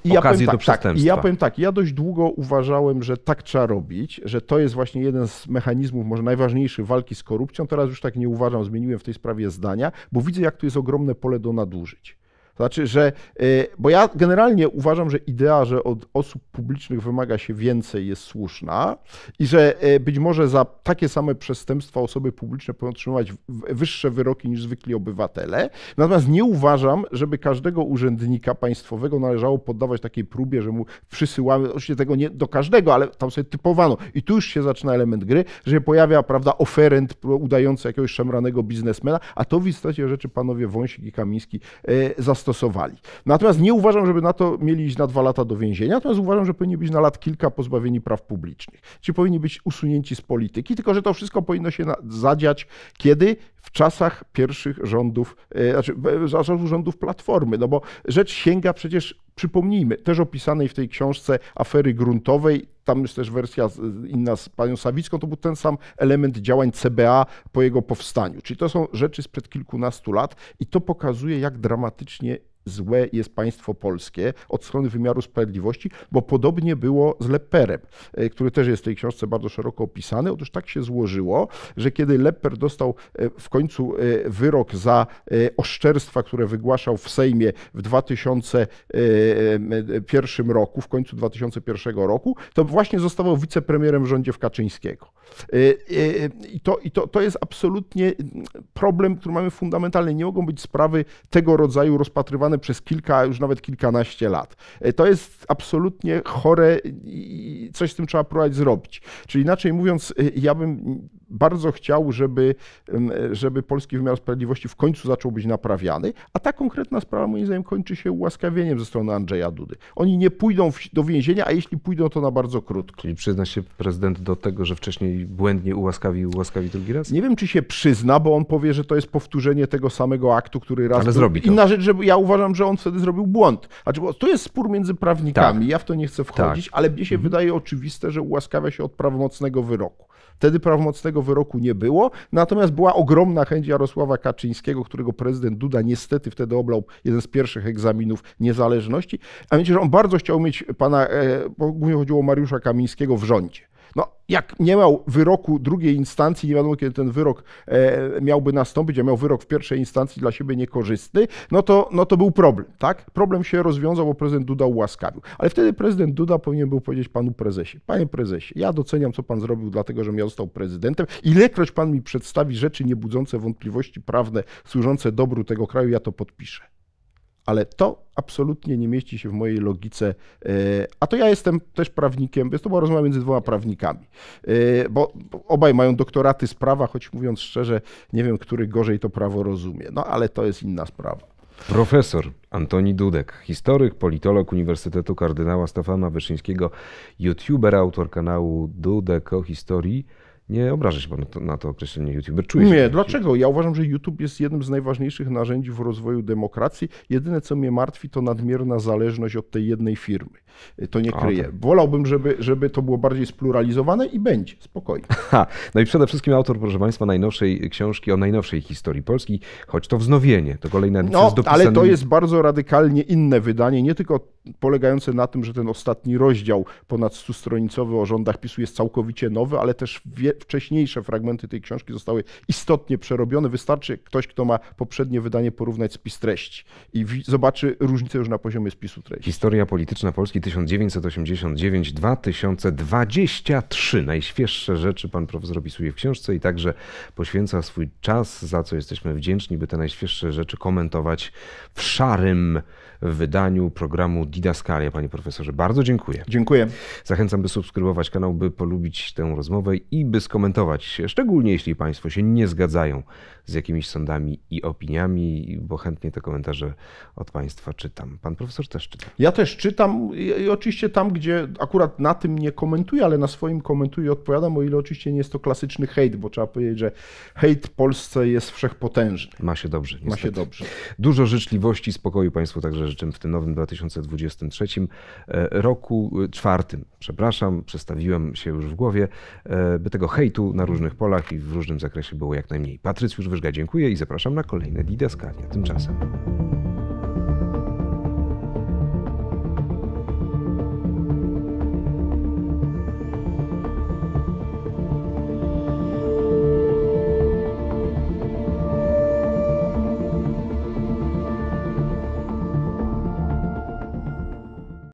Speaker 1: I, i okazję ja tak, do tak, przestępstwa. Tak, ja powiem tak, ja dość długo uważałem, że tak trzeba robić, że to jest właśnie jeden z mechanizmów, może najważniejszy walki z korupcją. Teraz już tak nie uważam, zmieniłem w tej sprawie zdania, bo widzę jak tu jest ogromne pole do nadużyć. Znaczy, że, y, bo ja generalnie uważam, że idea, że od osób publicznych wymaga się więcej, jest słuszna i że y, być może za takie same przestępstwa osoby publiczne powinny otrzymywać wyższe wyroki niż zwykli obywatele. Natomiast nie uważam, żeby każdego urzędnika państwowego należało poddawać takiej próbie, że mu przysyłamy, oczywiście tego nie do każdego, ale tam sobie typowano. I tu już się zaczyna element gry, że się pojawia, prawda, oferent udający jakiegoś szemranego biznesmena, a to w istocie rzeczy panowie Wąsik i Kamiński y, zastosują stosowali. Natomiast nie uważam, żeby na to mieli iść na dwa lata do więzienia, natomiast uważam, że powinni być na lat kilka pozbawieni praw publicznych. Ci powinni być usunięci z polityki, tylko że to wszystko powinno się zadziać kiedy? w czasach pierwszych rządów, e, znaczy czasów rządów Platformy, no bo rzecz sięga przecież, przypomnijmy, też opisanej w tej książce afery gruntowej, tam jest też wersja inna z panią Sawicką, to był ten sam element działań CBA po jego powstaniu. Czyli to są rzeczy sprzed kilkunastu lat i to pokazuje, jak dramatycznie złe jest państwo polskie od strony wymiaru sprawiedliwości, bo podobnie było z Leperem, e, który też jest w tej książce bardzo szeroko opisany. Otóż tak się złożyło, że kiedy Leper dostał e, w końcu e, wyrok za oszczerstwa, które wygłaszał w Sejmie w 2001 roku, w końcu 2001 roku, to właśnie zostawał wicepremierem w rządzie w Kaczyńskiego. I to, i to, to jest absolutnie problem, który mamy fundamentalny. Nie mogą być sprawy tego rodzaju rozpatrywane przez kilka, już nawet kilkanaście lat. E, to jest absolutnie chore i coś z tym trzeba próbować zrobić. Czyli inaczej mówiąc, e, ja bym bardzo chciał, żeby, e, żeby polski wymiar sprawiedliwości w końcu zaczął być naprawiany, a ta konkretna sprawa moim zdaniem kończy się ułaskawieniem ze strony Andrzeja Dudy. Oni nie pójdą w, do więzienia, a jeśli pójdą, to na bardzo krótko. Czyli przyzna się prezydent do tego, że wcześniej błędnie ułaskawił, ułaskawi drugi raz? Nie wiem, czy się przyzna, bo on powie, że to jest powtórzenie tego samego aktu, który raz... Ale zrobi to. Inna rzecz, że ja uważam, że on wtedy zrobił błąd. Znaczy, bo tu jest spór między prawnikami, tak. ja w to nie chcę wchodzić, tak. ale mnie się mhm. wydaje oczywiste, że ułaskawia się od prawomocnego wyroku. Wtedy prawomocnego wyroku nie było, natomiast była ogromna chęć Jarosława Kaczyńskiego, którego prezydent Duda niestety wtedy oblał jeden z pierwszych egzaminów niezależności, a mianowicie, że on bardzo chciał mieć pana, e, głównie chodziło o Mariusza Kamińskiego w rządzie. No, jak nie miał wyroku drugiej instancji, nie wiadomo kiedy ten wyrok e, miałby nastąpić, a miał wyrok w pierwszej instancji dla siebie niekorzystny, no to, no to był problem, tak? Problem się rozwiązał, bo prezydent Duda ułaskawił. Ale wtedy prezydent Duda powinien był powiedzieć panu prezesie, panie prezesie, ja doceniam, co pan zrobił, dlatego, że ja został prezydentem. Ilekroć pan mi przedstawi rzeczy niebudzące wątpliwości prawne, służące dobru tego kraju, ja to podpiszę ale to absolutnie nie mieści się w mojej logice. E, a to ja jestem też prawnikiem, Jest to była rozmowa między dwoma prawnikami, e, bo obaj mają doktoraty z prawa, choć mówiąc szczerze, nie wiem, który gorzej to prawo rozumie. No ale to jest inna sprawa.
Speaker 2: Profesor Antoni Dudek, historyk, politolog Uniwersytetu Kardynała Stefana Wyszyńskiego, youtuber, autor kanału Dudek o historii. Nie obraża się pan na to, na to określenie YouTuber. Czuje nie,
Speaker 1: dlaczego? YouTube. Ja uważam, że YouTube jest jednym z najważniejszych narzędzi w rozwoju demokracji. Jedyne, co mnie martwi, to nadmierna zależność od tej jednej firmy. To nie kryje. tak. Wolałbym, żeby, żeby to było bardziej spluralizowane i będzie. Spokojnie.
Speaker 2: Ha. No i przede wszystkim autor, proszę państwa, najnowszej książki o najnowszej historii Polski, choć to wznowienie, to kolejna edycja no, ale to jest
Speaker 1: bardzo radykalnie inne wydanie, nie tylko polegające na tym, że ten ostatni rozdział ponad stustronicowy o rządach PiSu jest całkowicie nowy, ale też wcześniejsze fragmenty tej książki zostały istotnie przerobione. Wystarczy ktoś, kto ma poprzednie wydanie porównać spis treści i zobaczy różnicę już na poziomie spisu treści.
Speaker 2: Historia polityczna Polski 1989-2023. Najświeższe rzeczy pan profesor opisuje w książce i także poświęca swój czas, za co jesteśmy wdzięczni, by te najświeższe rzeczy komentować w szarym wydaniu programu Didaskalia, panie profesorze. Bardzo dziękuję. Dziękuję. Zachęcam, by subskrybować kanał, by polubić tę rozmowę i by skomentować, szczególnie jeśli państwo się nie zgadzają z jakimiś sądami i opiniami, bo chętnie te komentarze
Speaker 1: od państwa czytam. Pan profesor też czyta. Ja też czytam i oczywiście tam, gdzie akurat na tym nie komentuję, ale na swoim komentuję i odpowiadam, o ile oczywiście nie jest to klasyczny hejt, bo trzeba powiedzieć, że hejt Polsce jest wszechpotężny. Ma się dobrze. Niestety. Ma się dobrze. Dużo życzliwości,
Speaker 2: spokoju państwu także życzę w tym nowym 2020 2023 e, roku, e, czwartym, przepraszam, przestawiłem się już w głowie, e, by tego hejtu na różnych polach i w różnym zakresie było jak najmniej. już Wyżga, dziękuję i zapraszam na kolejne Didaskalia. Tymczasem.